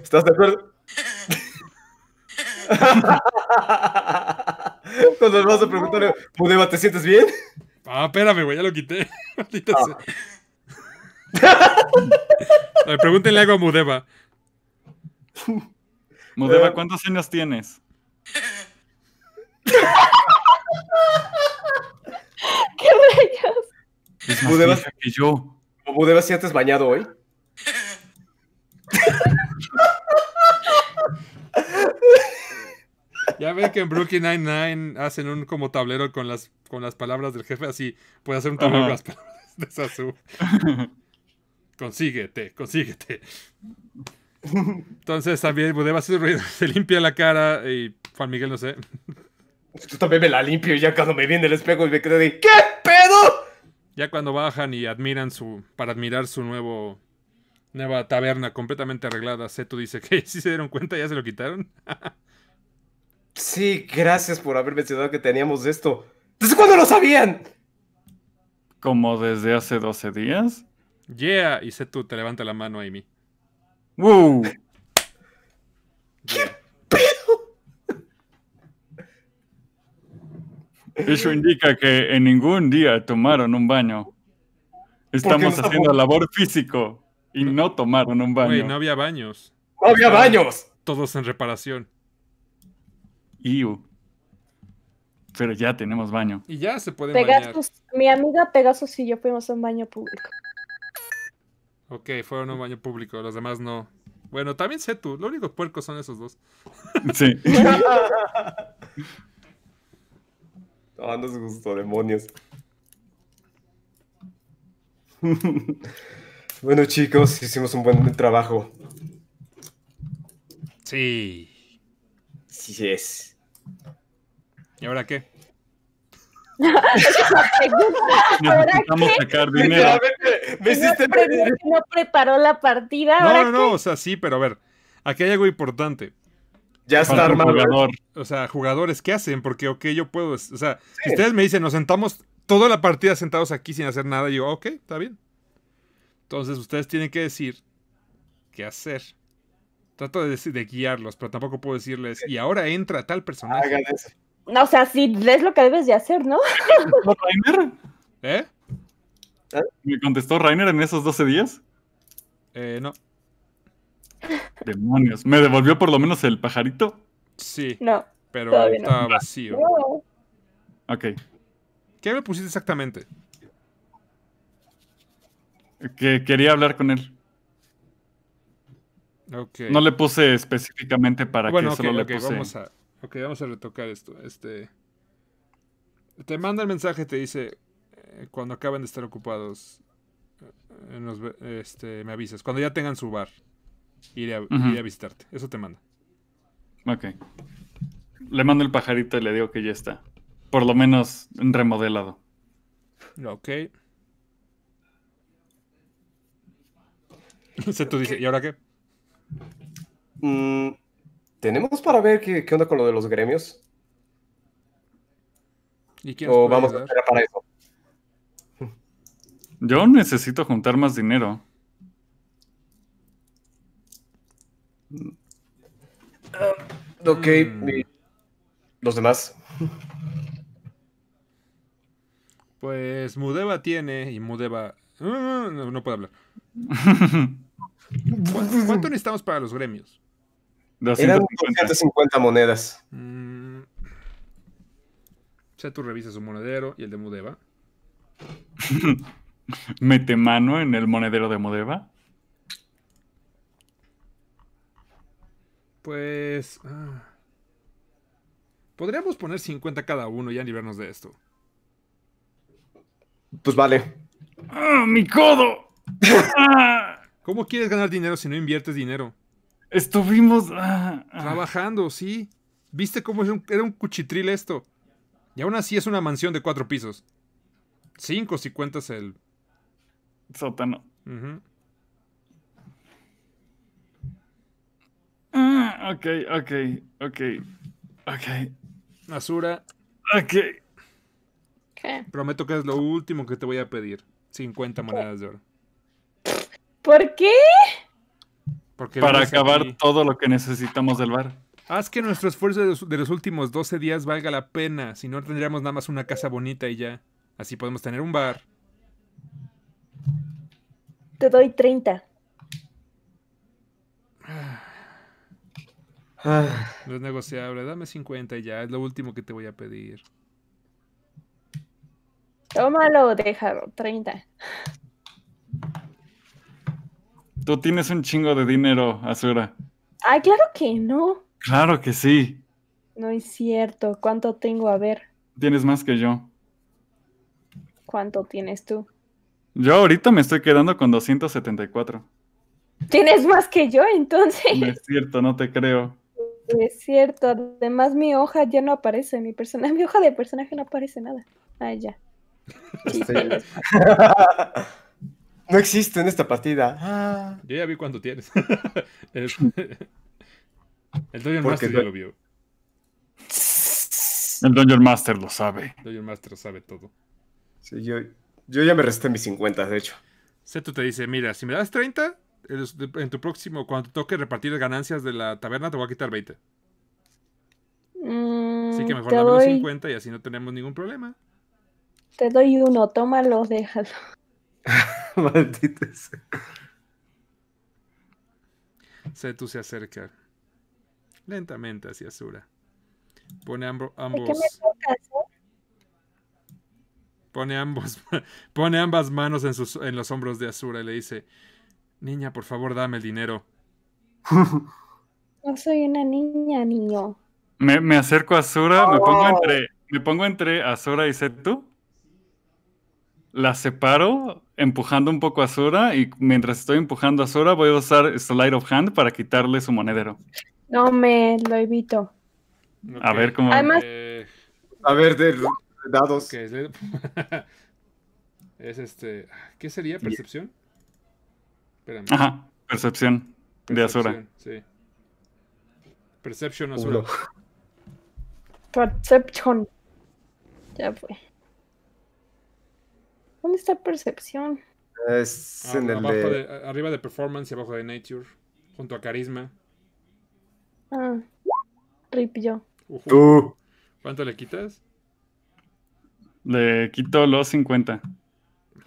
¿Estás de acuerdo? Cuando vas a preguntarle, Mudeva, ¿te sientes bien? Ah, espérame, güey, ya lo quité. Ah. pregúntenle algo a Mudeva Mudeva, eh. ¿cuántos años tienes? ¡Qué rayos! Es más que yo. si antes bañado hoy? Ya ven que en Brooklyn Nine-Nine hacen un como tablero con las, con las palabras del jefe, así puede hacer un tablero con las palabras de Sasu. consíguete, consíguete. Entonces también pues, ruido, se limpia la cara y Juan Miguel no sé. Yo también me la limpio y ya cuando me viene el espejo y me quedo de ¿Qué pedo? Ya cuando bajan y admiran su. para admirar su nuevo. nueva taberna completamente arreglada, Seto dice que si se dieron cuenta, ya se lo quitaron. sí, gracias por haber mencionado que teníamos esto. ¿Desde cuándo lo sabían? Como desde hace 12 días. Yeah, y Setu te levanta la mano, a Amy. ¡Wow! ¿Qué pedo? Eso indica que en ningún día tomaron un baño. Estamos haciendo labor físico y no tomaron un baño. no había baños. ¡No había baños! Todos en reparación. Pero ya tenemos baño. Y ya se pueden bañar. Mi amiga Pegasus y yo fuimos a un baño público. Ok, fueron a un baño público, los demás no. Bueno, también sé tú, los únicos puercos son esos dos. Sí. no, ah, no es demonios. bueno, chicos, hicimos un buen trabajo. Sí. Sí es. ¿Y ahora qué? a sacar dinero. no, preparó la partida. No, no, no, o sea, sí, pero a ver, aquí hay algo importante. Ya está armado. ¿eh? O sea, jugadores, ¿qué hacen? Porque, ok, yo puedo. O sea, si ustedes me dicen, nos sentamos toda la partida sentados aquí sin hacer nada, yo, ok, está bien. Entonces, ustedes tienen que decir qué hacer. Trato de, de guiarlos, pero tampoco puedo decirles, y ahora entra tal personaje. No, o sea, sí, es lo que debes de hacer, ¿no? Rainer? ¿Eh? ¿Ah? ¿Me contestó Rainer en esos 12 días? Eh, no. Demonios. ¿Me devolvió por lo menos el pajarito? Sí. No. Pero está vacío. Ok. ¿Qué me pusiste exactamente? Que quería hablar con él. Okay. No le puse específicamente para que solo le puse. Ok, vamos a retocar esto. Este. Te manda el mensaje, te dice. Eh, cuando acaben de estar ocupados. Eh, este, me avisas. Cuando ya tengan su bar. Iré a, visitarte. Eso te manda. Ok. Le mando el pajarito y le digo que ya está. Por lo menos remodelado. Ok. Se tú dice, ¿y ahora qué? Mm, ¿Tenemos para ver qué, qué onda con lo de los gremios? ¿O vamos a esperar para eso? Yo necesito juntar más dinero. Mm. ok, mm. los demás. Pues Mudeva tiene y Mudeva... Mm, no, puede hablar. ¿Cuánto necesitamos para los gremios? 250. 50 monedas. O mm. sea, tú revisas su monedero y el de Mudeva. Mete mano en el monedero de Mudeva. Pues. Ah. Podríamos poner 50 cada uno y ya librarnos de esto. Pues vale. ¡Ah, mi codo! ¿Cómo quieres ganar dinero si no inviertes dinero? Estuvimos ah, ah. trabajando, sí. ¿Viste cómo era un, cuchitril esto? Y aún así es una mansión de cuatro pisos. Cinco si cuentas el sótano. Ah, ok, ok, ok, ok. Azura. Ok. Prometo que es lo último que te voy a pedir. 50 monedas de oro. ¿Por qué? para acabar todo lo que necesitamos del bar. Haz ah, que nuestro esfuerzo de los, últimos 12 días valga la pena. Si no, tendríamos nada más una casa bonita y ya. Así podemos tener un bar. Te doy 30. Ah. No es negociable. Dame 50 y ya. Es lo último que te voy a pedir. Tómalo, déjalo. 30. Tú tienes un chingo de dinero, Azura. Ay, claro que no. Claro que sí. No es cierto. ¿Cuánto tengo? A ver. Tienes más que yo. ¿Cuánto tienes tú? Yo ahorita me estoy quedando con 274. Tienes más que yo, entonces. No es cierto, no te creo. No es cierto. Además, mi hoja ya no aparece. Mi, persona... mi hoja de personaje no aparece nada. ¡Ay, ya. sí. Este, No existe en esta partida. Yo ya vi cuánto tienes. el, el Master ya lo vio. El Dungeon Master lo sabe. El Dungeon Master lo sabe todo. yo, ya me resté mis 50, de hecho. Seto te dice, mira, si me das 30, en tu próximo, cuando te toque repartir ganancias de la taberna, te voy a quitar 20. así que mm, mejor dame los 50 y así no tenemos ningún problema. Te doy uno, tómalo, déjalo. Maldito Setu se acerca lentamente hacia azura Pone ambos. Pone ambos. Pone ambas manos en, sus, en los hombros de azura y le dice: Niña, por favor, dame el dinero. No soy una niña, niño. Me, acerco a Azura, me pongo oh. entre. Me pongo entre Asura y Setu la separo empujando un poco a Sora y mientras estoy empujando a Sora voy a usar Slide of Hand para quitarle su monedero. No me lo evito. A ver cómo... A ver, de, los dados. es este... ¿Qué sería? ¿Percepción? Ajá, percepción, de Azura. Sí. Perception Azura. Perception. Ya fue. ¿Dónde está percepción? Es en el arriba de performance y abajo de nature, junto a carisma. Ah, rip yo. ¿Cuánto le quitas? Le quito los 50.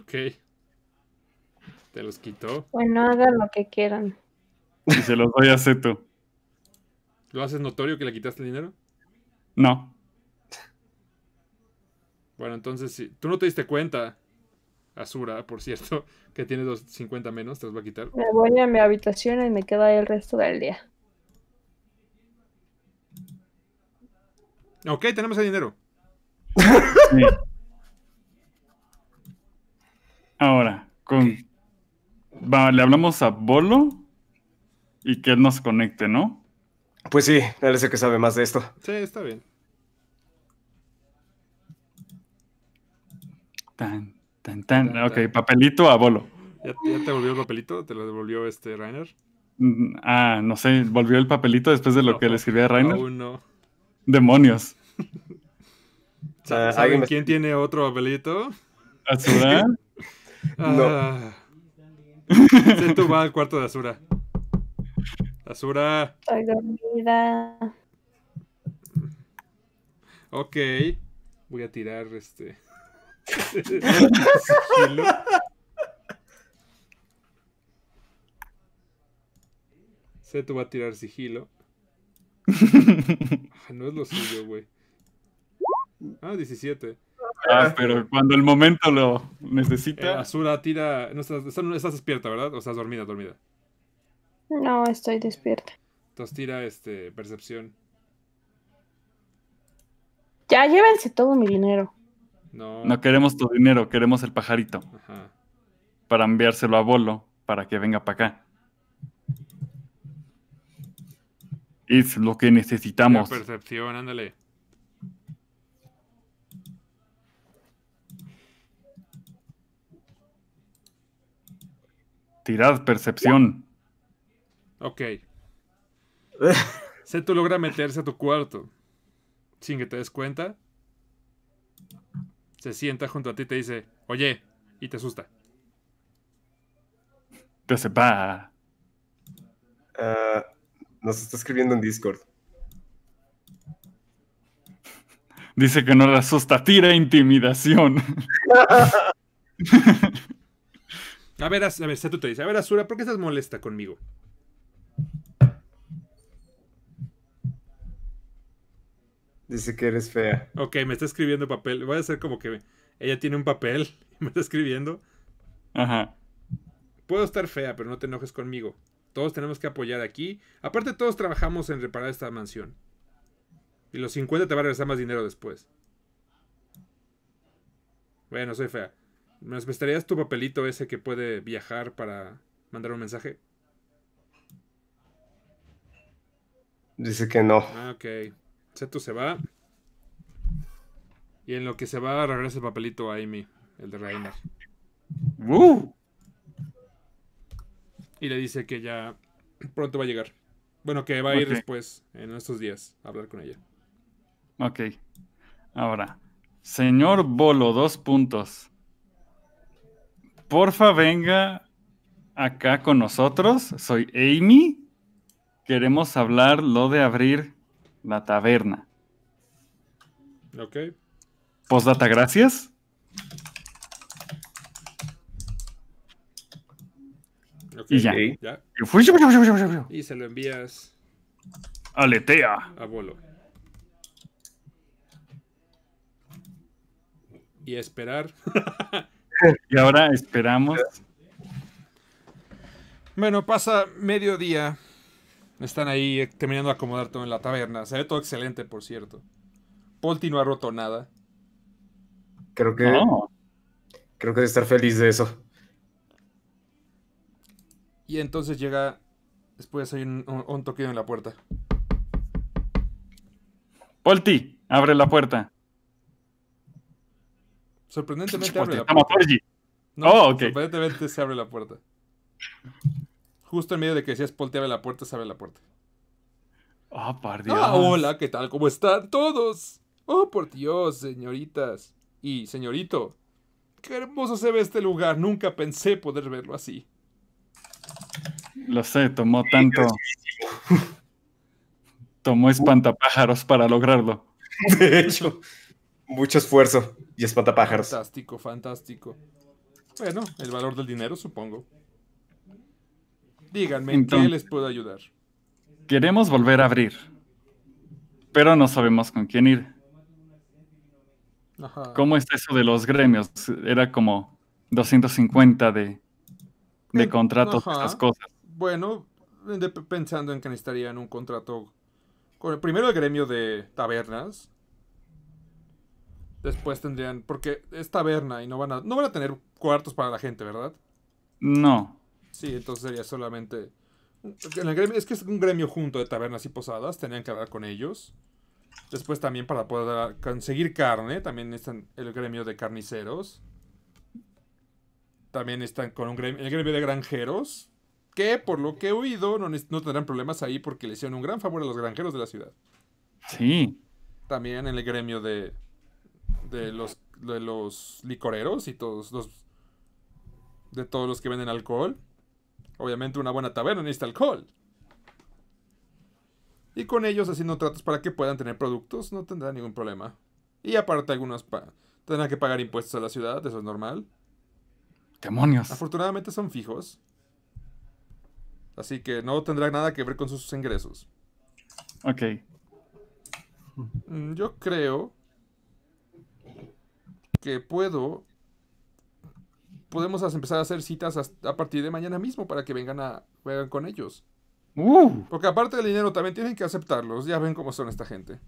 Ok. Te los quito. Bueno, hagan lo que quieran. se los doy a Zeto. ¿Lo haces notorio que le quitaste el dinero? No. Bueno, entonces si Tú no te diste cuenta. Asura, por cierto, que tiene 250 menos, te los va a quitar. Me voy a mi habitación y me quedo ahí el resto del día. Ok, tenemos el dinero. Ahora, con... Va, le hablamos a Bolo y que él nos conecte, ¿no? Pues sí, parece que sabe más de esto. Sí, está bien. Tan, ok, papelito a bolo. ¿Ya, te volvió el papelito? ¿Te lo devolvió este Rainer? Mm, ah, no sé, volvió el papelito después de lo que le escribía a Rainer. Demonios. Eh, ¿Saben, quién tiene otro papelito? ¿Azura? Ah. no. Se tú va al cuarto de Azura. Azura. Estoy dormida. Ok. Voy a tirar este. Seto va a tirar sigilo. Ah, no es lo suyo, güey. Ah, 17. Ah, pero cuando el momento lo necesita. Eh, Azura tira. estás, estás, despierta, ¿verdad? O estás dormida, dormida. No, estoy despierta. Entonces tira este percepción. Ya llévense todo mi dinero. No. queremos tu dinero, queremos el pajarito. Para enviárselo a Bolo, para que venga para acá. Es lo que necesitamos. percepción, ándale. Tirad percepción. Ok. Se tú logra meterse a tu cuarto sin que te des cuenta se sienta junto a ti y te dice, oye, y te asusta. Te sepa. Ah, nos está escribiendo en Discord. Dice que no le asusta. Tira intimidación. a ver, a, a ver, te dice, a ver, Azura, ¿por qué estás molesta conmigo? Dice que eres fea. Ok, me está escribiendo papel. Voy a hacer como que ella tiene un papel y me está escribiendo. Ajá. Puedo estar fea, pero no te enojes conmigo. Todos tenemos que apoyar aquí. Aparte, todos trabajamos en reparar esta mansión. Y los 50 te va a regresar más dinero después. Bueno, soy fea. ¿Me prestarías tu papelito ese que puede viajar para mandar un mensaje? Dice que no. Ah, ok. Seto se va. Y en lo que se va, regresa el papelito a Amy, el de Reiner. Uh. Y le dice que ya pronto va a llegar. Bueno, que va a ir después, en estos días, a hablar con ella. Ok. Ahora, señor Bolo, dos puntos. Porfa, venga acá con nosotros. Soy Amy. Queremos hablar lo de abrir la taberna. Ok. Postdata, gracias. y ya. Y se lo envías. Aletea. A Bolo. Y esperar. y ahora esperamos. Bueno, pasa mediodía. Están ahí eh, terminando de acomodar todo en la taberna. Se ve todo excelente, por cierto. Polti no ha roto nada. Creo que. Creo que debe estar feliz de eso. Y entonces llega. Después hay un, toque en la puerta. Polti, abre la puerta. Sorprendentemente abre la puerta. oh, Sorprendentemente se abre la puerta. Justo en medio de que decías, Paul, la puerta, se abre la puerta. Ah, por ah, Dios. Ah, hola, ¿qué tal? ¿Cómo están todos? Oh, por Dios, señoritas. Y señorito, qué hermoso se ve este lugar. Nunca pensé poder verlo así. Lo sé, tomó tanto. Tomó espantapájaros para lograrlo. De hecho, mucho esfuerzo y espantapájaros. Fantástico, fantástico. Bueno, el valor del dinero, supongo. Díganme, qué les puedo ayudar? Queremos volver a abrir, pero no sabemos con quién ir. ¿Cómo está eso de los gremios? Era como 250 de, de contratos, cosas. Bueno, pensando en que necesitarían un contrato con primero el gremio de tabernas. Después tendrían, porque es taberna y no van a, no van a tener cuartos para la gente, ¿verdad? No, Sí, entonces sería solamente... Es que es un gremio junto de tabernas y posadas, tenían que hablar con ellos. Después también para poder conseguir carne, también están el gremio de carniceros. También están con un gremio, el gremio de granjeros, que por lo que he oído no, tendrán problemas ahí porque le hicieron un gran favor a los granjeros de la ciudad. Sí. También en el gremio de, de, los, de los licoreros y todos los... de todos los que venden alcohol. Obviamente una buena taberna necesita alcohol. Y con ellos haciendo tratos para que puedan tener productos, no tendrá ningún problema. Y aparte algunos tendrán que pagar impuestos a la ciudad, eso es normal. Demonios. Afortunadamente son fijos. Así que no tendrá nada que ver con sus ingresos. Ok. Mm, yo creo que puedo podemos empezar a hacer citas a, partir de mañana mismo para que vengan a juegan con ellos. Uh. Porque aparte del dinero también tienen que aceptarlos. Ya ven cómo son esta gente.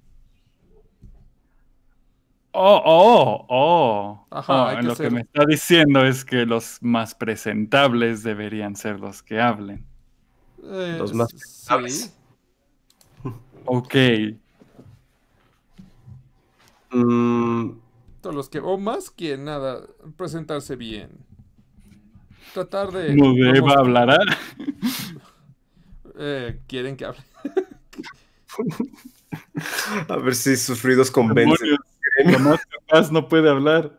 Oh, oh, oh. Ajá, oh, lo que me está diciendo es que los más presentables deberían ser los que hablen. Eh, los más presentables. Ok. Mm. Todos los que, o más que nada, presentarse bien tratar de. No a hablar. Ah? Eh, Quieren que hable. A ver si sus ruidos convencen. no puede hablar.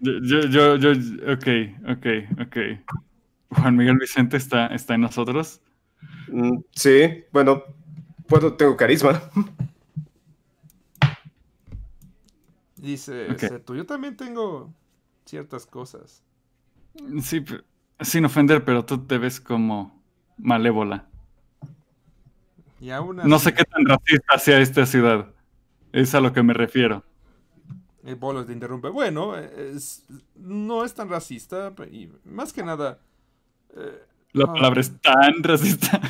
Yo, yo, yo, ok, ok, ok. Juan Miguel Vicente está, está en nosotros. Mm, sí, bueno, puedo, tengo carisma. Dice, yo también tengo ciertas cosas. Sí, sin ofender, pero tú te ves como malévola. Y no sé qué tan racista sea esta ciudad. Es a lo que me refiero. El Bolos te interrumpe. Bueno, no es tan racista. Y más que nada. Eh, la ah, palabra es tan racista.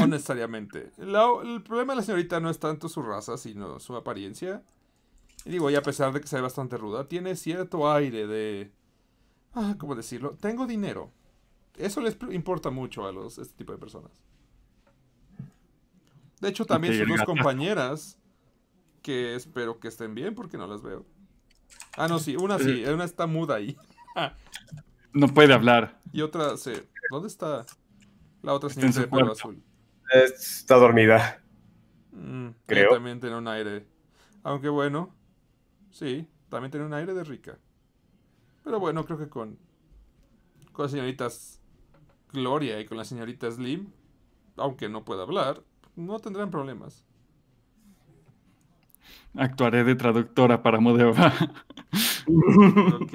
No necesariamente. el problema de la señorita no es tanto su raza, sino su apariencia. Y digo, y a pesar de que sea bastante ruda, tiene cierto aire de... Ah, ¿cómo decirlo? Tengo dinero. Eso les importa mucho a los este tipo de personas. De hecho, también son dos compañeras, que espero que estén bien porque no las veo. Ah, no, sí, una sí, una está muda ahí. no puede hablar. Y otra, sí. ¿Dónde está la otra señora de pelo azul? Está dormida. Mm, creo. También tiene un aire. Aunque bueno, Sí, también tiene un aire de rica. Pero bueno, creo que con, con las señoritas Gloria y con la señorita Slim, aunque no pueda hablar, no tendrán problemas. Actuaré de traductora para Modelo. ok.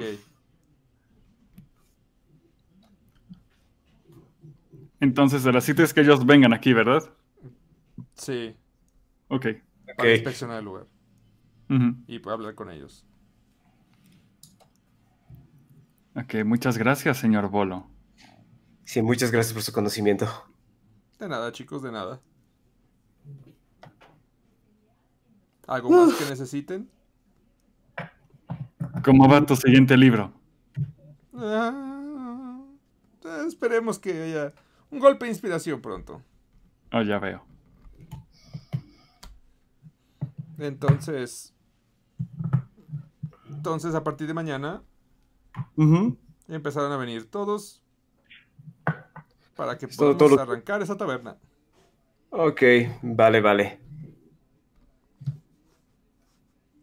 Entonces, la cita es que ellos vengan aquí, ¿verdad? Sí. Ok. Para inspeccionar el lugar y puedo hablar con ellos. Ok, muchas gracias, señor Bolo. Sí, muchas gracias por su conocimiento. De nada, chicos, de nada. ¿Algo más que necesiten? ¿Cómo va tu siguiente libro? Ah, eh, esperemos que haya un golpe de inspiración pronto. Ah, ya veo. Entonces, entonces, a partir de mañana, empezaron a venir todos para que podamos arrancar esa taberna. Ok, vale, vale.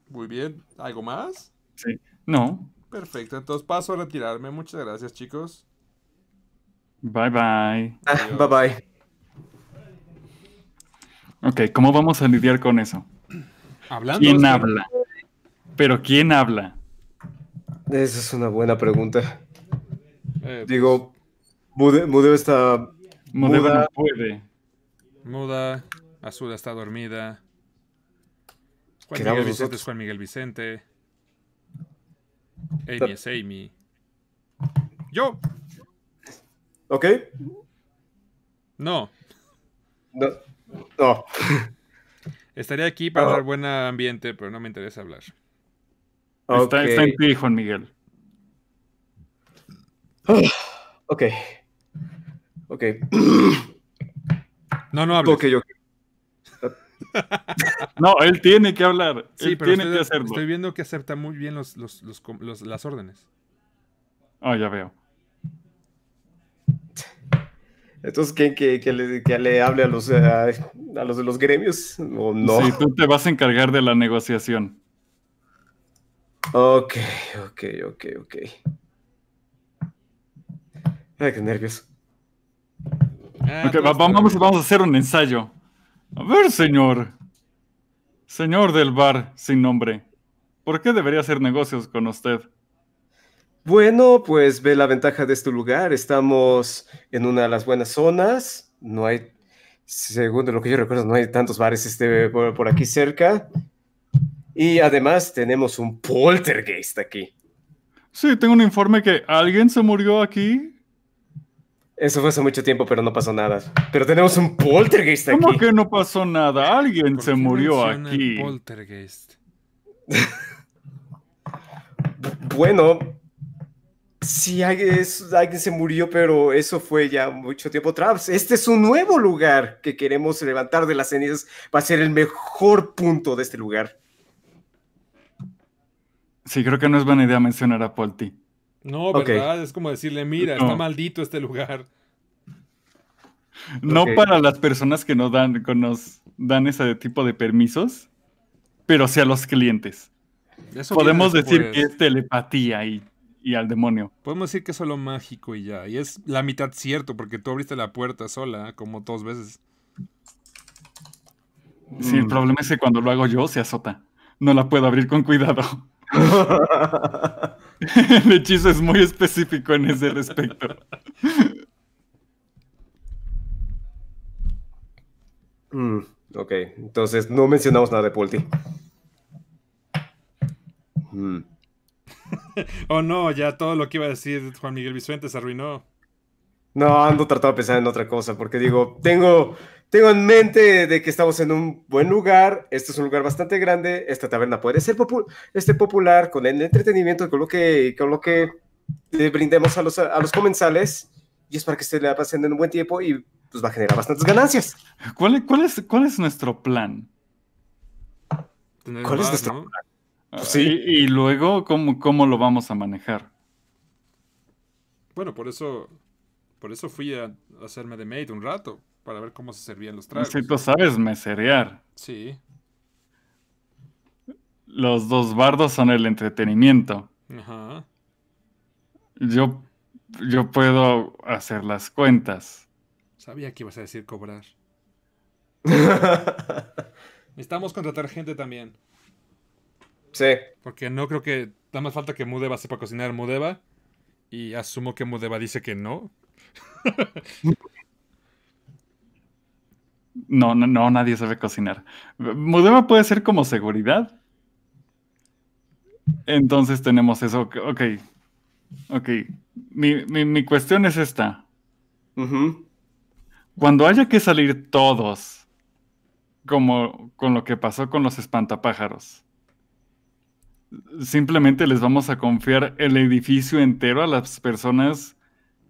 Muy bien. ¿Algo más? Sí. No. Perfecto, entonces paso a retirarme. Muchas gracias, chicos. Bye bye. Ah, bye bye. Ok, ¿cómo vamos a lidiar con eso? ¿Quién habla? Pero ¿quién habla? Esa es una buena pregunta. Eh, pues, Digo, Mudeo está. muda. No Muda. Azul está dormida. Juan Miguel Vicente Miguel Vicente. Amy es Amy. Yo. ¿Ok? No. No. no. Estaría aquí para dar ah. buen ambiente, pero no me interesa hablar. Está, en ti, Juan Miguel. Ah, ok. Ok. No, no hables. Okay, no, él tiene que hablar. Sí, pero estoy, viendo que acepta muy bien las órdenes. Ah, ya veo. Entonces, ¿quién que, le, hable a los, a los de los gremios? ¿O no? Sí, tú te vas a encargar de la negociación. Ok, ok, ok, ok. Ay, qué nervios. Ah, vamos, vamos a hacer un ensayo. A ver, señor. Señor del bar sin nombre, ¿por qué debería hacer negocios con usted? Bueno, pues ve la ventaja de este lugar. Estamos en una de las buenas zonas. No hay, según lo que yo recuerdo, no hay tantos bares este, por aquí cerca. Y además tenemos un poltergeist aquí. Sí, tengo un informe que alguien se murió aquí. Eso fue hace mucho tiempo, pero no pasó nada. Pero tenemos un poltergeist aquí. ¿Cómo que no pasó nada? Alguien se murió aquí. poltergeist. bueno, sí, alguien, se murió, pero eso fue ya mucho tiempo atrás. Este es un nuevo lugar que queremos levantar de las cenizas. Va a ser el mejor punto de este lugar. Sí, creo que no es buena idea mencionar a Polti. No, ¿verdad? Es como decirle, mira, está maldito este lugar. No para las personas que nos dan, nos dan ese tipo de permisos, pero sí a los clientes. Podemos decir pues. que es telepatía y, al demonio. Podemos decir que es solo mágico y ya. Y es la mitad cierto, porque tú abriste la puerta sola, como dos veces. Sí, el mm. problema es que cuando lo hago yo se azota. No la puedo abrir con cuidado. El hechizo es muy específico en ese respecto. Mm, ok, entonces no mencionamos nada de Pulti. Mm. oh no, ya todo lo que iba a decir Juan Miguel Vicente se arruinó. No, ando tratando de pensar en otra cosa, porque digo, tengo tengo en mente de que estamos en un buen lugar, este es un lugar bastante grande, esta taberna puede ser este popular con el entretenimiento con lo que, con lo que le brindemos a los, comensales y es para que se le pasen en un buen tiempo y pues va a generar bastantes ganancias. ¿Cuál, es, cuál es nuestro plan? ¿Cuál es nuestro plan? Ah, sí. Y, luego, ¿cómo, lo vamos a manejar? Bueno, por eso, por eso fui a hacerme de maid un rato para ver cómo se servían los tragos. Si tú sabes meserear. Sí. Los dos bardos son el entretenimiento. Ajá. Yo, yo puedo hacer las cuentas. Sabía que ibas a decir cobrar. Necesitamos contratar gente también. Sí. Porque no creo que. Da más falta que Mudeva sepa cocinar Mudeva. Y asumo que Mudeva dice que no. No, no, no, nadie sabe cocinar. Mudema puede ser como seguridad. Entonces tenemos eso. Ok. Ok. Mi, mi, cuestión es esta. Cuando haya que salir todos, como con lo que pasó con los espantapájaros, simplemente les vamos a confiar el edificio entero a las personas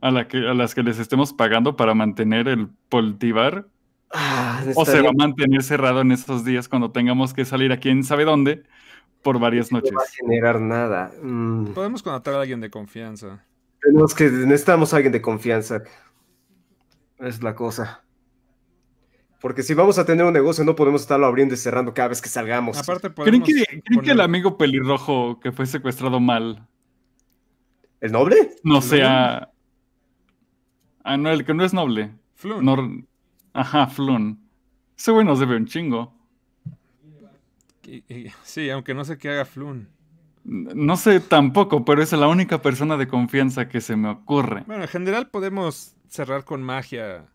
a, que, a las que les estemos pagando para mantener el poltivar Ah, o se va a mantener cerrado en estos días cuando tengamos que salir a quién sabe dónde por varias noches. No va a generar nada. Mm. Podemos contratar a alguien de confianza. Tenemos que, necesitamos a alguien de confianza. Es la cosa. Porque si vamos a tener un negocio, no podemos estarlo abriendo y cerrando cada vez que salgamos. ¿Creen, que, el amigo pelirrojo que fue secuestrado mal? ¿El noble? No sea. Ah, no, el que no es noble. Ajá, Flun. Ese güey nos debe un chingo. Sí, aunque no sé qué haga Flun. No sé tampoco, pero es la única persona de confianza que se me ocurre. Bueno, en general podemos cerrar con magia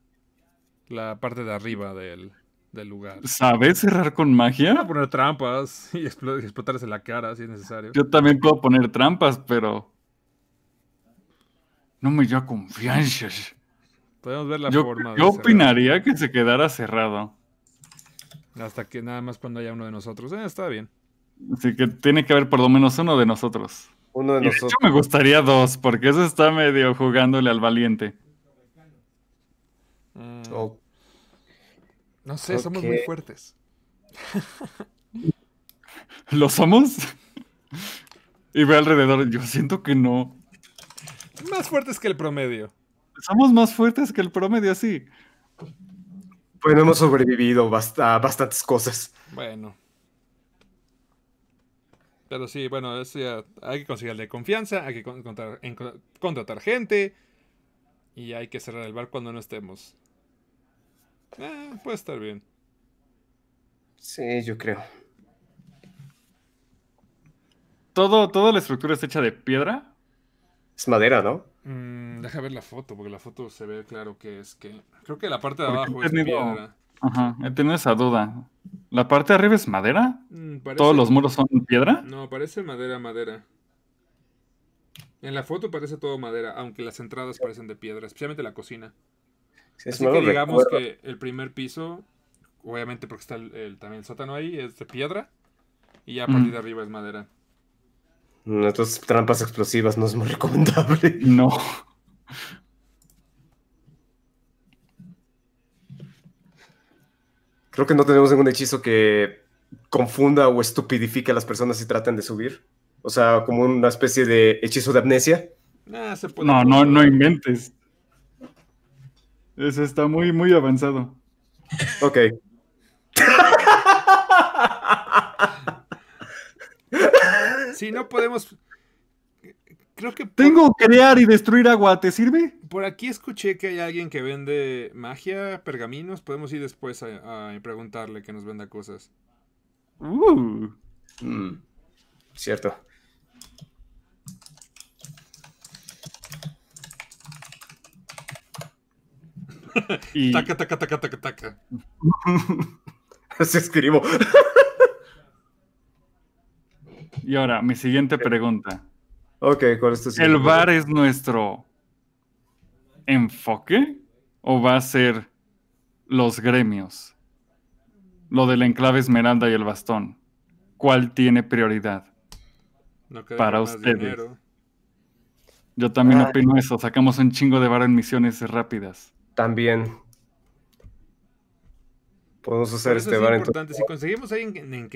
la parte de arriba del, lugar. ¿Sabes cerrar con magia? Puedo poner trampas y explotarse la cara si es necesario. Yo también puedo poner trampas, pero. No me dio confianza. Podemos ver la yo, forma. yo opinaría que se quedara cerrado. Hasta que nada más cuando haya uno de nosotros. Eh, está bien. Así que tiene que haber por lo menos uno de nosotros. Uno de nosotros. me gustaría dos, porque eso está medio jugándole al valiente. Mm. No sé, somos muy fuertes. ¿Lo somos? y ve alrededor, yo siento que no. Más fuertes que el promedio somos más fuertes que el promedio, así. Bueno, hemos sobrevivido a bastantes cosas. Bueno. Pero sí, bueno, hay que conseguirle confianza, hay que contratar gente y hay que cerrar el bar cuando no estemos. Eh, puede estar bien. Sí, yo creo. Todo, toda la estructura Está hecha de piedra. Es madera, ¿no? Mm, deja ver la foto, porque la foto se ve claro que es que. Creo que la parte de abajo es piedra. Ajá, he tenido esa duda. ¿La parte de arriba es madera? Mm, ¿Todos los muros son piedra? No, parece madera, madera. En la foto parece todo madera, aunque las entradas parecen de piedra, especialmente la cocina. Así que digamos que el primer piso, obviamente porque está el, también el sótano ahí, es de piedra. Y ya a partir mm. de arriba es madera. Entonces, trampas explosivas no es muy recomendable. No. Creo que no tenemos ningún hechizo que confunda o estupidifique a las personas si tratan de subir. O sea, como una especie de hechizo de amnesia. no, no, no inventes. Eso está muy, muy avanzado. Ok. si no podemos. Creo que. Tengo crear y destruir agua, ¿te sirve? Por aquí escuché que hay alguien que vende magia, pergaminos. Podemos ir después a, preguntarle que nos venda cosas. Uh. Mm, cierto. Taca, taca, taca, taca, taca. Se escribo. Y ahora, mi siguiente pregunta. Ok, ¿cuál es ¿El bar es nuestro enfoque o va a ser los gremios? Lo del enclave Esmeralda y el bastón. ¿Cuál tiene prioridad? para ustedes. Yo también ah. opino eso. Sacamos un chingo de bar en misiones rápidas. También podemos hacer este bar. Es importante. Si conseguimos alguien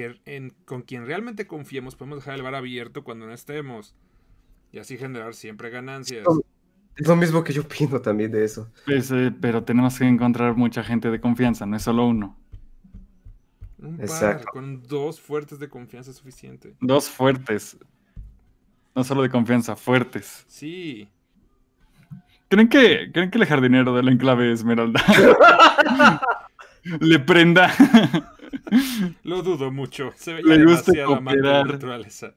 con quien realmente confiemos, podemos dejar el bar abierto cuando no estemos. Y así generar siempre ganancias. Es lo mismo que yo opino también de eso. Pues, eh, pero tenemos que encontrar mucha gente de confianza, no es solo uno. Exacto. con dos fuertes de confianza es suficiente. Dos fuertes. No solo de confianza, fuertes. Sí. ¿Creen que, ¿creen que el jardinero del enclave Esmeralda le prenda. Lo dudo mucho. Se ve le gusta naturaleza.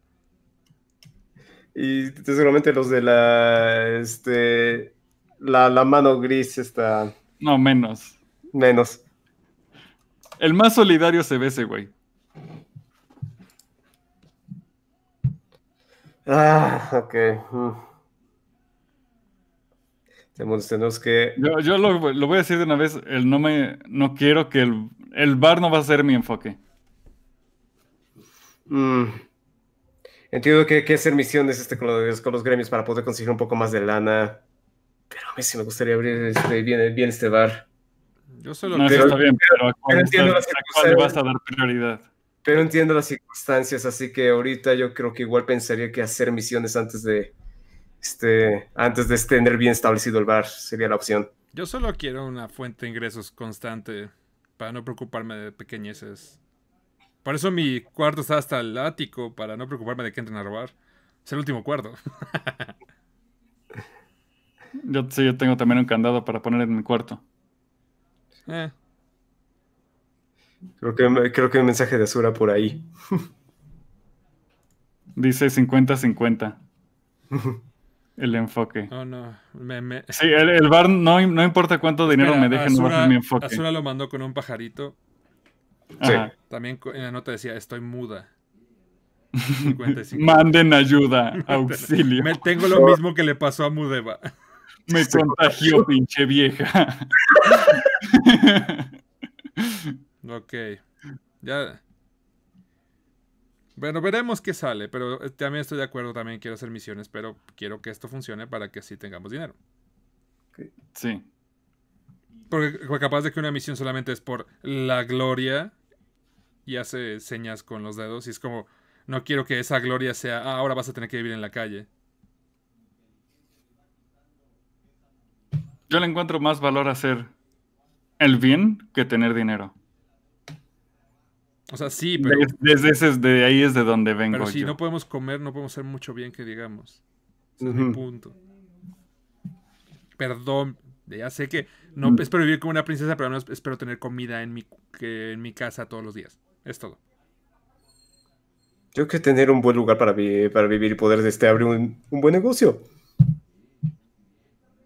Y seguramente los de la, este, la, mano gris está... No, menos. Menos. El más solidario se ve ese güey. Ah, ok. Mm tenemos que... Yo, lo, voy a decir de una vez, el no, me, no quiero que el, el bar no va a ser mi enfoque. Mm. Entiendo que hay que hacer misiones este, con, los, gremios para poder conseguir un poco más de lana. Pero a mí sí me gustaría abrir este, bien, este bar. Yo solo que Pero entiendo las circunstancias, así que ahorita yo creo que igual pensaría que hacer misiones antes de este, antes de tener bien establecido el bar, sería la opción. Yo solo quiero una fuente de ingresos constante para no preocuparme de pequeñeces. Por eso mi cuarto está hasta el ático, para no preocuparme de que entren a robar. Es el último cuarto. yo, sí, tengo también un candado para poner en mi cuarto. Eh. Creo que, creo que hay un mensaje de Azura por ahí. Dice 50-50. el enfoque. No, no. Sí, el, bar no, no importa cuánto dinero me dejen, no va a mi enfoque. Azula lo mandó con un pajarito. Sí. También en la nota decía, estoy muda. Manden ayuda, auxilio. tengo lo mismo que le pasó a Mudeva. Me contagió, pinche vieja. ok. Ya. Bueno, veremos qué sale, pero eh, también estoy de acuerdo, también quiero hacer misiones, pero quiero que esto funcione para que así tengamos dinero. Sí. Porque eh, capaz de que una misión solamente es por la gloria y hace señas con los dedos y es como, no quiero que esa gloria sea, ah, ahora vas a tener que vivir en la calle. Yo le encuentro más valor hacer el bien que tener dinero. O sea, sí, pero. Desde, desde, ahí es de donde vengo. Pero si no podemos comer, no podemos hacer mucho bien que digamos. Es mi punto. Perdón, ya sé que no mm. espero vivir como una princesa, pero no espero tener comida en mi, en mi casa todos los días. Es todo. Yo que tener un buen lugar para, vivir y poder este, abrir un, un, buen negocio.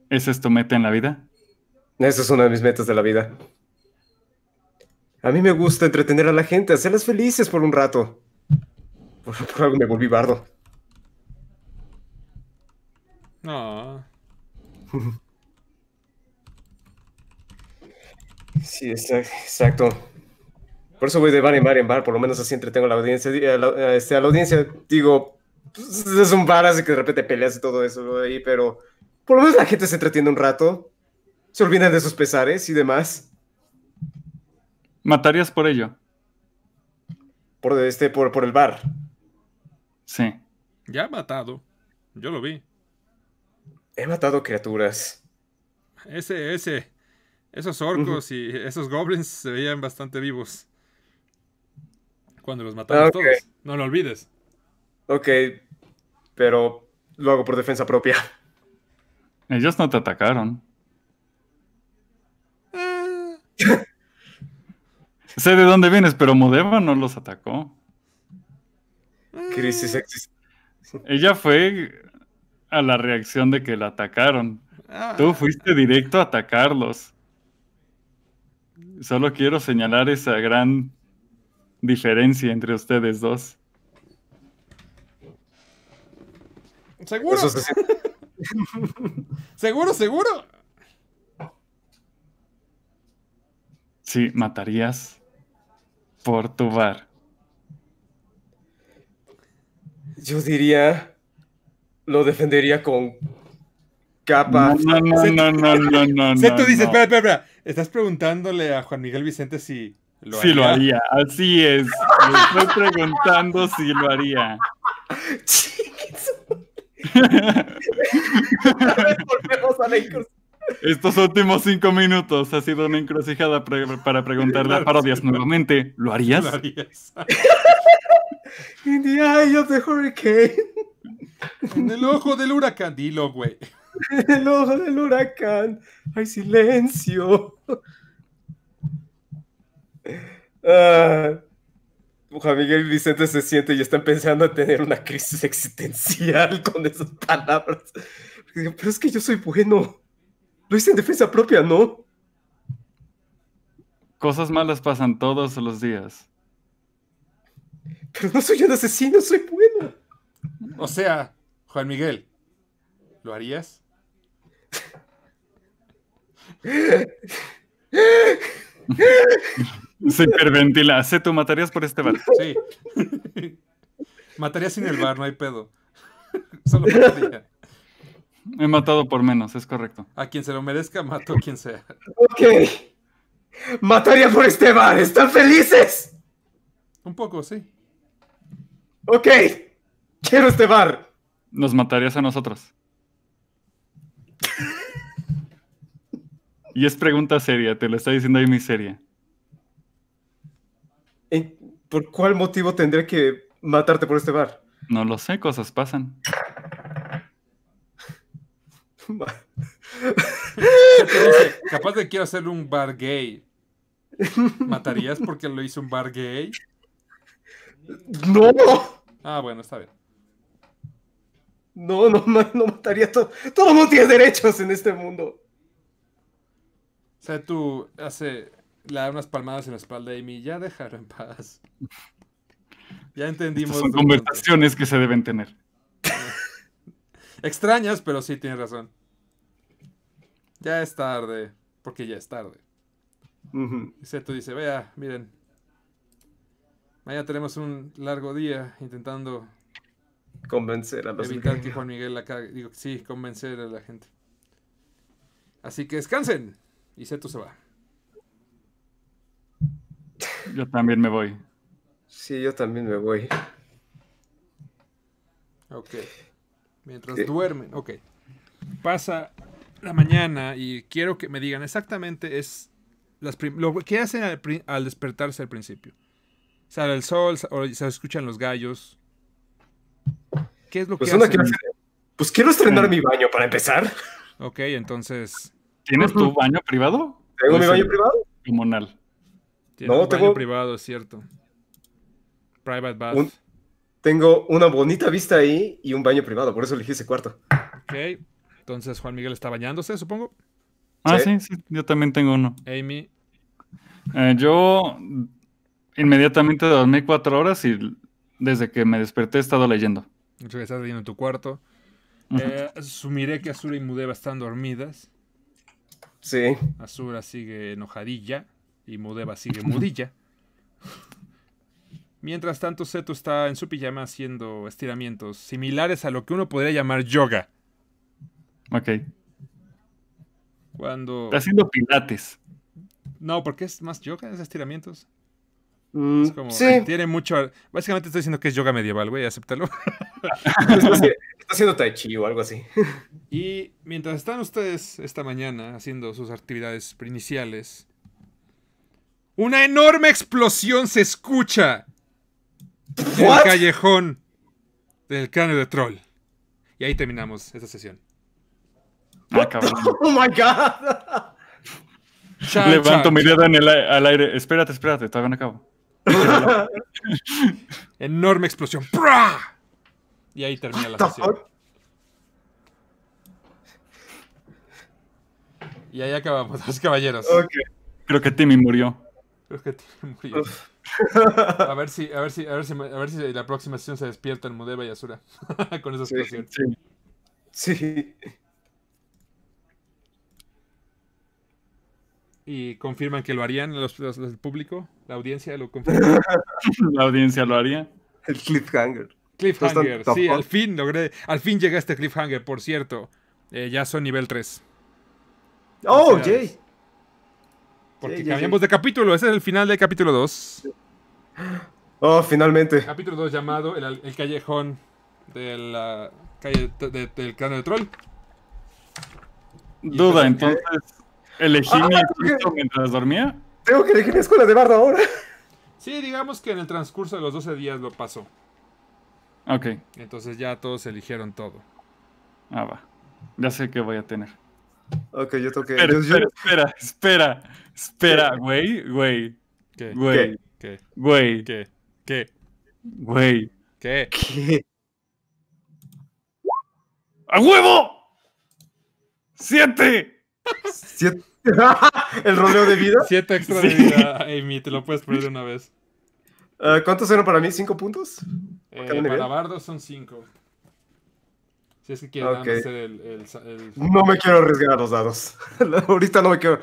¿Esa es tu meta en la vida? Esa es una de mis metas de la vida. A mí me gusta entretener a la gente, hacerlas felices por un rato. Por, algo me volví bardo. No. sí, exacto. Por eso voy de bar en bar en bar, por lo menos así entretengo a la audiencia. Este, a la, audiencia, digo, pues, es un bar, que de repente peleas y todo eso ahí, pero por lo menos la gente se entretiene un rato, se olvidan de sus pesares y demás. ¿Matarías por ello? Por este, por, el bar. Sí. Ya ha matado. Yo lo vi. He matado criaturas. Ese, ese. Esos orcos y esos goblins se veían bastante vivos. Cuando los matamos todos. No lo olvides. Ok. Pero lo hago por defensa propia. Ellos no te atacaron. sé de dónde vienes, pero Modeva no los atacó. Crisis Ella fue a la reacción de que la atacaron. Ah. Tú fuiste directo a atacarlos. Solo quiero señalar esa gran diferencia entre ustedes dos. ¿Seguro? ¿Seguro, seguro? Sí, matarías por tu bar? Yo diría, lo defendería con capas No, no, no, no, no, no. no, dices, espera, espera, Estás preguntándole a Juan Miguel Vicente si lo haría. Si lo haría, así es. me estoy preguntando si lo haría. Volvemos a estos últimos cinco minutos ha sido una encrucijada para preguntarle a parodias nuevamente. ¿Lo harías? ¿Lo harías? In the En el ojo del huracán, dilo, güey. En el ojo del huracán hay silencio. Uh, ah, y Miguel Vicente se siente y están pensando en tener una crisis existencial con esas palabras. Pero es que yo soy bueno. Lo hice en defensa propia, ¿no? Cosas malas pasan todos los días. Pero no soy un asesino, soy bueno. O sea, Juan Miguel, ¿lo harías? Se hiperventila. tú matarías por este bar. Sí. Matarías sin el bar, no hay pedo. Solo mataría. He matado por menos, es correcto. A quien se lo merezca, mato a quien sea. Ok. Mataría por este bar. ¿están felices? Un poco, sí. Ok. Quiero este bar. Nos matarías a nosotros. y es pregunta seria, te lo está diciendo ahí mi seria. ¿Por cuál motivo tendré que matarte por este bar? No lo sé, cosas pasan capaz de quiero hacer un bar gay. ¿Matarías porque lo hizo un bar gay? No. Ah, bueno, está bien. No, no, mataría todo. Todo mundo tiene derechos en este mundo. O sea, tú hace, le da unas palmadas en la espalda a Amy, ya déjalo en paz. Ya entendimos. son conversaciones que se deben tener. Extrañas, pero sí tienes razón. Ya es tarde, porque ya es tarde. Uh dice, vea, miren, mañana tenemos un largo día intentando convencer a los evitar que Juan Miguel la sí, convencer a la gente. Así que descansen. Y Seto se va. Yo también me voy. Sí, yo también me voy. Ok. Mientras duermen, ok. Pasa la mañana y quiero que me digan exactamente es las lo que hacen al, despertarse al principio. Sale el sol, se escuchan los gallos. ¿Qué es lo pues que hacen? pues quiero estrenar mi baño para empezar. Ok, entonces. ¿Tienes tu baño privado? ¿Tengo mi pues baño privado? Comunal. no, tengo... baño privado, es cierto. Private bath. Tengo una bonita vista ahí y un baño privado, por eso elegí ese cuarto. Ok, entonces Juan Miguel está bañándose, supongo. Ah, sí, sí, yo también tengo uno. Amy. Eh, yo inmediatamente dormí cuatro horas y desde que me desperté he estado leyendo. Muchas gracias leyendo en tu cuarto. Eh, asumiré que Azura y Mudeva están dormidas. Sí. Azura sigue enojadilla y Mudeva sigue mudilla. Mientras tanto, Seto está en su pijama haciendo estiramientos similares a lo que uno podría llamar yoga. Ok. Cuando. Está haciendo pilates. No, porque es más yoga, es estiramientos. Mm, es como, sí. Eh, tiene mucho. Básicamente estoy diciendo que es yoga medieval, güey, acéptalo. está haciendo tai chi o algo así. Y mientras están ustedes esta mañana haciendo sus actividades primiciales, una enorme explosión se escucha el callejón del cráneo de troll. Y ahí terminamos esta sesión. Ah, Oh my god. Levanto mi dedo en el al aire. Espérate, espérate, todavía no acabo. Enorme explosión. Y ahí termina la sesión. Y ahí acabamos, los caballeros. Creo que Timmy murió. Creo que Timmy murió. A ver si, a a si, la próxima sesión se despierta en Mudeba y Asura con esa sí, Sí. ¿Y confirman que lo harían los, el público? ¿La audiencia lo confirma? ¿La audiencia lo haría? El cliffhanger. Cliffhanger, sí, al fin logré, al fin llega este cliffhanger, por cierto. Eh, ya son nivel 3. ¡Oh, Jay! Porque cambiamos de capítulo. Ese es el final del capítulo 2. Oh, finalmente. Capítulo 2 llamado el, callejón de del Cano de troll. Duda, pues, entonces, ¿elegí ah, mi mientras dormía? Tengo que elegir mi escuela de bardo ahora. Sí, digamos que en el transcurso de los 12 días lo pasó. Ok. Entonces ya todos eligieron todo. Ah, va. Ya sé qué voy a tener. Ok, yo toqué. Espera, espera, espera. Espera, güey, güey. ¿Qué? Güey. ¿Qué? Güey. ¿Qué? ¿Qué? Güey. ¿Qué? ¿Qué? ¡A huevo! ¡Siete! ¿Siete? ¿El roleo de vida? Siete extra de vida, Amy. Te lo puedes poner una vez. Ah, ¿Cuántos eran para mí? ¿Cinco puntos? Eh, para Bardo son cinco. Si es que quieren hacer el, No me quiero arriesgar a los dados. Ahorita no me quiero.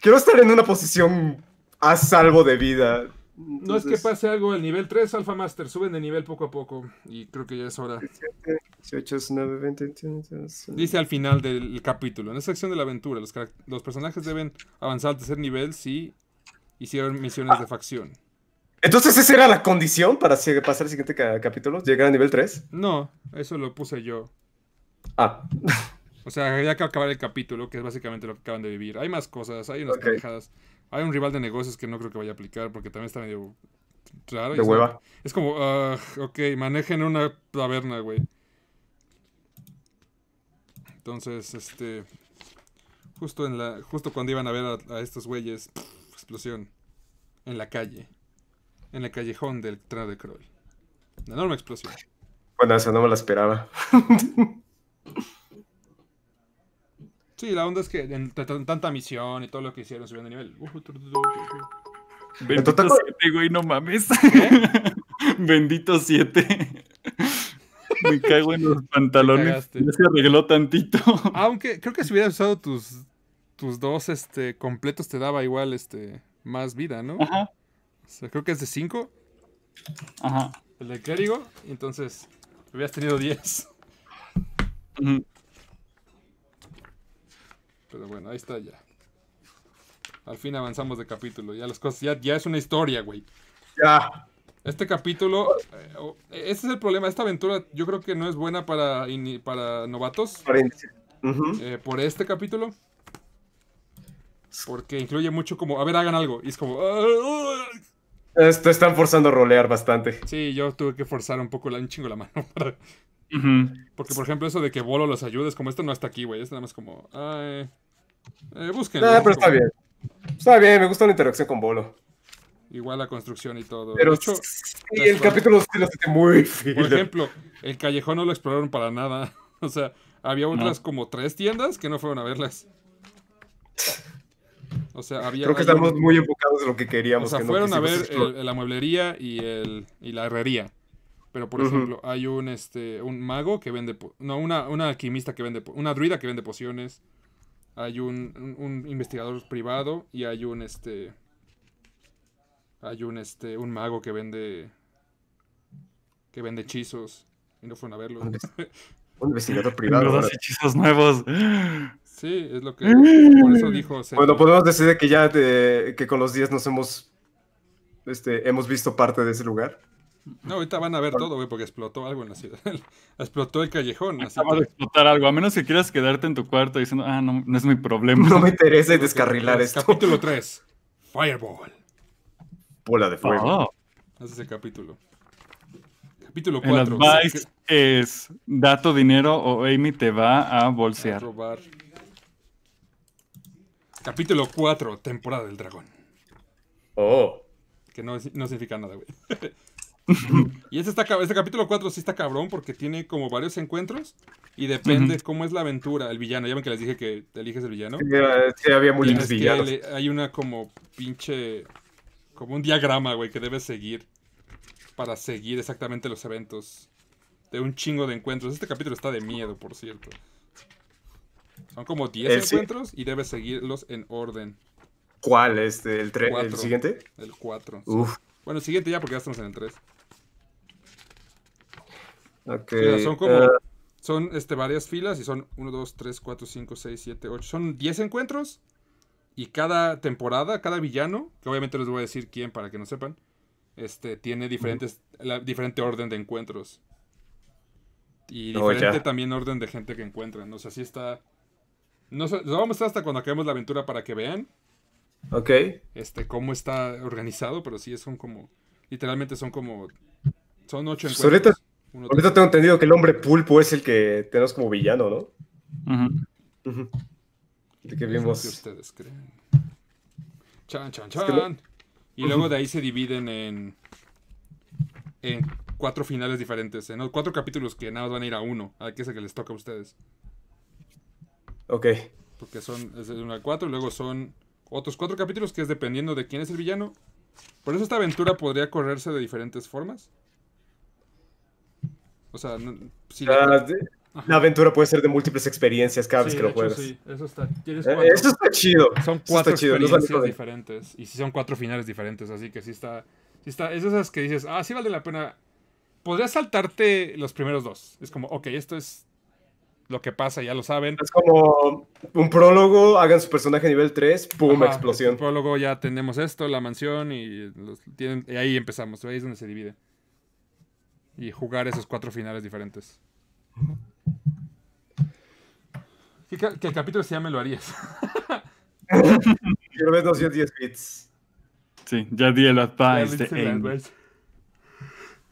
Quiero estar en una posición a salvo de vida. No es que pase algo el nivel 3, Alpha Master. Suben de nivel poco a poco. Y creo que ya es hora. Dice al final del capítulo: En esa sección de la aventura, los, personajes deben avanzar al tercer nivel si hicieron misiones de facción. Entonces, ¿esa era la condición para pasar el siguiente capítulo? ¿Llegar a nivel 3? No, eso lo puse yo. Ah. O sea, ya que acabar el capítulo, que es básicamente lo que acaban de vivir. Hay más cosas, hay unas okay. Hay un rival de negocios que no creo que vaya a aplicar porque también está medio raro. De hueva. Es como, uh, ok, manejen una taberna, güey. Entonces, este. Justo, en la, justo cuando iban a ver a, estos güeyes, explosión. En la calle. En el callejón del tren de Kroll. Una enorme explosión. Bueno, eso no me la esperaba. Sí, la onda es que en tanta misión y todo lo que hicieron subiendo de nivel. Bendito 7, güey, no mames. Bendito 7. Me cago en los pantalones. se arregló tantito. Aunque creo que si hubieras usado tus, tus dos este, completos te daba igual este, más vida, ¿no? creo que es de 5. Ajá. El de clérigo, entonces hubieras tenido 10. Pero bueno, ahí está ya. Al fin avanzamos de capítulo. Ya las cosas, ya, es una historia, güey. Ya. Este capítulo, eh, ese es el problema. Esta aventura yo creo que no es buena para, para novatos. Eh, por este capítulo. Porque incluye mucho como, a ver, hagan algo. Y es como... Esto están forzando a rolear bastante. Sí, yo tuve que forzar un poco la, un chingo la mano para, porque, por ejemplo, eso de que Bolo los ayudes, como esto no está aquí, güey. Es nada más como. Ay, eh, ah, No, pero está bien. Está bien, me gusta la interacción con Bolo. Igual la construcción y todo. Pero el capítulo sí lo muy fino. Por ejemplo, el callejón no lo exploraron para nada. O sea, había otras como tres tiendas que no fueron a verlas. O sea, había. Creo que estamos muy enfocados en lo que queríamos. O sea, fueron a ver la mueblería y, el, y la herrería. Pero, por ejemplo, hay un, este, un mago que vende... No, una, alquimista que vende... Una druida que vende pociones. Hay un, investigador privado y hay un, este... Hay un, este, un mago que vende... Que vende hechizos. Y no fueron a verlos. Un investigador privado. hechizos nuevos. Sí, es lo que... dijo... Bueno, podemos decir que ya... que con los días nos hemos... Este, hemos visto parte de ese lugar. No, ahorita van a ver todo, güey, porque explotó algo en la ciudad. explotó el callejón. Acaba de explotar algo, a menos que quieras quedarte en tu cuarto diciendo, ah, no, no es mi problema. No me interesa descarrilar esto. Capítulo 3, Fireball. Bola de fuego. Oh. Ese capítulo. Capítulo 4. El advice es, dato dinero o Amy te va a bolsear. Capítulo 4, temporada del dragón. Oh. Que no, no significa nada, güey. y este, está, este capítulo 4 sí está cabrón porque tiene como varios encuentros y depende cómo es la aventura, el villano. Ya ven que les dije que te eliges el villano. Sí, había villanos. hay una como pinche. como un diagrama, güey, que debes seguir para seguir exactamente los eventos de un chingo de encuentros. Este capítulo está de miedo, por cierto. Son como 10 eh, encuentros y debes seguirlos en orden. ¿Cuál? es? Este, el, ¿El siguiente? El 4. Bueno, el siguiente ya porque ya estamos en el 3. Okay. son como. Eh, son este, varias filas y son 1, 2, 3, 4, 5, 6, 7, 8. Son 10 encuentros. Y cada temporada, cada villano, que obviamente les voy a decir quién para que no sepan, este, tiene diferentes, la, diferente orden de encuentros. Y oh, diferente también orden de gente que encuentran. O sea, sí está. No, lo vamos a mostrar hasta cuando acabemos la aventura para que vean. Ok. Este, cómo está organizado, pero sí son como. Literalmente son como. Son 8 pues encuentros. Ahorita tengo entendido que el hombre pulpo es el que tenemos como villano, ¿no? Ajá. que vimos. Que ustedes creen. Chan, chan, chan. Y luego de ahí se dividen en, en cuatro finales diferentes, en ¿no? cuatro capítulos que nada más van a ir a uno, Aquí que es el que les toca a ustedes. Ok. Porque son es de a 4 y luego son otros cuatro capítulos que es dependiendo de quién es el villano. Por eso esta aventura podría correrse de diferentes formas. O sea, la... Ah, aventura puede ser de múltiples experiencias cada vez que lo juegas. Eh, eso está, chido. Son cuatro finales diferentes. Y si son cuatro finales diferentes, así que sí está, sí está. Es esas que dices, ah, sí vale la pena. Podrías saltarte los primeros dos. Es como, ok, esto es lo que pasa, ya lo saben. Es como un prólogo, hagan su personaje a nivel 3, ¡pum! explosión. prólogo, ya tenemos esto, la mansión y, los tienen, y ahí empezamos, ahí es donde se divide y jugar esos cuatro finales diferentes. Que el el capítulo se llame lo harías? Quiero ver 210 bits. Sí, ya di el advice de Amy.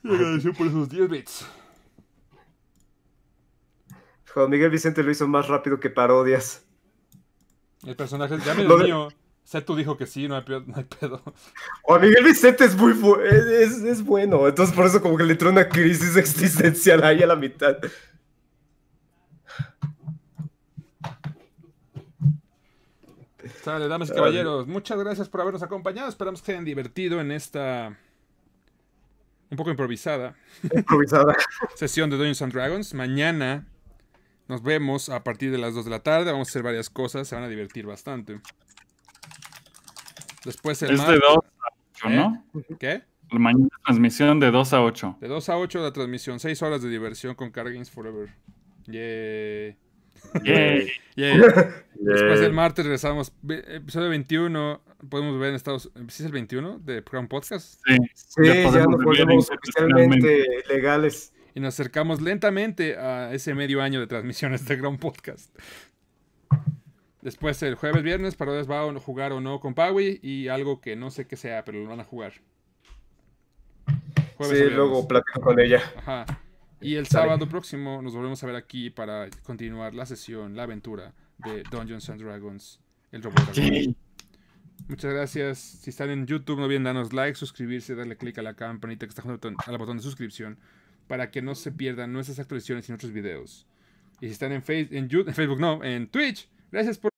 Y agradeció por esos 10 bits. Juan Miguel Vicente lo hizo más rápido que parodias. El personaje, ya me lo Setu dijo que sí, no hay pedo. O Miguel Vicente es muy es, bueno, entonces por eso como que le entró una crisis existencial ahí a la mitad. Sale, damas y caballeros, muchas gracias por habernos acompañado. Esperamos que hayan divertido en esta un poco improvisada. Improvisada. Sesión de Dungeons and Dragons. Mañana nos vemos a partir de las 2 de la tarde. Vamos a hacer varias cosas. Se van a divertir bastante. Después el es de 2 a 8, ¿eh? ¿no? ¿Qué? La mañana transmisión de 2 a 8. De 2 a 8 la transmisión, 6 horas de diversión con Car Forever. Yay. Yay. Después el martes regresamos. Episodio 21. Podemos ver en Estados Unidos. es el 21 de Crown Podcast? Sí, sí ya, nos volvemos oficialmente legales. Y nos acercamos lentamente a ese medio año de transmisiones de Crown Podcast. Después el jueves, viernes, Parodias va a jugar o no con Paui y algo que no sé qué sea, pero lo van a jugar. sí, luego platico con ella. Ajá. Y el sábado próximo nos volvemos a ver aquí para continuar la sesión, la aventura de Dungeons and Dragons, el robot. Sí. Muchas gracias. Si están en YouTube, no olviden darnos like, suscribirse, darle click a la campanita que está junto al botón de suscripción para que no se pierdan nuestras actualizaciones y nuestros videos. Y si están en, face, en, en Facebook, no, en Twitch, gracias por